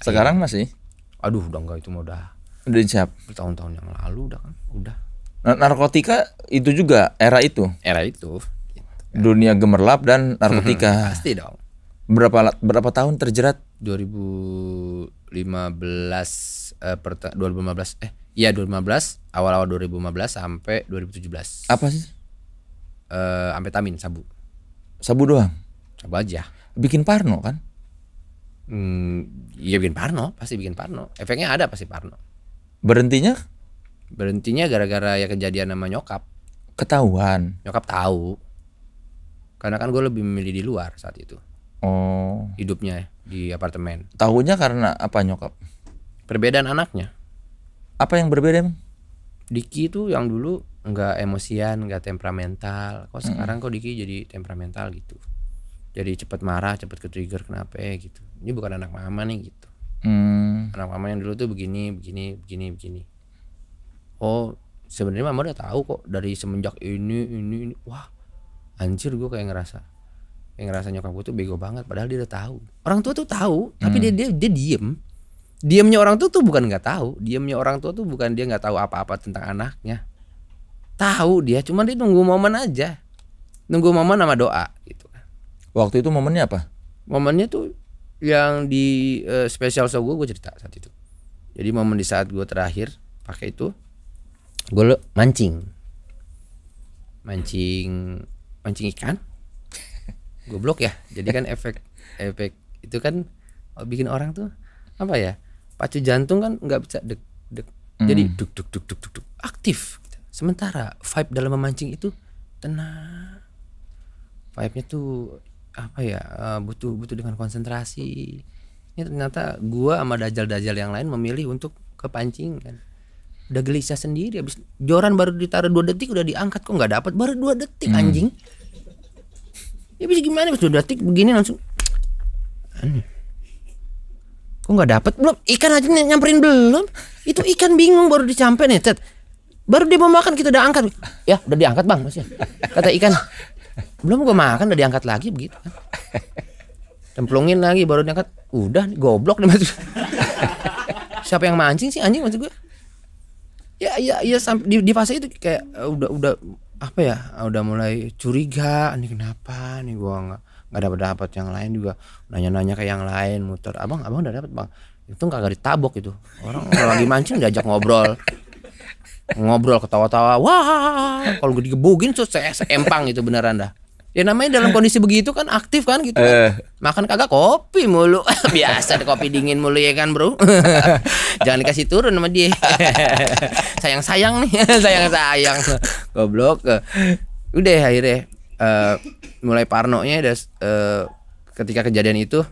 S1: sekarang masih aduh udah enggak itu udah udah siap tahun-tahun yang lalu udah kan udah nah, narkotika itu juga era itu era itu gitu kan. dunia gemerlap dan narkotika mm-hmm, pasti dong berapa berapa tahun terjerat 2015 eh, per 2015 eh iya 2015 awal-awal 2015 sampai 2017 apa sih eh amfetamin sabu sabu doang sabu aja bikin parno kan hmm iya bikin parno pasti bikin parno efeknya ada pasti parno berhentinya berhentinya gara-gara ya kejadian sama nyokap ketahuan nyokap tahu karena kan gue lebih memilih di luar saat itu oh hidupnya di apartemen tahunya karena apa nyokap perbedaan anaknya apa yang berbeda emang Diki itu yang dulu nggak emosian nggak temperamental kok sekarang kok Diki jadi temperamental gitu jadi cepat marah cepat ke trigger kenapa ya gitu ini bukan anak mama nih gitu hmm. anak mama yang dulu tuh begini begini begini begini oh sebenarnya mama udah tahu kok dari semenjak ini ini ini wah anjir gue kayak ngerasa yang ngerasa nyokap gue tuh bego banget padahal dia udah tahu orang tua tuh tahu tapi hmm. dia dia dia diem diemnya orang tua tuh bukan nggak tahu diemnya orang tua tuh bukan dia nggak tahu apa-apa tentang anaknya tahu dia cuman dia nunggu momen aja nunggu momen sama doa gitu waktu itu momennya apa momennya tuh yang di uh, spesial show gue gue cerita saat itu jadi momen di saat gue terakhir pakai itu gue mancing mancing mancing ikan goblok ya jadi kan efek efek itu kan bikin orang tuh apa ya pacu jantung kan nggak bisa dek dek
S4: mm. jadi
S2: duk duk duk duk duk,
S1: duk aktif sementara vibe dalam memancing itu tenang vibe-nya tuh apa ya eh, butuh butuh dengan konsentrasi ini ternyata gua sama dajal-dajal yang lain memilih untuk ke pancing kan udah gelisah sendiri habis joran baru ditaruh dua detik udah diangkat kok nggak dapat baru dua detik mm. anjing
S2: ya bisa gimana sudah detik begini langsung
S1: aneh kok nggak dapet
S2: belum ikan aja nyamperin belum itu ikan bingung baru
S1: dicampe nih cet baru dia mau makan kita udah angkat ya udah diangkat bang masih. kata ikan belum gue makan udah diangkat lagi begitu kan templungin lagi baru diangkat udah goblok nih maksud siapa yang mancing sih anjing maksud gue ya ya ya di, di fase itu kayak uh, udah udah apa ya udah mulai curiga nih kenapa nih gua nggak nggak dapat dapat yang lain juga nanya-nanya ke yang lain muter abang abang udah dapat bang itu nggak ditabok itu orang kalau lagi mancing diajak ngobrol ngobrol ketawa-tawa wah kalau gue digebugin tuh saya empang itu beneran dah Ya namanya dalam kondisi begitu kan aktif kan gitu kan. Uh. Makan kagak kopi mulu. Biasa kopi dingin mulu ya kan, Bro. Jangan dikasih turun sama dia. Sayang-sayang nih, sayang-sayang. Goblok. Udah akhirnya uh, mulai parnonya udah eh, uh, ketika kejadian itu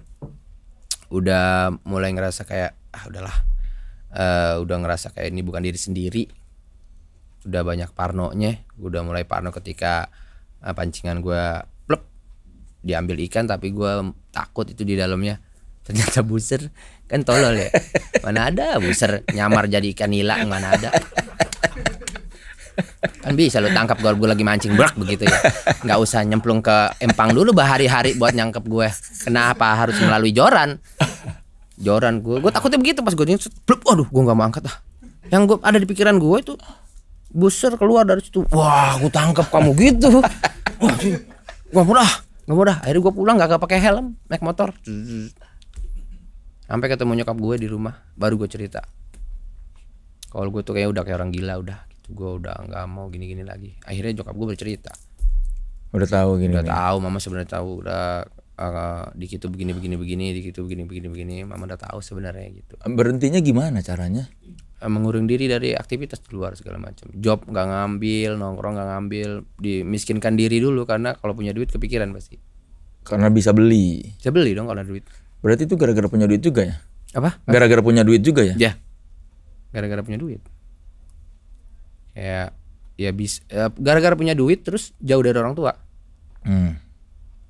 S1: udah mulai ngerasa kayak ah udahlah. Uh, udah ngerasa kayak ini bukan diri sendiri. Udah banyak parnonya, udah mulai parno ketika Eh, pancingan gue plep diambil ikan tapi gue takut itu di dalamnya ternyata buser kan tolol ya mana ada buser nyamar jadi ikan nila mana ada kan bisa lo tangkap gue lagi mancing brak begitu ya nggak usah nyemplung ke empang dulu bahari-hari buat nyangkep gue kenapa harus melalui joran joran gue gue takutnya begitu pas gue nyusut waduh gue nggak mau angkat ah yang gue ada di pikiran gue itu buser keluar dari situ wah aku tangkap kamu gitu gua mudah gak mudah akhirnya gue pulang gak, gak pakai helm naik motor sampai ketemu nyokap gue di rumah baru gue cerita kalau gue tuh kayak udah kayak orang gila udah gitu gue udah nggak mau gini gini lagi akhirnya nyokap gue bercerita
S4: udah tahu gini udah
S1: tahu mama sebenarnya tahu udah uh, dikit tuh begini begini begini dikit tuh begini begini begini mama udah tahu sebenarnya gitu berhentinya
S4: gimana caranya
S1: Eh, mengurung diri dari aktivitas di luar segala macam job nggak ngambil nongkrong nggak ngambil dimiskinkan diri dulu karena kalau punya duit kepikiran pasti karena bisa beli bisa beli dong kalau ada duit berarti itu gara-gara punya duit juga ya apa gara-gara punya duit juga ya ya gara-gara punya duit ya ya bisa ya, gara-gara punya duit terus jauh dari orang tua hmm.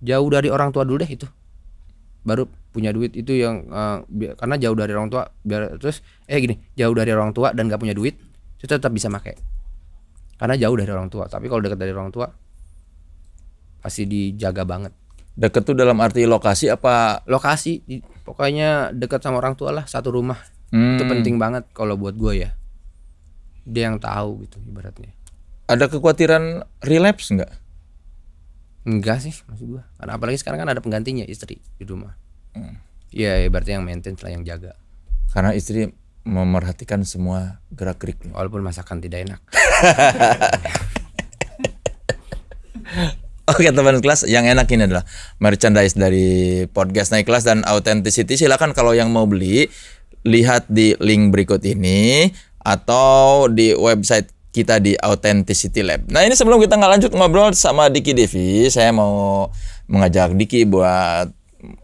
S1: jauh dari orang tua dulu deh itu baru punya duit itu yang uh, karena jauh dari orang tua biar terus eh gini jauh dari orang tua dan gak punya duit itu tetap bisa make karena jauh dari orang tua tapi kalau dekat dari orang tua pasti dijaga banget dekat tuh dalam arti lokasi apa lokasi pokoknya dekat sama orang tua lah satu rumah hmm. itu penting banget kalau buat gue ya dia yang tahu gitu ibaratnya ada kekhawatiran relapse nggak enggak sih masih gua karena apalagi sekarang kan ada penggantinya istri di rumah hmm. iya hmm. ya berarti yang maintain lah yang jaga karena istri memerhatikan semua gerak gerik walaupun masakan tidak enak Oke teman kelas, yang enak ini adalah merchandise dari podcast naik kelas dan authenticity. Silakan kalau yang mau beli lihat di link berikut ini atau di website kita di Authenticity Lab. Nah ini sebelum kita nggak lanjut ngobrol sama Diki Devi, saya mau mengajak Diki buat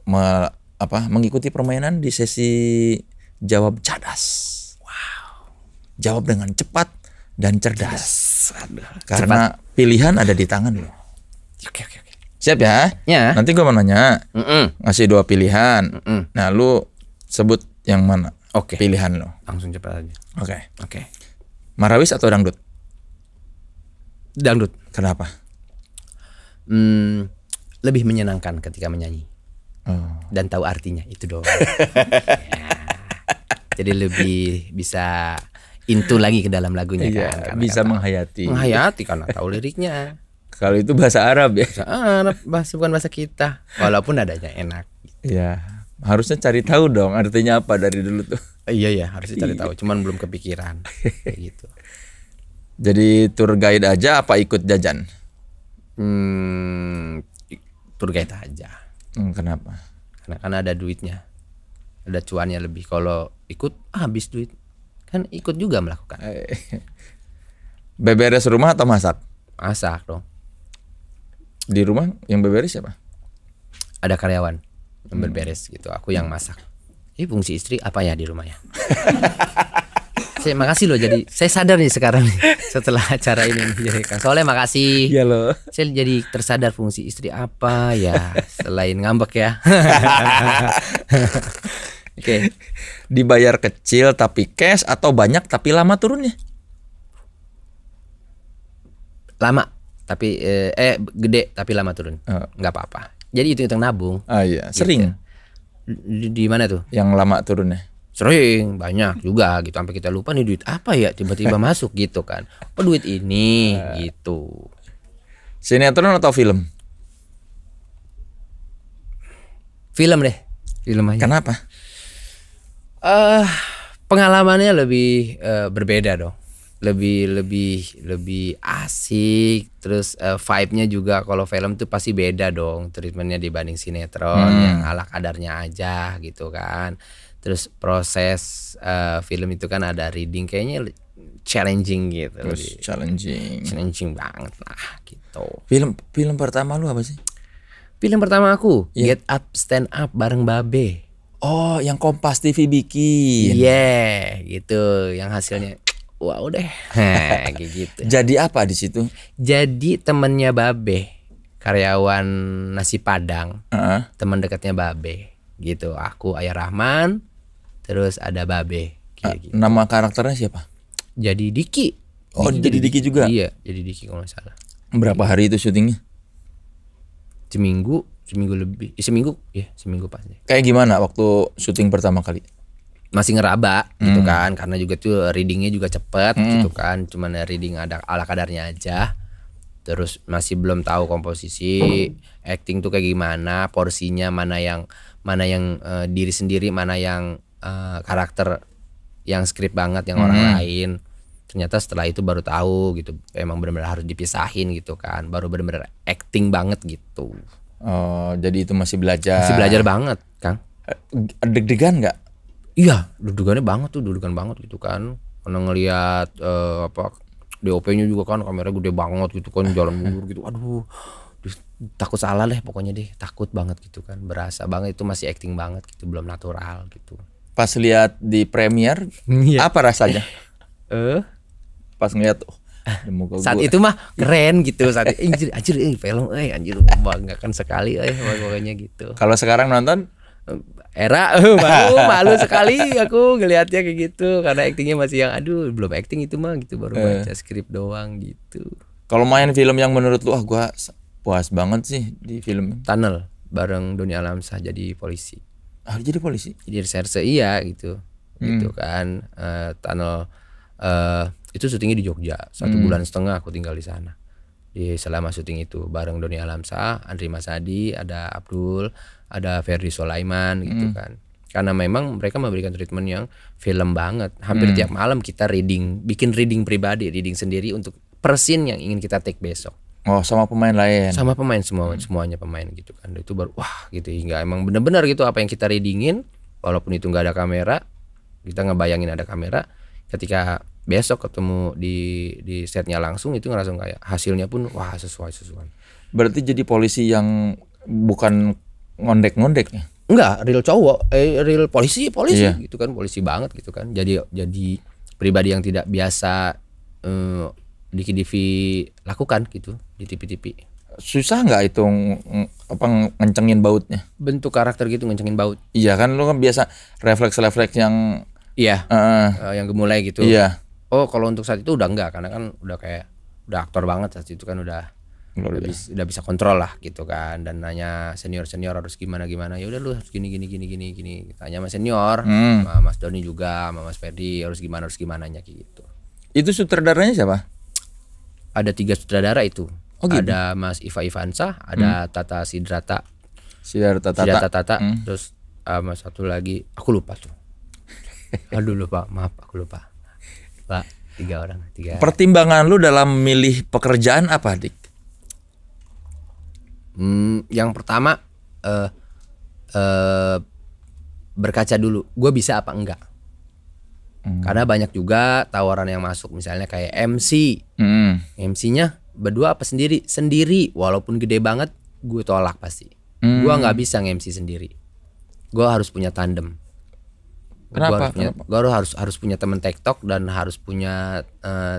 S1: me, apa, mengikuti permainan di sesi jawab cerdas Wow. Jawab dengan cepat dan cerdas. cerdas. Karena cepat. pilihan ada di tangan lo Oke oke oke. Siap ya? Ya. Nanti gue mau nanya. Mm -mm. Ngasih dua pilihan. Mm -mm. Nah lu sebut yang mana? Oke. Okay. Pilihan lo. Langsung cepat aja. Oke. Okay. Oke. Okay. Marawis atau dangdut? Dangdut. Kenapa? Hmm, lebih menyenangkan ketika menyanyi. Oh. Dan tahu artinya itu dong. ya. Jadi lebih bisa intu lagi ke dalam lagunya iya, kan. Karena bisa kata, menghayati. Menghayati karena tahu liriknya. Kalau itu bahasa Arab ya. Bahasa Arab, bahasa bukan bahasa kita. Walaupun adanya enak. Gitu. Harusnya cari tahu dong artinya apa dari dulu tuh. Iya ya, harusnya cari iya. tahu. Cuman belum kepikiran. Kayak gitu. Jadi tour guide aja apa ikut jajan? Hmm, tour guide aja. Hmm, kenapa? Karena karena ada duitnya. Ada cuannya lebih kalau ikut habis duit. Kan ikut juga melakukan. Eh, beberes rumah atau masak? Masak dong. Di rumah yang beberes siapa? Ada karyawan yang hmm. berberes gitu. Aku yang masak. Ini fungsi istri apa ya di rumahnya? saya makasih loh jadi saya sadar nih sekarang nih setelah acara ini dijadikan. Soalnya makasih. Iya loh. Saya jadi tersadar fungsi istri apa ya selain ngambek ya. Oke. Dibayar kecil tapi cash atau banyak tapi lama turunnya? Lama tapi eh, eh gede tapi lama turun. Uh. apa-apa. Jadi itu tentang nabung.
S4: Ah iya, sering. Gitu. Di,
S1: di mana tuh? Yang lama turunnya? sering banyak juga gitu sampai kita lupa nih duit apa ya tiba-tiba masuk gitu kan oh duit ini eh. gitu sinetron atau film film deh film aja kenapa uh, pengalamannya lebih uh, berbeda dong lebih lebih lebih asik terus uh, vibe-nya juga kalau film tuh pasti beda dong treatmentnya dibanding sinetron hmm. yang ala kadarnya aja gitu kan terus proses uh, film itu kan ada reading kayaknya challenging gitu terus jadi, challenging challenging banget lah gitu film film pertama lu apa sih film pertama aku yeah. Get Up Stand Up bareng Babe oh yang Kompas TV bikin yeah gitu yang hasilnya wow deh hehehe kayak gitu jadi apa di situ jadi temennya Babe karyawan nasi padang uh -huh. teman dekatnya Babe gitu aku Ayah Rahman terus ada babe ah, gitu. nama karakternya siapa jadi Diki oh Diki, jadi Diki juga iya jadi Diki kalau nggak salah berapa hari itu syutingnya seminggu seminggu lebih eh, seminggu ya seminggu pasti kayak gimana waktu syuting pertama kali masih ngeraba gitu hmm. gitu kan karena juga tuh readingnya juga cepet hmm. gitu kan cuman reading ada ala kadarnya aja terus masih belum tahu komposisi hmm. acting tuh kayak gimana porsinya mana yang mana yang uh, diri sendiri mana yang uh, karakter yang skrip banget yang hmm. orang lain ternyata setelah itu baru tahu gitu emang benar-benar harus dipisahin gitu kan baru benar-benar acting banget gitu oh jadi itu masih belajar masih belajar banget kang eh, deg-degan nggak iya deg-degannya banget tuh deg-degan banget gitu kan karena ngelihat uh, eh, apa DOP-nya juga kan kamera gede banget gitu kan jalan mundur gitu aduh takut salah deh pokoknya deh takut banget gitu kan berasa banget itu masih acting banget gitu belum natural gitu pas lihat di premier yeah. apa rasanya? Eh, uh. pas ngeliat oh, saat gue. itu mah keren gitu saat
S2: itu anjir anjir eh, film eh
S1: anjir kan sekali eh pokoknya gitu. Kalau sekarang nonton era malu malu sekali aku ngelihatnya kayak gitu karena aktingnya masih yang aduh belum akting itu mah gitu baru eh. baca skrip doang gitu. Kalau main film yang menurut lu ah gua puas banget sih di film Tunnel bareng Doni Alamsah jadi polisi ah jadi polisi jadi reserse iya gitu hmm. gitu kan uh, tunnel uh, itu syutingnya di Jogja satu hmm. bulan setengah aku tinggal di sana di selama syuting itu bareng Doni Alamsa, Andri Masadi, ada Abdul, ada Ferdi Solaiman gitu hmm. kan. Karena memang mereka memberikan treatment yang film banget. Hampir hmm. tiap malam kita reading, bikin reading pribadi, reading sendiri untuk persin yang ingin kita take besok. Oh, sama pemain lain. Sama pemain semua hmm. semuanya pemain gitu kan. Itu baru wah gitu hingga emang benar-benar gitu apa yang kita readingin walaupun itu nggak ada kamera, kita ngebayangin ada kamera ketika besok ketemu di di setnya langsung itu langsung kayak hasilnya pun wah sesuai sesuai. Berarti jadi polisi yang bukan ngondek-ngondek ya? Enggak, real cowok, eh real polisi, polisi iya. gitu kan, polisi banget gitu kan. Jadi jadi pribadi yang tidak biasa eh, di TV lakukan gitu di TV-TV. Susah
S4: nggak itu apa ngencengin bautnya?
S1: Bentuk karakter gitu ngencengin baut. Iya kan lu kan biasa refleks-refleks yang iya uh, uh, yang gemulai gitu. Iya. Oh kalau untuk saat itu udah enggak karena kan udah kayak udah aktor banget saat itu kan udah udah, bisa, udah bisa kontrol lah gitu kan dan nanya senior senior harus gimana gimana ya udah lu harus gini gini gini gini gini tanya sama senior hmm. sama mas Doni juga sama mas Ferdi harus gimana harus gimana nya gitu itu sutradaranya siapa ada tiga sutradara itu. Oh, gitu? Ada Mas Iva Ivansa, ada hmm. Tata Sidrata. Sidrata Tata. Sidrata Tata. Hmm. Terus sama ah, satu lagi aku lupa tuh. Aduh lupa, maaf aku lupa. Pak, tiga orang, tiga. Pertimbangan lu dalam milih pekerjaan apa, Dik? Hmm, yang pertama eh uh, uh, berkaca dulu, gue bisa apa enggak? Hmm. Karena banyak juga tawaran yang masuk misalnya kayak MC. Hmm. MC-nya berdua apa sendiri? Sendiri walaupun gede banget gue tolak pasti. Hmm. Gue nggak bisa nge-MC sendiri. Gue harus punya tandem. Kenapa? Gue harus, punya, Kenapa? Gua harus harus punya teman TikTok dan harus punya uh, eh,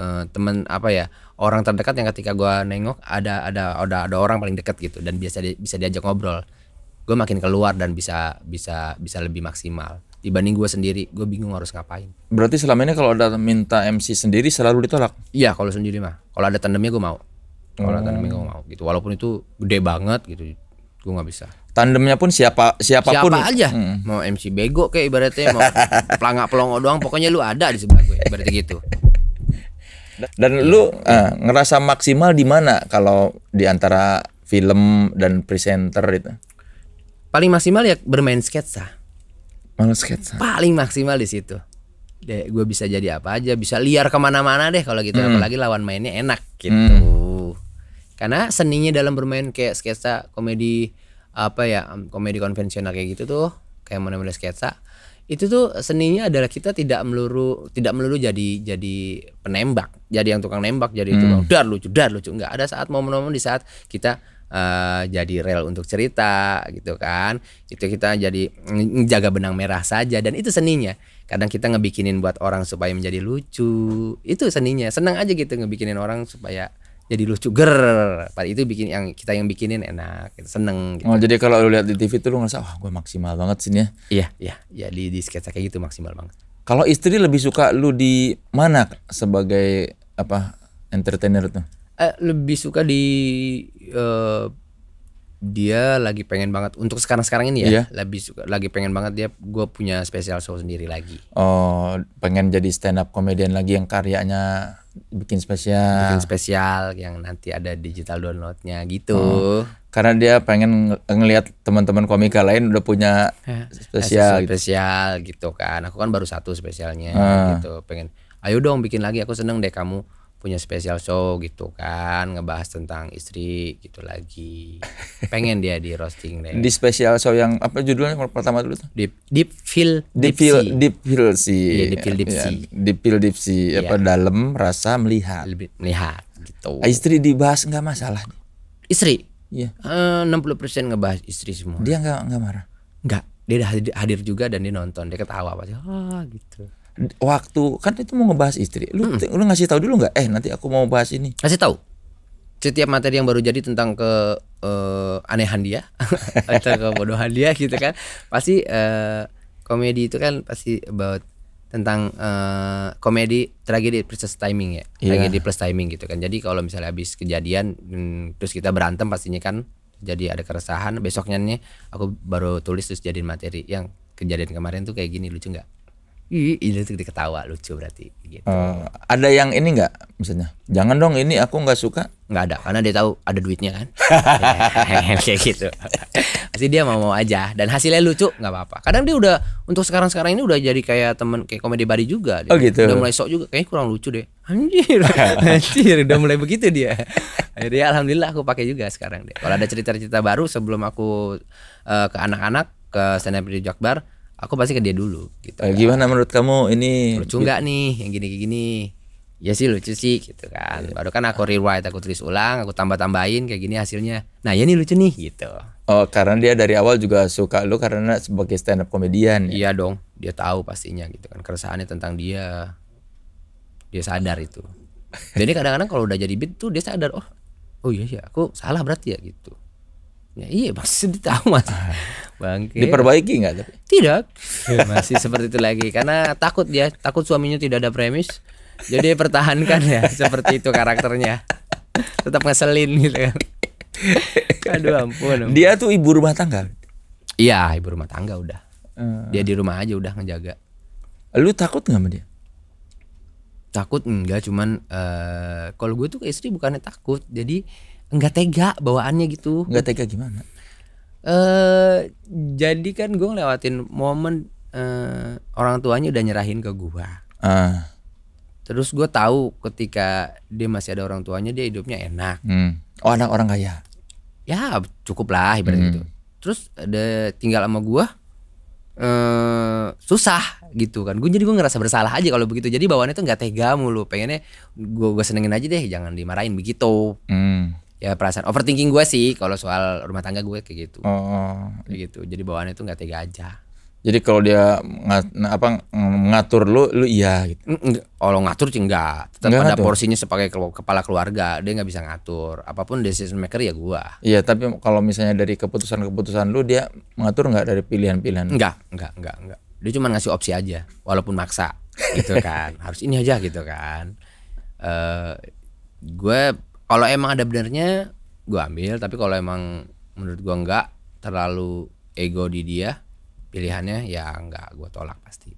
S1: uh, eh, teman apa ya orang terdekat yang ketika gue nengok ada ada ada ada orang paling deket gitu dan biasa di, bisa diajak ngobrol gue makin keluar dan bisa bisa bisa lebih maksimal dibanding gue sendiri gue bingung harus ngapain
S4: berarti selama ini kalau ada minta
S1: MC sendiri selalu ditolak iya kalau sendiri mah kalau ada tandemnya gue mau kalau hmm. tandemnya gue mau gitu walaupun itu gede banget gitu gue nggak bisa tandemnya pun siapa siapapun siapa aja hmm. mau MC bego kayak ibaratnya mau pelangak pelongo doang pokoknya lu ada di sebelah gue berarti gitu dan iya. lu eh, ngerasa maksimal di mana kalau di antara film dan presenter itu paling maksimal ya bermain sketsa Malah sketsa. Paling maksimal di situ. Deh, gue bisa jadi apa aja, bisa liar kemana-mana deh kalau gitu. Hmm. Apalagi lawan mainnya enak gitu.
S2: Hmm.
S1: Karena seninya dalam bermain kayak sketsa komedi apa ya, komedi konvensional kayak gitu tuh, kayak mana-mana sketsa itu tuh seninya adalah kita tidak melulu, tidak melulu jadi jadi penembak jadi yang tukang nembak jadi hmm. tukang dar lucu dar lucu nggak ada saat momen-momen di saat kita uh, jadi rel untuk cerita gitu kan itu kita jadi menjaga benang merah saja dan itu seninya kadang kita ngebikinin buat orang supaya menjadi lucu itu seninya senang aja gitu ngebikinin orang supaya jadi lucu ger pada itu bikin yang kita yang bikinin enak
S4: gitu. seneng gitu. oh jadi kalau lu lihat di TV tuh lu ngerasa wah gue maksimal banget sih
S1: ya iya iya ya di, di sketsa kayak gitu maksimal banget kalau istri lebih suka lu di mana
S4: sebagai apa entertainer tuh
S1: eh, lebih suka di eh, dia lagi pengen banget untuk sekarang-sekarang ini ya yeah. lebih suka lagi pengen banget dia gue punya special show sendiri lagi oh pengen jadi stand up komedian lagi yang karyanya bikin spesial bikin spesial yang nanti ada digital downloadnya gitu oh,
S4: karena dia pengen ng ngelihat teman-teman komika lain udah punya eh, spesial gitu.
S1: spesial gitu kan aku kan baru satu spesialnya ah. gitu pengen ayo dong bikin lagi aku seneng deh kamu punya spesial show gitu kan ngebahas tentang istri gitu lagi pengen dia di roasting deh di spesial show yang apa judulnya pertama dulu tuh deep deep feel deep, feel deep feel si yeah, iya, deep feel deep iya, si deep feel deep si yeah. Iya. apa dalam rasa melihat lebih melihat gitu ah, istri dibahas nggak masalah istri Iya. Eh, enam puluh persen ngebahas istri semua. Dia
S2: nggak nggak marah.
S1: Nggak. Dia hadir, hadir juga dan dia nonton. Dia ketawa pasti. Ah
S3: oh, gitu
S1: waktu kan itu mau ngebahas istri lu mm. lu ngasih tahu dulu nggak eh nanti aku mau bahas ini Ngasih tahu setiap materi yang baru jadi tentang ke uh, anehan dia atau kebodohan dia gitu kan pasti uh, komedi itu kan pasti about tentang uh, komedi tragedi plus timing ya yeah. tragedi plus timing gitu kan jadi kalau misalnya habis kejadian hmm, terus kita berantem pastinya kan jadi ada keresahan besoknya nih aku baru tulis terus jadiin materi yang kejadian kemarin tuh kayak gini lucu nggak ini itu ketawa lucu berarti. Gitu. Uh, ada yang ini nggak misalnya? Jangan dong ini aku nggak suka. Nggak ada karena dia tahu ada duitnya kan. Kayak gitu. Pasti dia mau mau aja dan hasilnya lucu nggak apa-apa. Kadang dia udah untuk sekarang sekarang ini udah jadi kayak temen kayak komedi buddy juga. Dia. Oh gitu. Udah mulai sok juga kayaknya kurang lucu deh. Anjir, anjir udah mulai begitu dia. jadi alhamdulillah aku pakai juga sekarang deh. Kalau ada cerita-cerita baru sebelum aku uh, ke anak-anak ke stand up di Jakbar, aku pasti ke dia dulu gitu eh, kan. gimana menurut kamu ini lucu nggak nih yang gini gini ya sih lucu sih gitu kan yeah. baru kan aku rewrite aku tulis ulang aku tambah tambahin kayak gini hasilnya nah ya nih lucu nih gitu oh karena dia dari awal juga suka lu karena sebagai stand up komedian ya? iya dong dia tahu pastinya gitu kan keresahannya tentang dia dia sadar itu jadi kadang-kadang kalau udah jadi beat tuh dia sadar oh oh iya iya aku salah berarti ya gitu Ya, iya pasti ditahu mas. Ah, bangkit. Diperbaiki nggak tapi? Tidak, masih seperti itu lagi. Karena takut ya, takut suaminya tidak ada premis. Jadi pertahankan ya seperti itu karakternya. Tetap ngeselin gitu kan. Aduh ampun, ampun. Dia tuh ibu rumah tangga. Iya ibu rumah tangga udah. Eh. Dia di rumah aja udah ngejaga. Lu takut nggak sama dia? Takut enggak, cuman uh, kalau gue tuh ke istri bukannya takut, jadi nggak tega bawaannya gitu nggak tega gimana eh uh, jadi kan gue ngelewatin momen uh, orang tuanya udah nyerahin ke gue uh. Ah. terus gue tahu ketika dia masih ada orang tuanya dia hidupnya enak hmm. oh anak orang kaya ya cukup lah ibarat hmm. gitu terus ada tinggal sama gue Uh, susah gitu kan gue jadi gue ngerasa bersalah aja kalau begitu jadi bawaannya tuh nggak tega mulu pengennya gue gue senengin aja deh jangan dimarahin begitu hmm ya perasaan overthinking gue sih kalau soal rumah tangga gue kayak gitu oh. kayak gitu jadi bawaannya tuh nggak tega aja jadi kalau dia ngat, apa ngatur lu lu iya gitu mm, kalau ngatur sih enggak tetap enggak ada ngatur. porsinya sebagai kepala keluarga dia nggak bisa ngatur apapun decision maker ya gue iya tapi kalau misalnya dari keputusan keputusan lu dia mengatur nggak dari pilihan pilihan enggak enggak enggak enggak dia cuma ngasih opsi aja walaupun maksa gitu kan harus ini aja gitu kan uh, eh, gue kalau emang ada benernya gue ambil tapi kalau emang menurut gue enggak terlalu ego di dia pilihannya ya enggak gue tolak pasti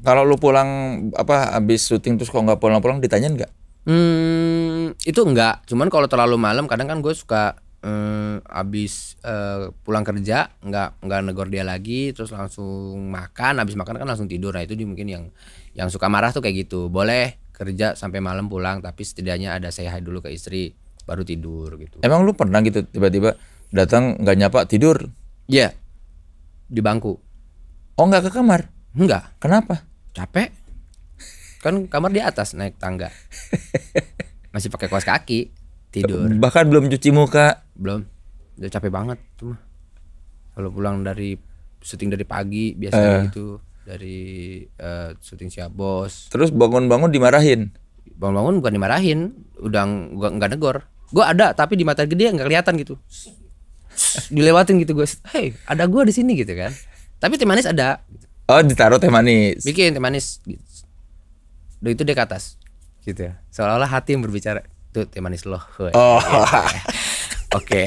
S4: kalau lu pulang apa habis syuting terus kok enggak
S1: pulang-pulang ditanya nggak hmm, itu enggak. cuman kalau terlalu malam kadang kan gue suka hmm, eh, abis uh, eh, pulang kerja nggak nggak negor dia lagi terus langsung makan abis makan kan langsung tidur nah itu di mungkin yang yang suka marah tuh kayak gitu boleh kerja sampai malam pulang tapi setidaknya ada saya sehat dulu ke istri baru tidur gitu emang lu pernah gitu tiba-tiba datang nggak nyapa tidur ya yeah. di bangku oh nggak ke kamar nggak kenapa capek kan kamar di atas naik tangga masih pakai kaos kaki tidur bahkan belum cuci muka belum udah capek banget tuh mah kalau pulang dari syuting dari pagi biasanya uh. gitu dari uh, syuting siap bos terus bangun-bangun dimarahin bangun-bangun bukan dimarahin udah nggak negor gue ada tapi di mata gede nggak kelihatan gitu dilewatin gitu gue hey ada gue di sini gitu kan tapi teh manis ada oh ditaruh teh manis bikin teh manis gitu. udah itu dia ke atas gitu ya seolah-olah hati yang berbicara tuh teh manis loh oh oke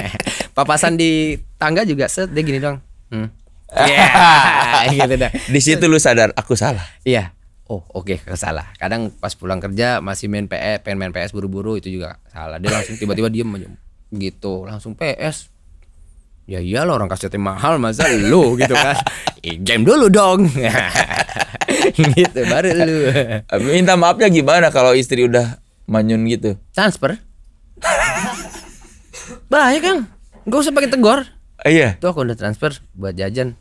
S1: papasan di tangga juga set dia gini dong hmm. Yeah, gitu dah. Di situ lu sadar aku salah. Iya. Oh, oke, okay, salah. Kadang pas pulang kerja masih main PS, eh, pengen main PS buru-buru itu juga salah. Dia langsung tiba-tiba diem Gitu, langsung PS. Ya iyalah orang kasetnya mahal masa lu gitu kan. Eh, game dulu dong. gitu baru lu. Eh, minta maafnya gimana kalau istri udah manyun gitu? Transfer.
S2: Bahaya kan. Gak usah pakai tegor
S1: iya tuh aku udah transfer buat jajan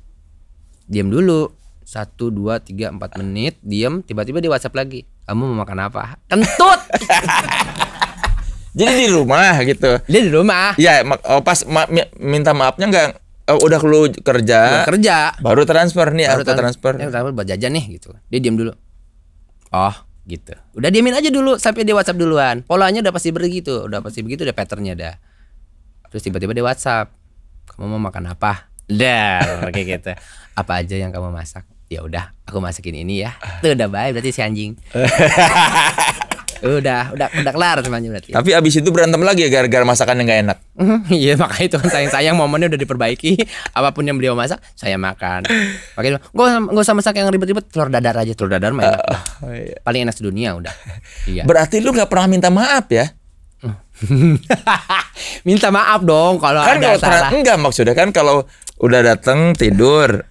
S1: diam dulu satu dua tiga empat menit diam tiba-tiba dia WhatsApp lagi kamu mau makan apa kentut jadi di rumah gitu dia di rumah ya oh, pas ma minta maafnya nggak oh, udah lu kerja udah kerja baru transfer nih baru aku transfer ya, transfer buat jajan nih gitu dia diam dulu oh gitu udah diamin aja dulu sampai dia WhatsApp duluan polanya udah pasti begitu udah pasti begitu udah patternnya dah terus tiba-tiba dia WhatsApp mau makan apa dar kayak gitu apa aja yang kamu masak ya udah aku masakin ini ya itu udah baik berarti si anjing udah udah udah kelar semuanya berarti tapi abis itu berantem lagi ya gara-gara masakan yang gak enak mhm, iya makanya itu kan sayang sayang momennya udah diperbaiki apapun yang beliau masak saya makan makanya gue gue sama masak yang ribet-ribet telur dadar aja telur dadar mah enak. Uh, oh, iya. paling enak sedunia udah iya. berarti lu gak pernah minta maaf ya Minta maaf dong kalau kan ada salah. enggak maksudnya kan kalau udah dateng tidur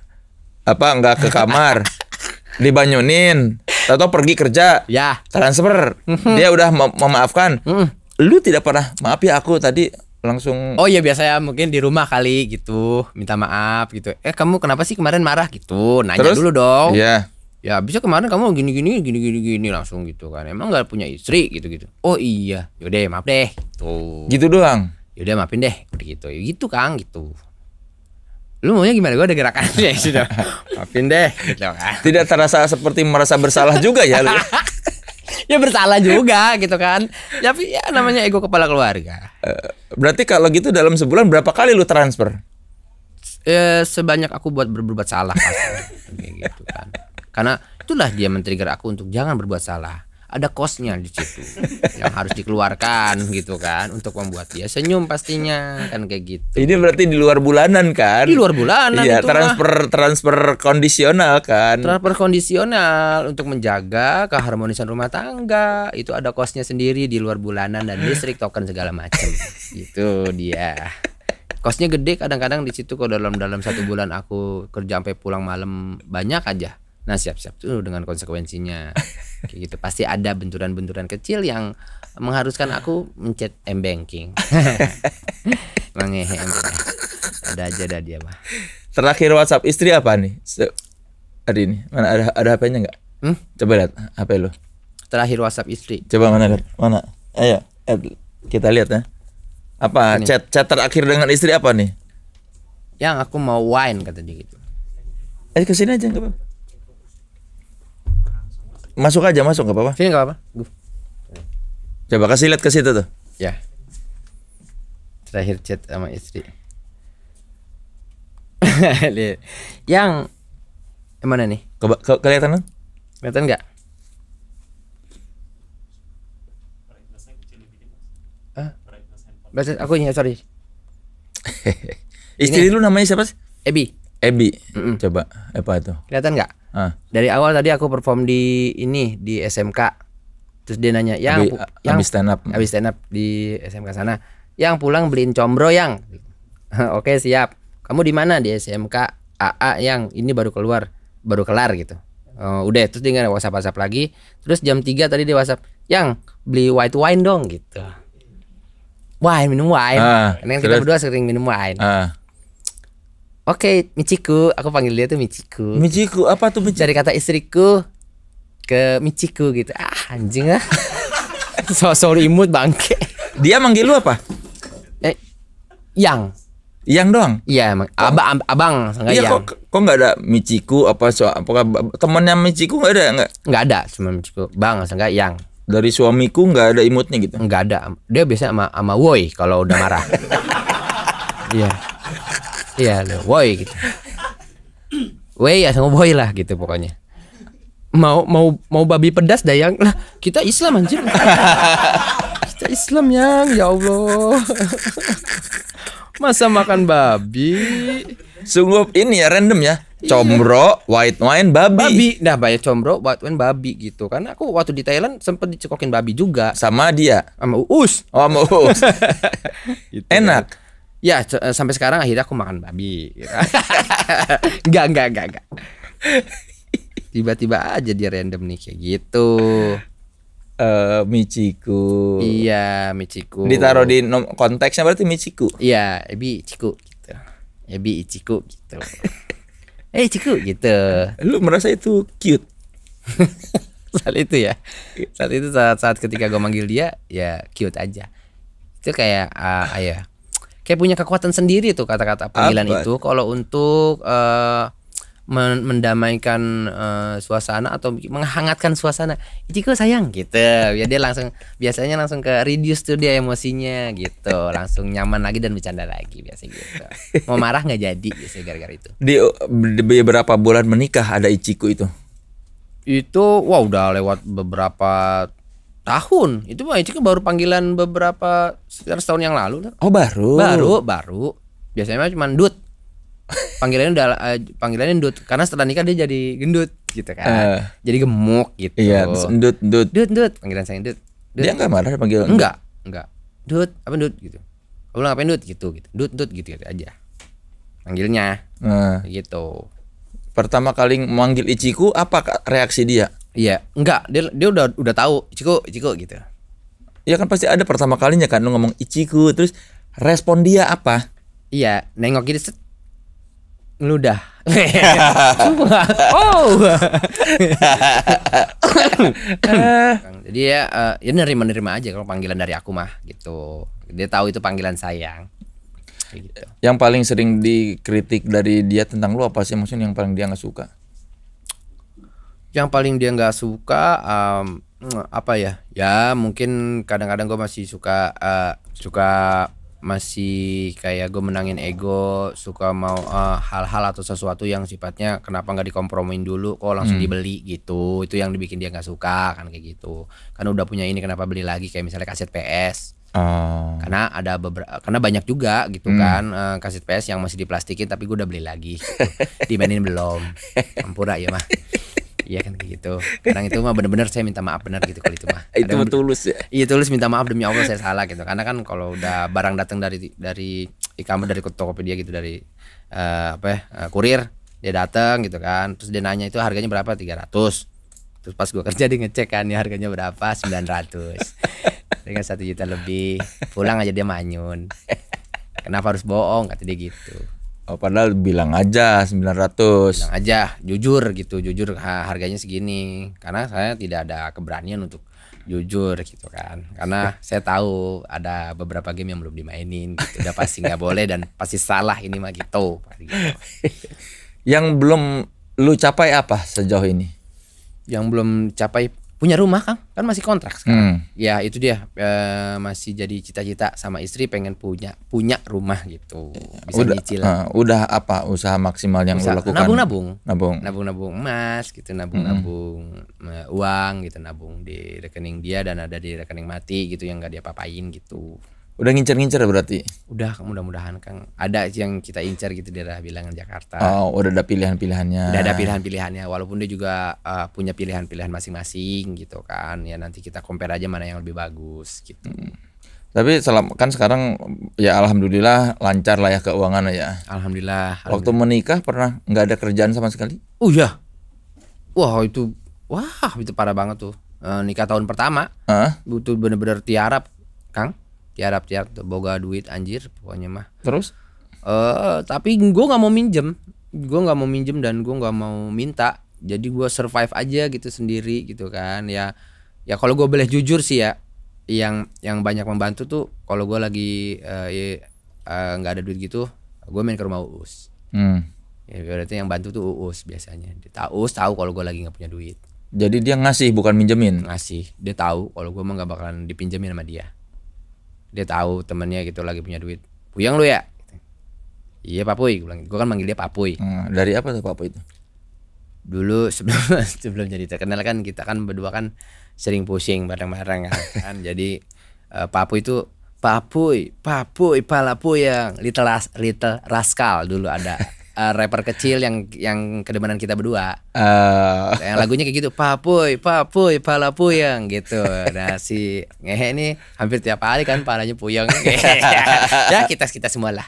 S1: apa enggak ke kamar dibanyunin atau pergi kerja ya transfer mhm. dia udah mem memaafkan mhm. lu tidak pernah maaf ya aku tadi
S4: langsung oh
S1: iya ya mungkin di rumah kali gitu minta maaf gitu eh kamu kenapa sih kemarin marah
S4: gitu nanya Terus? dulu dong iya
S1: ya bisa kemarin kamu gini gini gini gini gini langsung gitu kan emang nggak punya istri gitu gitu oh iya yaudah maaf deh
S4: tuh gitu
S1: doang yaudah maafin deh udah gitu ya gitu kang gitu lu maunya gimana gue ada gerakannya sudah gitu. maafin deh gitu kan tidak terasa seperti merasa bersalah juga ya lu ya, ya bersalah juga gitu kan tapi ya namanya ego kepala keluarga eh, berarti kalau gitu dalam sebulan berapa kali lu transfer eh, sebanyak aku buat berbuat salah pasti gitu kan karena itulah dia men-trigger aku untuk jangan berbuat salah. Ada kosnya di situ yang harus dikeluarkan gitu kan untuk membuat dia senyum pastinya kan kayak gitu. Ini berarti di luar bulanan kan? Di luar bulanan. Iya transfer lah. transfer kondisional kan? Transfer kondisional untuk menjaga keharmonisan rumah tangga itu ada kosnya sendiri di luar bulanan dan listrik token segala macam itu dia kosnya gede kadang-kadang di situ kalau dalam dalam satu bulan aku kerja sampai pulang malam banyak aja Nah siap-siap tuh dengan konsekuensinya kayak gitu. Pasti ada benturan-benturan kecil yang mengharuskan aku mencet m banking. Mangehe Ada aja dah dia mah. Terakhir WhatsApp istri apa nih? Hari ini mana ada ada HP-nya nggak? Hmm? Coba lihat HP lu. Terakhir WhatsApp istri. Coba mana lihat mana? Ayo, kita lihat ya. Apa ini. chat chat terakhir dengan istri apa nih? Yang aku mau wine kata dia gitu. Eh kesini aja nggak apa Masuk aja, masuk nggak apa-apa. Sini nggak apa-apa. Coba kasih lihat ke situ tuh. Ya. Terakhir chat sama istri. yang yang mana nih? Ke, ke kelihatan kan? Kelihatan nggak? aku ya, sorry. Istri ini. lu namanya siapa sih? Ebi. Ebi. Mm -mm. Coba apa itu? Kelihatan enggak? Ah. Dari awal tadi aku perform di ini di SMK. Terus dia nanya, "Yang abis, ah, yang habis stand up." habis stand up di SMK sana. "Yang pulang beliin combro, yang." Oke, siap. "Kamu di mana?" Di SMK AA, yang ini baru keluar, baru kelar gitu. Uh, udah terus dia nggak WhatsApp WhatsApp lagi. Terus jam 3 tadi dia WhatsApp, "Yang beli white wine dong." gitu. Wine minum wine. Uh, Karena kita berdua sering minum wine. Uh. Oke, okay, Michiku, aku panggil dia tuh Michiku. Michiku, apa tuh Michiku? Dari kata istriku ke Michiku gitu. Ah, anjing ah. so sorry imut bangke. Dia manggil lu apa? Eh, yang. Yang doang? Iya, emang. Abang, abang, enggak iya, Kok, kok nggak ada Michiku apa so apakah temannya Michiku nggak ada nggak? Nggak ada, cuma Michiku. Bang, enggak yang. Dari suamiku nggak ada imutnya gitu? Enggak ada. Dia biasanya sama sama Woi kalau udah marah. Iya. yeah. Iya, woi gitu. Woi ya sama boy lah gitu pokoknya. Mau mau mau babi pedas dah yang, lah
S2: kita Islam anjir. kita Islam yang ya Allah.
S1: Masa makan babi? Sungguh ini ya random ya. Iya. Combro, white wine, babi. Babi. Nah, banyak combro, white wine, babi gitu. Karena aku waktu di Thailand sempet dicekokin babi juga. Sama dia. Sama Uus. Oh, sama Uus. gitu kan. Enak. Kan? ya eh, sampai sekarang akhirnya aku makan babi Gak gak gak gak. tiba-tiba aja dia random nih kayak gitu uh, Michiku iya Michiku ditaruh di konteksnya berarti Michiku iya Ebi Ciku gitu Ebi Ciku gitu eh hey, Ciku gitu lu merasa itu cute saat itu ya saat itu saat saat ketika gue manggil dia ya cute aja itu kayak uh, ah, ayah kayak punya kekuatan sendiri tuh kata-kata panggilan Apa? itu kalau untuk uh, mendamaikan uh, suasana atau menghangatkan suasana. Ichiko sayang gitu. Ya dia langsung biasanya langsung ke reduce tuh dia emosinya gitu. Langsung nyaman lagi dan bercanda lagi biasanya gitu. Mau marah nggak jadi biasanya gara-gara itu. Di, di beberapa bulan menikah ada Ichiko itu. Itu wah wow, udah lewat beberapa tahun itu mah kan baru panggilan beberapa sekitar setahun yang lalu oh baru baru baru biasanya cuma dut panggilannya udah uh, panggilannya dut karena setelah nikah dia jadi gendut gitu kan uh, jadi gemuk gitu iya dut dut dut dut panggilan saya dut, dia nggak marah panggil enggak enggak dut apa dut gitu kamu ngapain dut gitu gitu dut dut gitu, gitu aja panggilnya uh. Nah. gitu pertama kali manggil iciku apa reaksi dia Iya, enggak, dia dia udah udah tahu Ciko, Ciko gitu. Ya kan pasti ada pertama kalinya kan lu ngomong Ichiku, terus respon dia apa? Iya, nengok gitu set ngeludah. oh. Jadi ya, eh, ya nerima-nerima aja kalau panggilan dari aku mah gitu. Dia tahu itu panggilan sayang.
S4: Gitu. Yang paling sering dikritik dari dia tentang lu apa sih? Maksudnya yang paling dia nggak suka?
S1: yang paling dia nggak suka um, apa ya ya mungkin kadang-kadang gue masih suka uh, suka masih kayak gue menangin ego suka mau eh, hal-hal uh, atau sesuatu yang sifatnya kenapa nggak dikompromiin dulu kok langsung hmm. dibeli gitu itu yang dibikin dia nggak suka kan kayak gitu kan udah punya ini kenapa beli lagi kayak misalnya kaset PS
S4: Oh.
S1: Karena ada beberapa, karena banyak juga gitu hmm. kan uh, kaset PS yang masih diplastikin tapi gue udah beli lagi. Gitu. Dimainin belum. Ampura ya mah iya kan kayak gitu kadang itu mah bener-bener saya minta maaf bener gitu kalau itu mah itu mah tulus ya iya tulus minta maaf demi allah saya salah gitu karena kan kalau udah barang datang dari dari e dari tokopedia gitu dari uh, apa ya uh, kurir dia datang gitu kan terus dia nanya itu harganya berapa 300 terus pas gue kerja di ngecek kan ya harganya berapa 900 dengan kan satu juta lebih pulang aja dia manyun kenapa harus bohong kata dia gitu Oh, padahal bilang aja 900. Bilang aja, jujur gitu, jujur harganya segini. Karena saya tidak ada keberanian untuk jujur gitu kan. Karena saya tahu ada beberapa game yang belum dimainin gitu. Udah pasti nggak boleh dan pasti salah ini mah gitu. gitu. Yang belum lu capai apa sejauh ini? Yang belum capai punya rumah Kang kan masih kontrak sekarang hmm. ya itu dia e, masih jadi cita-cita sama istri pengen punya punya rumah gitu bisa udah, uh, udah apa usaha maksimal yang usaha, lo lakukan nabung nabung nabung nabung nabung emas gitu nabung hmm. nabung eh, uang gitu nabung di rekening dia dan ada di rekening mati gitu yang nggak dia papain gitu Udah ngincer-ngincer berarti? Udah, mudah-mudahan Kang. Ada yang kita incer gitu di daerah bilangan Jakarta. Oh, udah ada pilihan-pilihannya. Udah ada pilihan-pilihannya, walaupun dia juga uh, punya pilihan-pilihan masing-masing gitu kan. Ya nanti kita compare aja mana yang lebih bagus gitu. Hmm. Tapi selama kan sekarang ya alhamdulillah lancar lah ya keuangan ya. Alhamdulillah. alhamdulillah. Waktu menikah pernah nggak ada kerjaan sama sekali? Oh uh, ya. Wah, itu wah itu parah banget tuh. Uh, nikah tahun pertama. Heeh. Butuh bener-bener tiarap, Kang tiarap-tiarap boga duit anjir pokoknya mah terus eh uh, tapi gue nggak mau minjem gue nggak mau minjem dan gue nggak mau minta jadi gue survive aja gitu sendiri gitu kan ya ya kalau gue boleh jujur sih ya yang yang banyak membantu tuh kalau gue lagi eh, eh, nggak uh, uh, ada duit gitu gue main ke rumah uus hmm. ya berarti yang bantu tuh uus biasanya dia tahu uus tahu kalau gue lagi nggak punya duit jadi dia ngasih bukan minjemin ngasih dia tahu kalau gue mah nggak bakalan dipinjemin sama dia dia tahu temennya gitu lagi punya duit puyeng lu ya iya papuy gue bilang gitu. gue kan manggil dia papuy hmm, dari apa tuh papuy itu dulu sebelum sebelum jadi terkenal kan kita kan berdua kan sering pusing bareng-bareng kan, kan jadi uh, eh, papuy itu papuy papuy pala puyeng little ras, little rascal dulu ada uh, rapper kecil yang yang kedemenan kita berdua. Uh. Yang lagunya kayak gitu, papuy, papuy, pala puyeng gitu. Nah si ngehe ini hampir tiap hari kan palanya puyang, ya kita kita semua lah.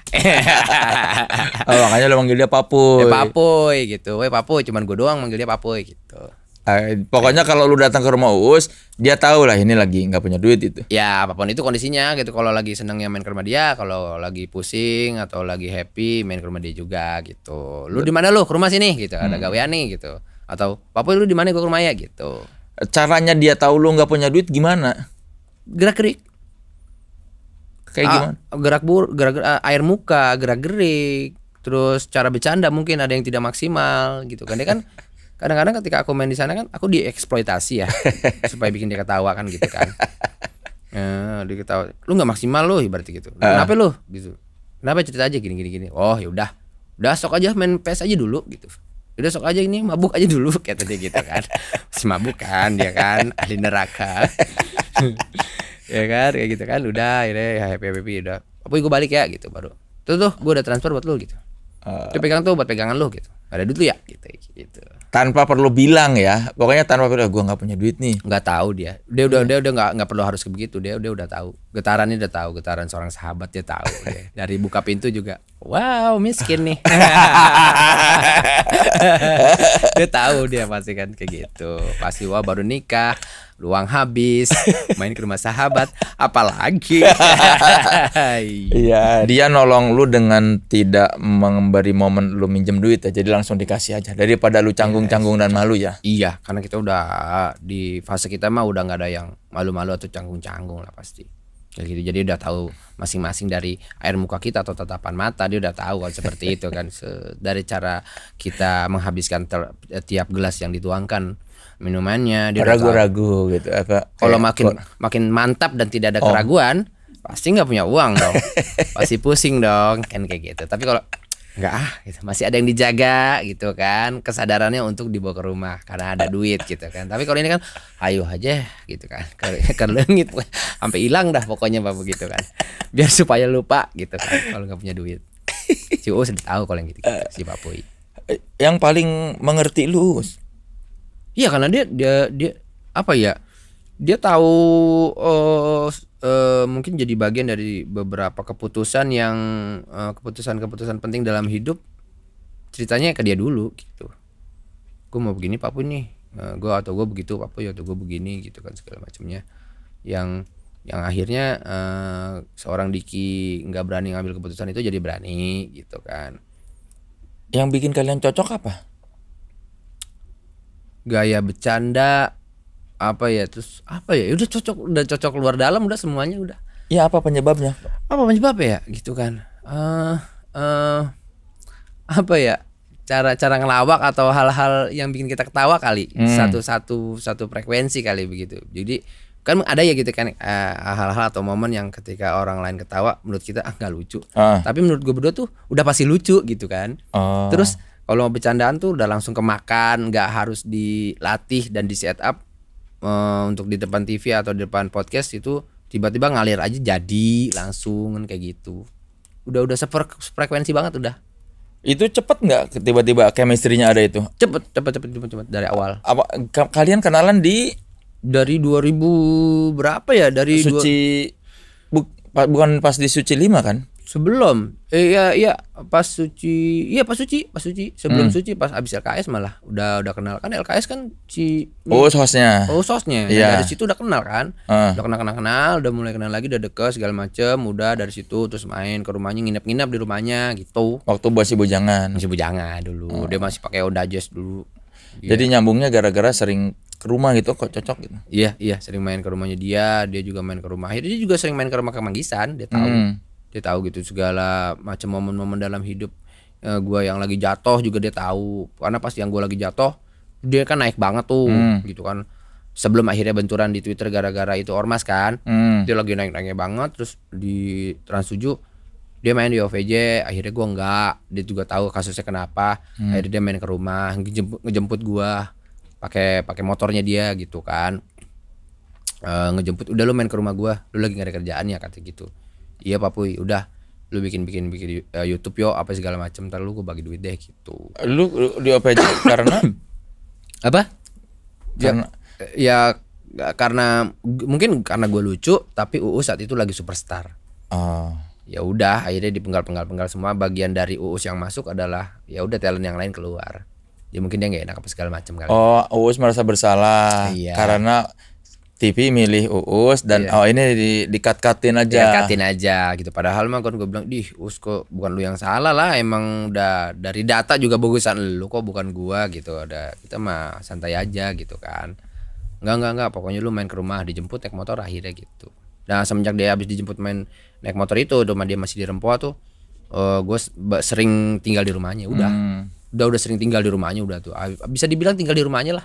S1: oh, makanya lo manggil dia papuy. Ya, eh, papuy gitu, weh papuy, cuman gue doang manggil dia papuy gitu. Eh, pokoknya kalau lu datang ke rumah Uus, dia tahu
S4: lah ini lagi nggak punya duit itu.
S1: Ya apapun itu kondisinya gitu. Kalau lagi senengnya main ke rumah dia, kalau lagi pusing atau lagi happy main ke rumah dia juga gitu. Lu di mana lu? Ke rumah sini gitu. Ada hmm. gawean nih gitu. Atau apa lu di mana gua ke rumah ya gitu. Caranya dia tahu lu nggak punya duit gimana? Gerak gerik. Kayak uh, gimana? Gerak bur, gerak, gerak ah, air muka, gerak gerik. Terus cara bercanda mungkin ada yang tidak maksimal gitu kan. Dia kan kadang-kadang ketika aku main di sana kan aku dieksploitasi ya supaya bikin dia ketawa kan gitu kan eh ya, dia ketawa lu nggak maksimal lu berarti gitu ah. kenapa lu gitu kenapa cerita aja gini gini gini oh yaudah, udah sok aja main pes aja dulu gitu udah sok aja ini mabuk aja dulu kayak tadi gitu kan si mabuk kan dia kan ahli neraka ya kan kayak gitu kan udah ya happy happy udah apa gue balik ya gitu baru tuh tuh gue udah transfer buat lu gitu uh, ah. tuh pegang tuh buat pegangan lu gitu ada duit lu ya gitu gitu tanpa perlu bilang ya pokoknya tanpa perlu eh, gue nggak punya duit nih nggak tahu dia dia udah dia udah nggak nggak perlu harus begitu dia dia udah tahu getarannya udah tahu getaran seorang sahabat dia tahu dari buka pintu juga
S2: Wow, miskin nih.
S1: dia tahu dia pasti kan kayak gitu. Pasti wah baru nikah, luang habis, main ke rumah sahabat, apalagi. Iya, iya,
S4: dia nolong lu dengan tidak memberi momen lu minjem duit ya. Jadi langsung dikasih aja
S1: daripada lu canggung-canggung dan malu ya. Iya, karena kita udah di fase kita mah udah nggak ada yang malu-malu atau canggung-canggung lah pasti kayak gitu jadi udah tahu masing-masing dari air muka kita atau tatapan mata dia udah tahu kan seperti itu kan dari cara kita menghabiskan eh, tiap gelas yang dituangkan minumannya dia ragu-ragu
S4: gitu apa kalau
S1: makin makin mantap dan tidak ada oh. keraguan pasti nggak punya uang dong pasti pusing dong kan kayak gitu tapi kalau nggak ah gitu. masih ada yang dijaga gitu kan kesadarannya untuk dibawa ke rumah karena ada duit gitu kan tapi kalau ini kan ayo aja gitu kan ke, ke langit sampai hilang dah pokoknya bapak gitu kan biar supaya lupa gitu kan kalau nggak punya duit si Uus tau kalau yang gitu, -gitu si Pak Puy eh, yang paling mengerti lu Iya karena dia dia dia apa ya dia tahu uh, uh, mungkin jadi bagian dari beberapa keputusan yang eh, keputusan-keputusan uh, penting dalam hidup ceritanya ke dia dulu gitu gue mau begini papu nih uh, eh, gue atau gue begitu papu atau gue begini gitu kan segala macamnya yang yang akhirnya uh, seorang Diki nggak berani ngambil keputusan itu jadi berani gitu kan yang bikin kalian cocok apa gaya bercanda apa ya terus apa ya, ya udah cocok udah cocok luar dalam udah semuanya udah ya apa penyebabnya apa penyebabnya ya gitu kan uh, uh, apa ya cara cara ngelawak atau hal-hal yang bikin kita ketawa kali hmm. satu satu satu frekuensi kali begitu jadi kan ada ya gitu kan eh, hal-hal uh, atau momen yang ketika orang lain ketawa menurut kita ah nggak lucu uh. tapi menurut gue berdua tuh udah pasti lucu gitu kan uh. terus kalau mau bercandaan tuh udah langsung kemakan nggak harus dilatih dan di setup up uh, untuk di depan TV atau di depan podcast itu tiba-tiba ngalir aja jadi langsung kan kayak gitu udah udah frekuensi banget udah itu cepet nggak tiba-tiba chemistry-nya ada itu cepet cepet cepet cepet, cepet dari awal apa kalian kenalan di dari 2000 berapa ya dari suci bu, bukan pas di suci lima kan sebelum eh, ya ya pas suci iya pas suci pas suci sebelum hmm. suci pas abis LKS malah udah udah kenal kan LKS kan si oh sosnya oh sosnya yeah. ya, dari situ udah kenal kan uh. udah kenal kenal kenal udah mulai kenal lagi udah deket segala macem udah dari situ terus main ke rumahnya nginep nginep di rumahnya gitu waktu masih bujangan masih bujangan dulu oh. dia masih pakai Honda Jazz dulu
S4: yeah. jadi nyambungnya
S1: gara-gara sering ke rumah gitu kok cocok gitu. Iya, iya, sering main ke rumahnya dia, dia juga main ke rumah. Akhirnya dia juga sering main ke rumah kemanggisan Manggisan, dia tahu. Hmm dia tahu gitu segala macam momen-momen dalam hidup e, eh, gue yang lagi jatuh juga dia tahu karena pas yang gue lagi jatuh dia kan naik banget tuh hmm. gitu kan sebelum akhirnya benturan di Twitter gara-gara itu ormas kan hmm. dia lagi naik-naiknya banget terus di Trans 7 dia main di OVJ akhirnya gue enggak dia juga tahu kasusnya kenapa hmm. akhirnya dia main ke rumah ngejemput, ngejemput gue pakai pakai motornya dia gitu kan e, ngejemput udah lu main ke rumah gue lu lagi gak ada kerjaan ya kata gitu iya papuy udah lu bikin bikin bikin uh, eh, YouTube yo apa segala macam ntar lu gue bagi duit deh gitu lu, lu di OPJ karena apa karena ya, ya karena eh, ya, mungkin karena gue lucu tapi UU saat itu lagi superstar oh. ya udah akhirnya di penggal penggal penggal semua bagian dari UU yang masuk adalah ya udah talent yang lain keluar ya mungkin dia nggak enak apa segala macam kali oh UUS merasa bersalah iya. karena TV milih Uus dan yeah. oh ini di dikat-katin aja. Dikat-katin aja gitu. Padahal mah kan gue bilang, "Dih, Uus kok bukan lu yang salah lah. Emang udah dari data juga bagusan lu kok bukan gua gitu. Ada kita mah santai aja gitu kan." Enggak, enggak, enggak. Pokoknya lu main ke rumah, dijemput naik motor akhirnya gitu. Nah, semenjak dia habis dijemput main naik motor itu, rumah dia masih di Rempoa tuh. Uh, eh, gue sering tinggal di rumahnya udah. Hmm. Udah udah sering tinggal di rumahnya udah tuh. Bisa dibilang tinggal di rumahnya lah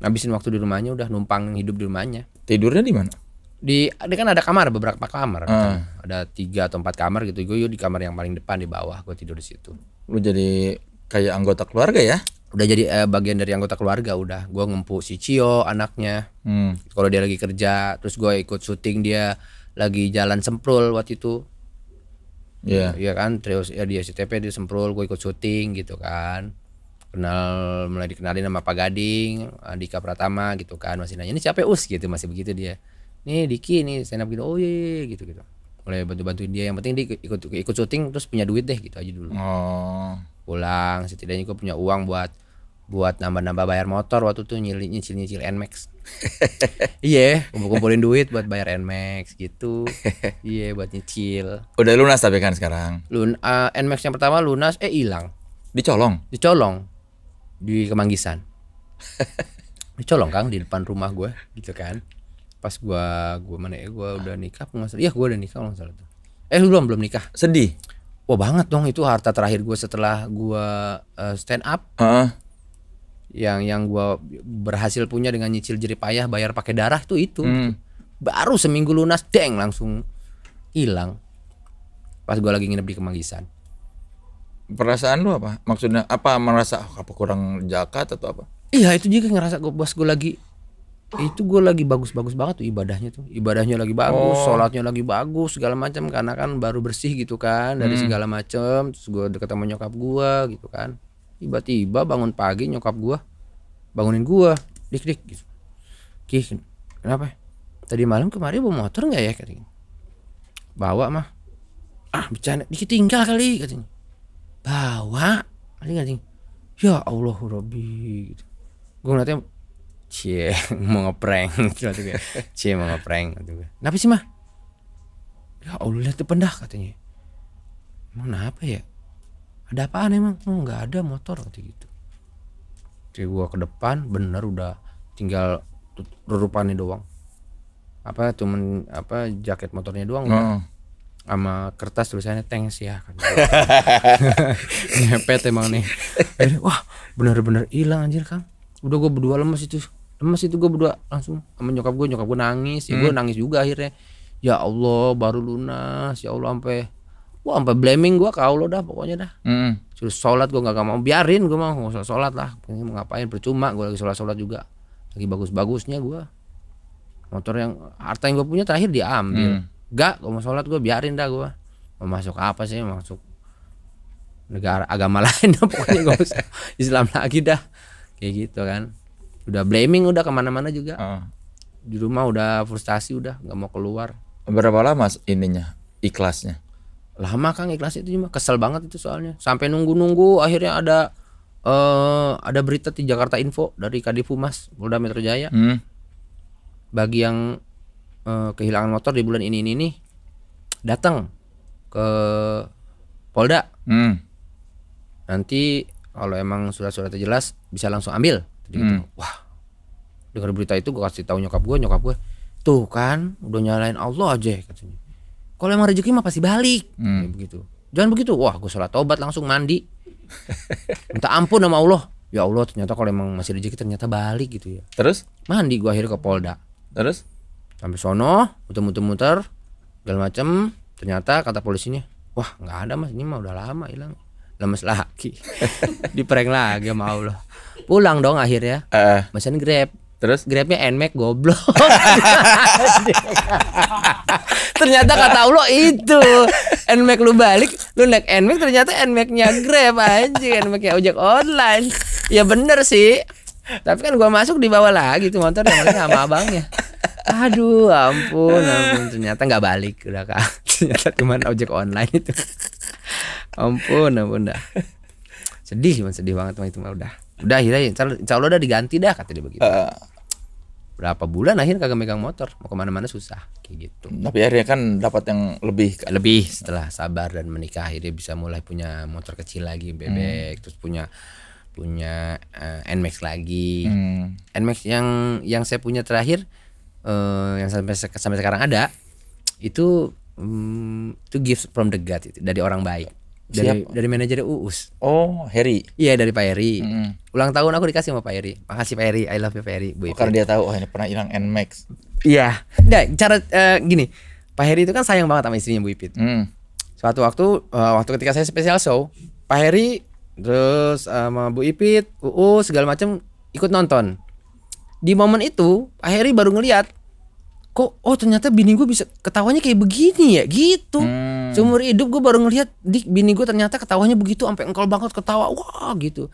S1: ngabisin waktu di rumahnya udah numpang hidup di rumahnya tidurnya di mana di ada kan ada kamar beberapa kamar uh. kan? ada tiga atau empat kamar gitu gue yuk di kamar yang paling depan di bawah gue tidur di situ lu jadi kayak anggota keluarga ya udah jadi eh, bagian dari anggota keluarga udah gue ngempu si Cio anaknya hmm. kalau dia lagi kerja terus gue ikut syuting dia lagi jalan semprul waktu itu Iya yeah. Ya kan terus ya dia si tp dia semprul gue ikut syuting gitu kan kenal mulai dikenalin sama Pak Gading, Andika Pratama gitu kan masih nanya ini siapa Us gitu masih begitu dia. Nih Diki nih stand up gitu. Oh iya, iya, iya gitu gitu. Mulai bantu-bantuin dia yang penting dia ikut, ikut syuting terus punya duit deh gitu aja dulu. Oh. Pulang setidaknya gue punya uang buat buat nambah-nambah bayar motor waktu tuh nyicil nyicil, nyicil Nmax. Iya, yeah, kumpul kumpulin duit buat bayar Nmax gitu. Iya, yeah, buat nyicil.
S4: Udah lunas tapi kan
S1: sekarang. Lun uh, eh, Nmax yang pertama lunas eh hilang. Dicolong. Dicolong di Kemanggisan colong kang di depan rumah gue gitu kan pas gue gue mana ya gue udah nikah nggak iya gue udah nikah nggak salah tuh eh belum belum nikah sedih wah banget dong itu harta terakhir gue setelah gue uh, stand up uh yang yang gue berhasil punya dengan nyicil jeripayah bayar pakai darah tuh itu hmm. baru seminggu lunas deng langsung hilang pas gue lagi nginep di Kemanggisan perasaan lu apa maksudnya apa merasa oh, apa kurang jakat atau apa iya itu juga ngerasa gue bos gue lagi itu gue lagi bagus-bagus banget tuh ibadahnya tuh ibadahnya lagi bagus oh. sholatnya lagi bagus segala macam karena kan baru bersih gitu kan dari hmm. segala macam terus gue deket sama nyokap gue gitu kan tiba-tiba bangun pagi nyokap gue bangunin gue dik dik gitu Kih, kenapa ya? tadi malam kemarin bawa motor nggak ya katanya bawa mah ah bercanda
S2: dikit tinggal kali katanya
S1: bawa gak sih ya Allah Robi gitu. gue ngeliatnya cie mau ngeprank gitu cie mau ngeprank gitu kenapa sih mah ya Allah lihat pendah katanya emang apa ya ada
S2: apaan emang oh, nggak ada motor gitu gitu
S1: jadi gue ke depan bener udah tinggal rurupannya doang apa cuman apa jaket motornya doang oh sama kertas tulisannya thanks ya ngepet kan. emang nih Akhirnya, wah bener-bener hilang anjir kang udah gue berdua lemes itu lemes itu gue berdua langsung sama nyokap gue nyokap gue nangis ya gue hmm. nangis juga akhirnya ya Allah baru lunas ya Allah sampai wah sampai blaming gue ke Allah dah pokoknya dah hmm. suruh sholat gue gak, mau biarin gue mau nggak usah sholat lah mau ngapain percuma gue lagi sholat sholat juga lagi bagus bagusnya gue motor yang harta yang gue punya terakhir diambil hmm gak gue mau sholat gue biarin dah gue mau masuk apa sih masuk negara agama lain dah pokoknya gue Islam lagi dah kayak gitu kan udah blaming udah kemana-mana juga uh. di rumah udah frustasi udah nggak mau keluar
S4: berapa lama ininya ikhlasnya
S1: lama kang ikhlas itu cuma kesel banget itu soalnya sampai nunggu-nunggu akhirnya ada uh, ada berita di Jakarta Info dari Kadifu Mas Polda Metro Jaya hmm. bagi yang Eh, kehilangan motor di bulan ini ini ini datang ke Polda hmm. nanti kalau emang surat-suratnya jelas bisa langsung ambil
S4: jadi gitu. hmm. gitu. wah
S1: dengar berita itu gue kasih tahu nyokap gue nyokap gue tuh kan udah nyalain Allah aja katanya
S2: kalau emang rezeki mah pasti balik
S4: hmm. begitu
S1: jangan begitu wah gue sholat tobat langsung mandi minta ampun sama Allah ya Allah ternyata kalau emang masih rezeki ternyata balik gitu ya terus mandi gue akhirnya ke Polda terus sampai sono muter-muter-muter segala macem ternyata kata polisinya wah nggak ada mas ini mah udah lama hilang lemes lagi di prank lagi mau allah pulang dong akhirnya uh, mesin grab terus grabnya nmax goblok
S2: ternyata kata allah itu nmax lu balik lu naik nmax ternyata nmaxnya grab aja nmaxnya ojek online ya
S1: bener sih tapi kan gua masuk di bawah lagi tuh motor yang sama abangnya aduh ampun ampun ternyata nggak balik udah kak ternyata cuman ojek online itu ampun ampun dah sedih cuman sedih banget mah itu mah udah udah akhirnya insya Allah udah diganti dah kata dia begitu uh. berapa bulan akhirnya kagak megang motor mau kemana-mana susah kayak gitu tapi akhirnya kan dapat yang lebih kan? lebih setelah sabar dan menikah akhirnya bisa mulai punya motor kecil lagi bebek hmm. terus punya punya uh, Nmax lagi
S4: hmm.
S1: Nmax yang yang saya punya terakhir uh, yang sampai sampai sekarang ada itu um, itu gift from the God itu dari orang baik dari Siap. dari manajer Uus. Oh, Harry Iya, dari Pak Harry Mm. Ulang tahun aku dikasih sama Pak Heri. Makasih Pak Harry I love you Pak Harry oh, karena dia tahu oh ini pernah hilang Nmax. Iya. Nah, cara uh, gini, Pak Harry itu kan sayang banget sama istrinya Bu Ipit. Mm. Suatu waktu uh, waktu ketika saya spesial show, Pak Harry terus uh, sama Bu Ipit, Uus segala macam ikut nonton di momen itu akhirnya baru ngeliat kok oh ternyata bini gue bisa ketawanya kayak begini ya gitu hmm. seumur hidup gue baru ngeliat di bini gue ternyata ketawanya begitu sampai engkol banget ketawa wah gitu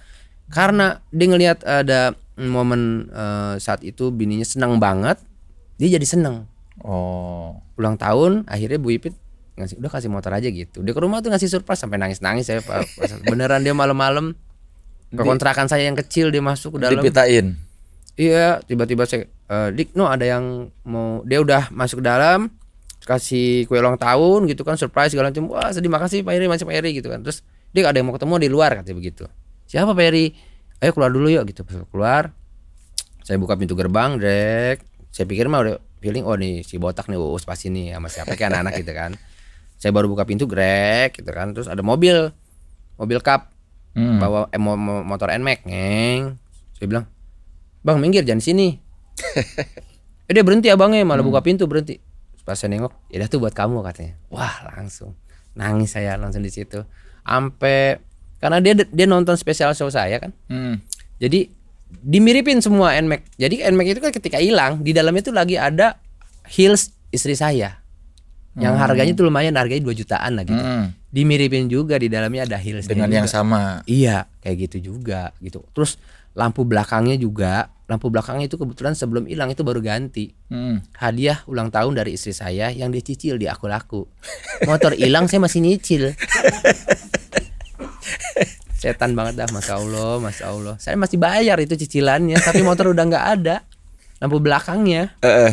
S1: karena dia ngelihat ada momen uh, saat itu bininya senang banget dia jadi seneng oh ulang tahun akhirnya Bu Ipit ngasih udah kasih motor aja gitu dia ke rumah tuh ngasih surprise sampai nangis nangis saya beneran dia malam-malam ke kontrakan saya yang kecil dia masuk ke dalam dipitain iya tiba-tiba saya uh, dik ada yang mau dia udah masuk ke dalam kasih kue ulang tahun gitu kan surprise segala macam wah sedih makasih Pak Eri masih Pak Eri gitu kan terus dia ada yang mau ketemu di luar katanya begitu siapa Pak Eri ayo keluar dulu yuk gitu keluar saya buka pintu gerbang Dek. saya pikir mah udah feeling oh nih si botak nih uus pasti nih sama siapa kayak anak-anak gitu kan saya baru buka pintu Greg gitu kan terus ada mobil mobil cup hmm. bawa eh, motor Nmax neng, saya bilang bang minggir jangan sini eh, dia berhenti abangnya malah hmm. buka pintu berhenti pas saya nengok ya tuh buat kamu katanya wah langsung nangis saya langsung di situ ampe karena dia dia nonton spesial show saya kan hmm. jadi dimiripin semua Nmax jadi Nmax itu kan ketika hilang di dalamnya itu lagi ada heels istri saya
S3: yang hmm. harganya tuh
S1: lumayan harganya 2 jutaan lah gitu hmm. dimiripin juga di dalamnya ada heels dengan juga. yang gitu. sama iya kayak gitu juga gitu terus lampu belakangnya juga lampu belakangnya itu kebetulan sebelum hilang itu baru ganti hmm. hadiah ulang tahun dari istri saya yang dicicil di aku laku motor hilang saya masih nyicil setan banget dah mas allah mas allah saya masih bayar itu cicilannya tapi motor udah nggak ada lampu belakangnya uh -uh.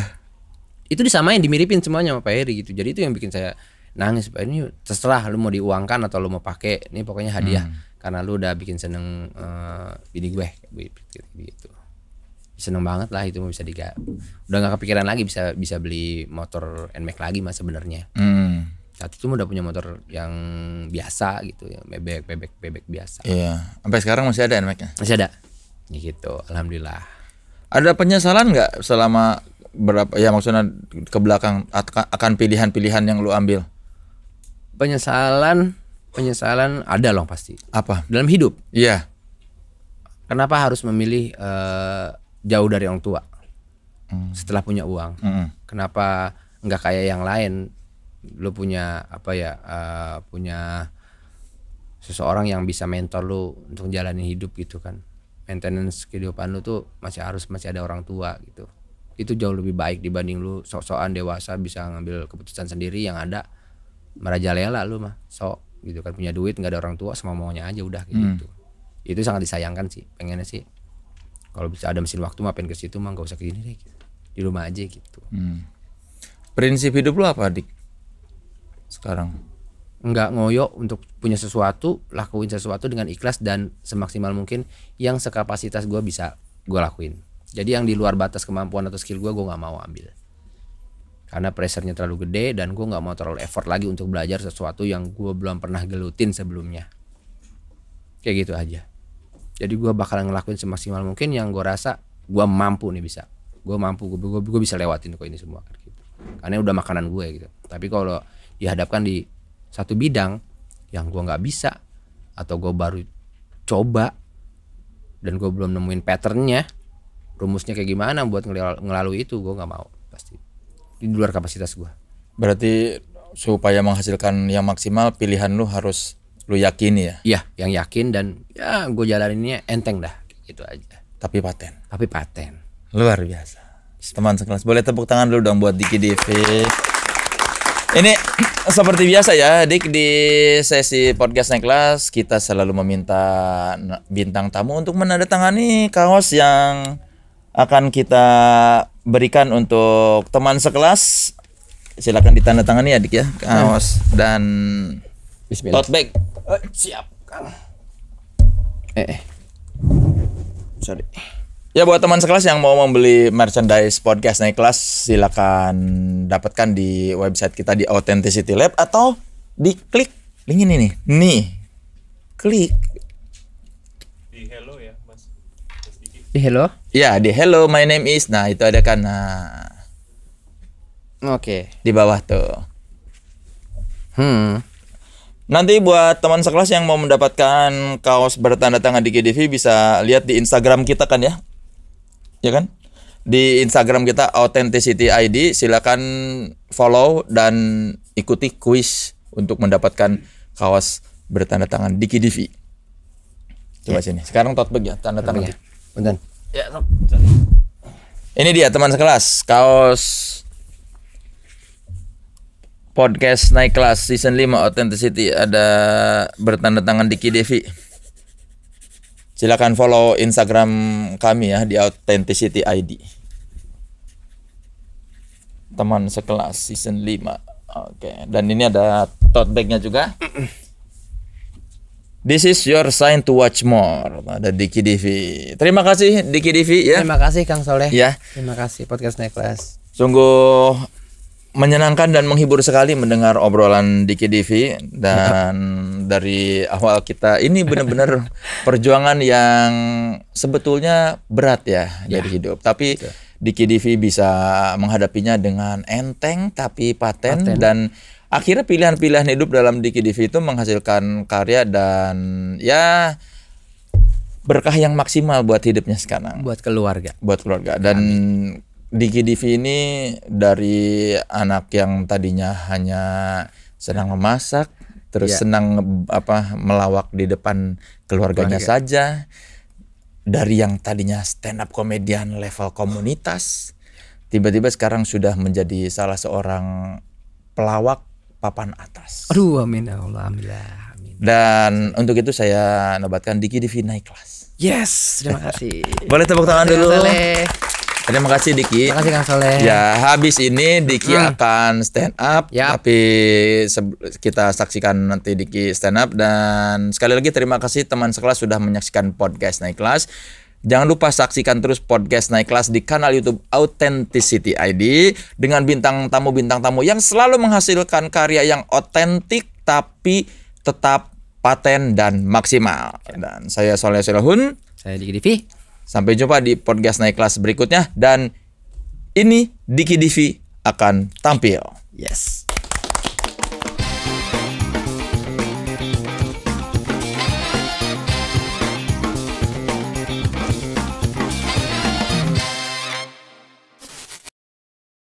S1: itu disamain dimiripin semuanya sama pak heri gitu jadi itu yang bikin saya nangis pak ini terserah lu mau diuangkan atau lu mau pakai ini pokoknya hadiah hmm karena lu udah bikin seneng uh, bini gue gitu seneng banget lah itu bisa diga udah nggak kepikiran lagi bisa bisa beli motor nmax lagi mas sebenarnya hmm. saat itu udah punya motor yang biasa gitu ya bebek bebek bebek biasa iya sampai sekarang masih ada nmaxnya masih ada ya gitu alhamdulillah ada penyesalan nggak selama berapa ya maksudnya ke belakang akan pilihan-pilihan yang lu ambil penyesalan penyesalan ada loh pasti. Apa? Dalam hidup. Iya. Kenapa harus memilih uh, jauh dari orang tua hmm. setelah punya uang? Hmm. Kenapa nggak kayak yang lain? Lo punya apa ya? Uh, punya seseorang yang bisa mentor lo untuk jalanin hidup gitu kan? Maintenance kehidupan lo tuh masih harus masih ada orang tua gitu. Itu jauh lebih baik dibanding lu sok-sokan dewasa bisa ngambil keputusan sendiri yang ada merajalela lu mah sok gitu kan punya duit nggak ada orang tua sama maunya aja udah hmm.
S4: gitu hmm.
S1: itu sangat disayangkan sih pengennya sih kalau bisa ada mesin waktu mampir ke situ mah nggak usah ke sini deh gitu. di rumah aja gitu hmm. prinsip hidup lu apa adik sekarang nggak ngoyo untuk punya sesuatu lakuin sesuatu dengan ikhlas dan semaksimal mungkin yang sekapasitas gue bisa gue lakuin jadi yang di luar batas kemampuan atau skill gue gue nggak mau ambil karena pressure terlalu gede dan gue nggak mau terlalu effort lagi untuk belajar sesuatu yang gue belum pernah gelutin sebelumnya kayak gitu aja jadi gue bakalan ngelakuin semaksimal mungkin yang gue rasa gue mampu nih bisa gue mampu gue, gue, bisa lewatin kok ini semua gitu. karena udah makanan gue gitu tapi kalau dihadapkan di satu bidang yang gue nggak bisa atau gue baru coba dan gue belum nemuin patternnya rumusnya kayak gimana buat ngelalui itu gue nggak mau pasti di luar kapasitas gue berarti supaya menghasilkan yang maksimal pilihan lu harus lu yakin ya iya yang yakin dan ya gue jalaninnya enteng dah gitu aja tapi paten tapi paten luar biasa teman sekelas boleh tepuk tangan dulu dong buat Diki Divi ini seperti biasa ya, Dik di sesi podcast naik kelas kita selalu meminta bintang tamu untuk menandatangani kaos yang akan kita berikan untuk teman sekelas silakan ditandatangani adik ya kaos
S4: iya. dan Bismillah.
S1: tote bag oh, eh, siap eh, eh sorry ya buat teman sekelas yang mau membeli merchandise podcast naik kelas silakan dapatkan di website kita di Authenticity Lab atau diklik link ini nih nih klik Di hello? Ya, di hello my name is.
S4: Nah, itu ada kan. Nah. Oke. Okay. Di bawah tuh. Hmm. Nanti
S1: buat teman sekelas yang mau mendapatkan kaos bertanda tangan di GDV bisa lihat di Instagram kita kan ya. Ya kan? Di Instagram kita Authenticity ID silakan follow dan ikuti kuis untuk mendapatkan kaos bertanda tangan di KDV.
S4: Coba ya. sini. Sekarang
S1: tote bag ya, tanda tangan. Ya. Bentar. Ya, ini dia teman sekelas, kaos podcast naik kelas season 5 authenticity ada bertanda tangan Diki Devi. Silakan follow Instagram kami ya di authenticity ID. Teman sekelas season 5. Oke, dan ini ada tote bagnya juga. This is your sign to watch more. Ada Diki Divi. Terima kasih Diki Divi ya. Terima kasih Kang Soleh. Ya. Terima kasih podcast Necklace. Sungguh menyenangkan dan menghibur sekali mendengar obrolan Diki Divi dan dari awal kita ini benar-benar perjuangan yang sebetulnya berat ya, ya. dari hidup. Tapi Diki Divi bisa menghadapinya dengan enteng tapi paten, paten. dan akhirnya pilihan-pilihan hidup dalam Diki Divi itu menghasilkan karya dan ya berkah yang maksimal buat hidupnya sekarang. Buat keluarga. Buat keluarga dan Amin. Diki Divi ini dari anak yang tadinya hanya senang memasak, terus ya. senang apa melawak di depan keluarganya keluarga. saja. Dari yang tadinya stand up komedian level komunitas, tiba-tiba sekarang sudah menjadi salah seorang pelawak papan atas. Aduh, amin ya Allah, ya, Amin. Dan untuk itu saya nobatkan Diki Divi naik
S2: kelas. Yes, terima kasih.
S1: Boleh tepuk tangan dulu. Terima kasih Diki. Terima kasih Kang Saleh. Ya, habis ini Diki hmm. akan stand up, yep. tapi kita saksikan nanti Diki stand up dan sekali lagi terima kasih teman sekelas sudah menyaksikan podcast naik kelas. Jangan lupa saksikan terus podcast naik kelas di kanal YouTube Authenticity ID dengan bintang tamu bintang tamu yang selalu menghasilkan karya yang otentik tapi tetap paten dan maksimal. Ya. Dan saya Soleh Solehun. Saya Diki Divi. Sampai jumpa di podcast naik kelas berikutnya dan ini Diki Divi akan tampil. Yes.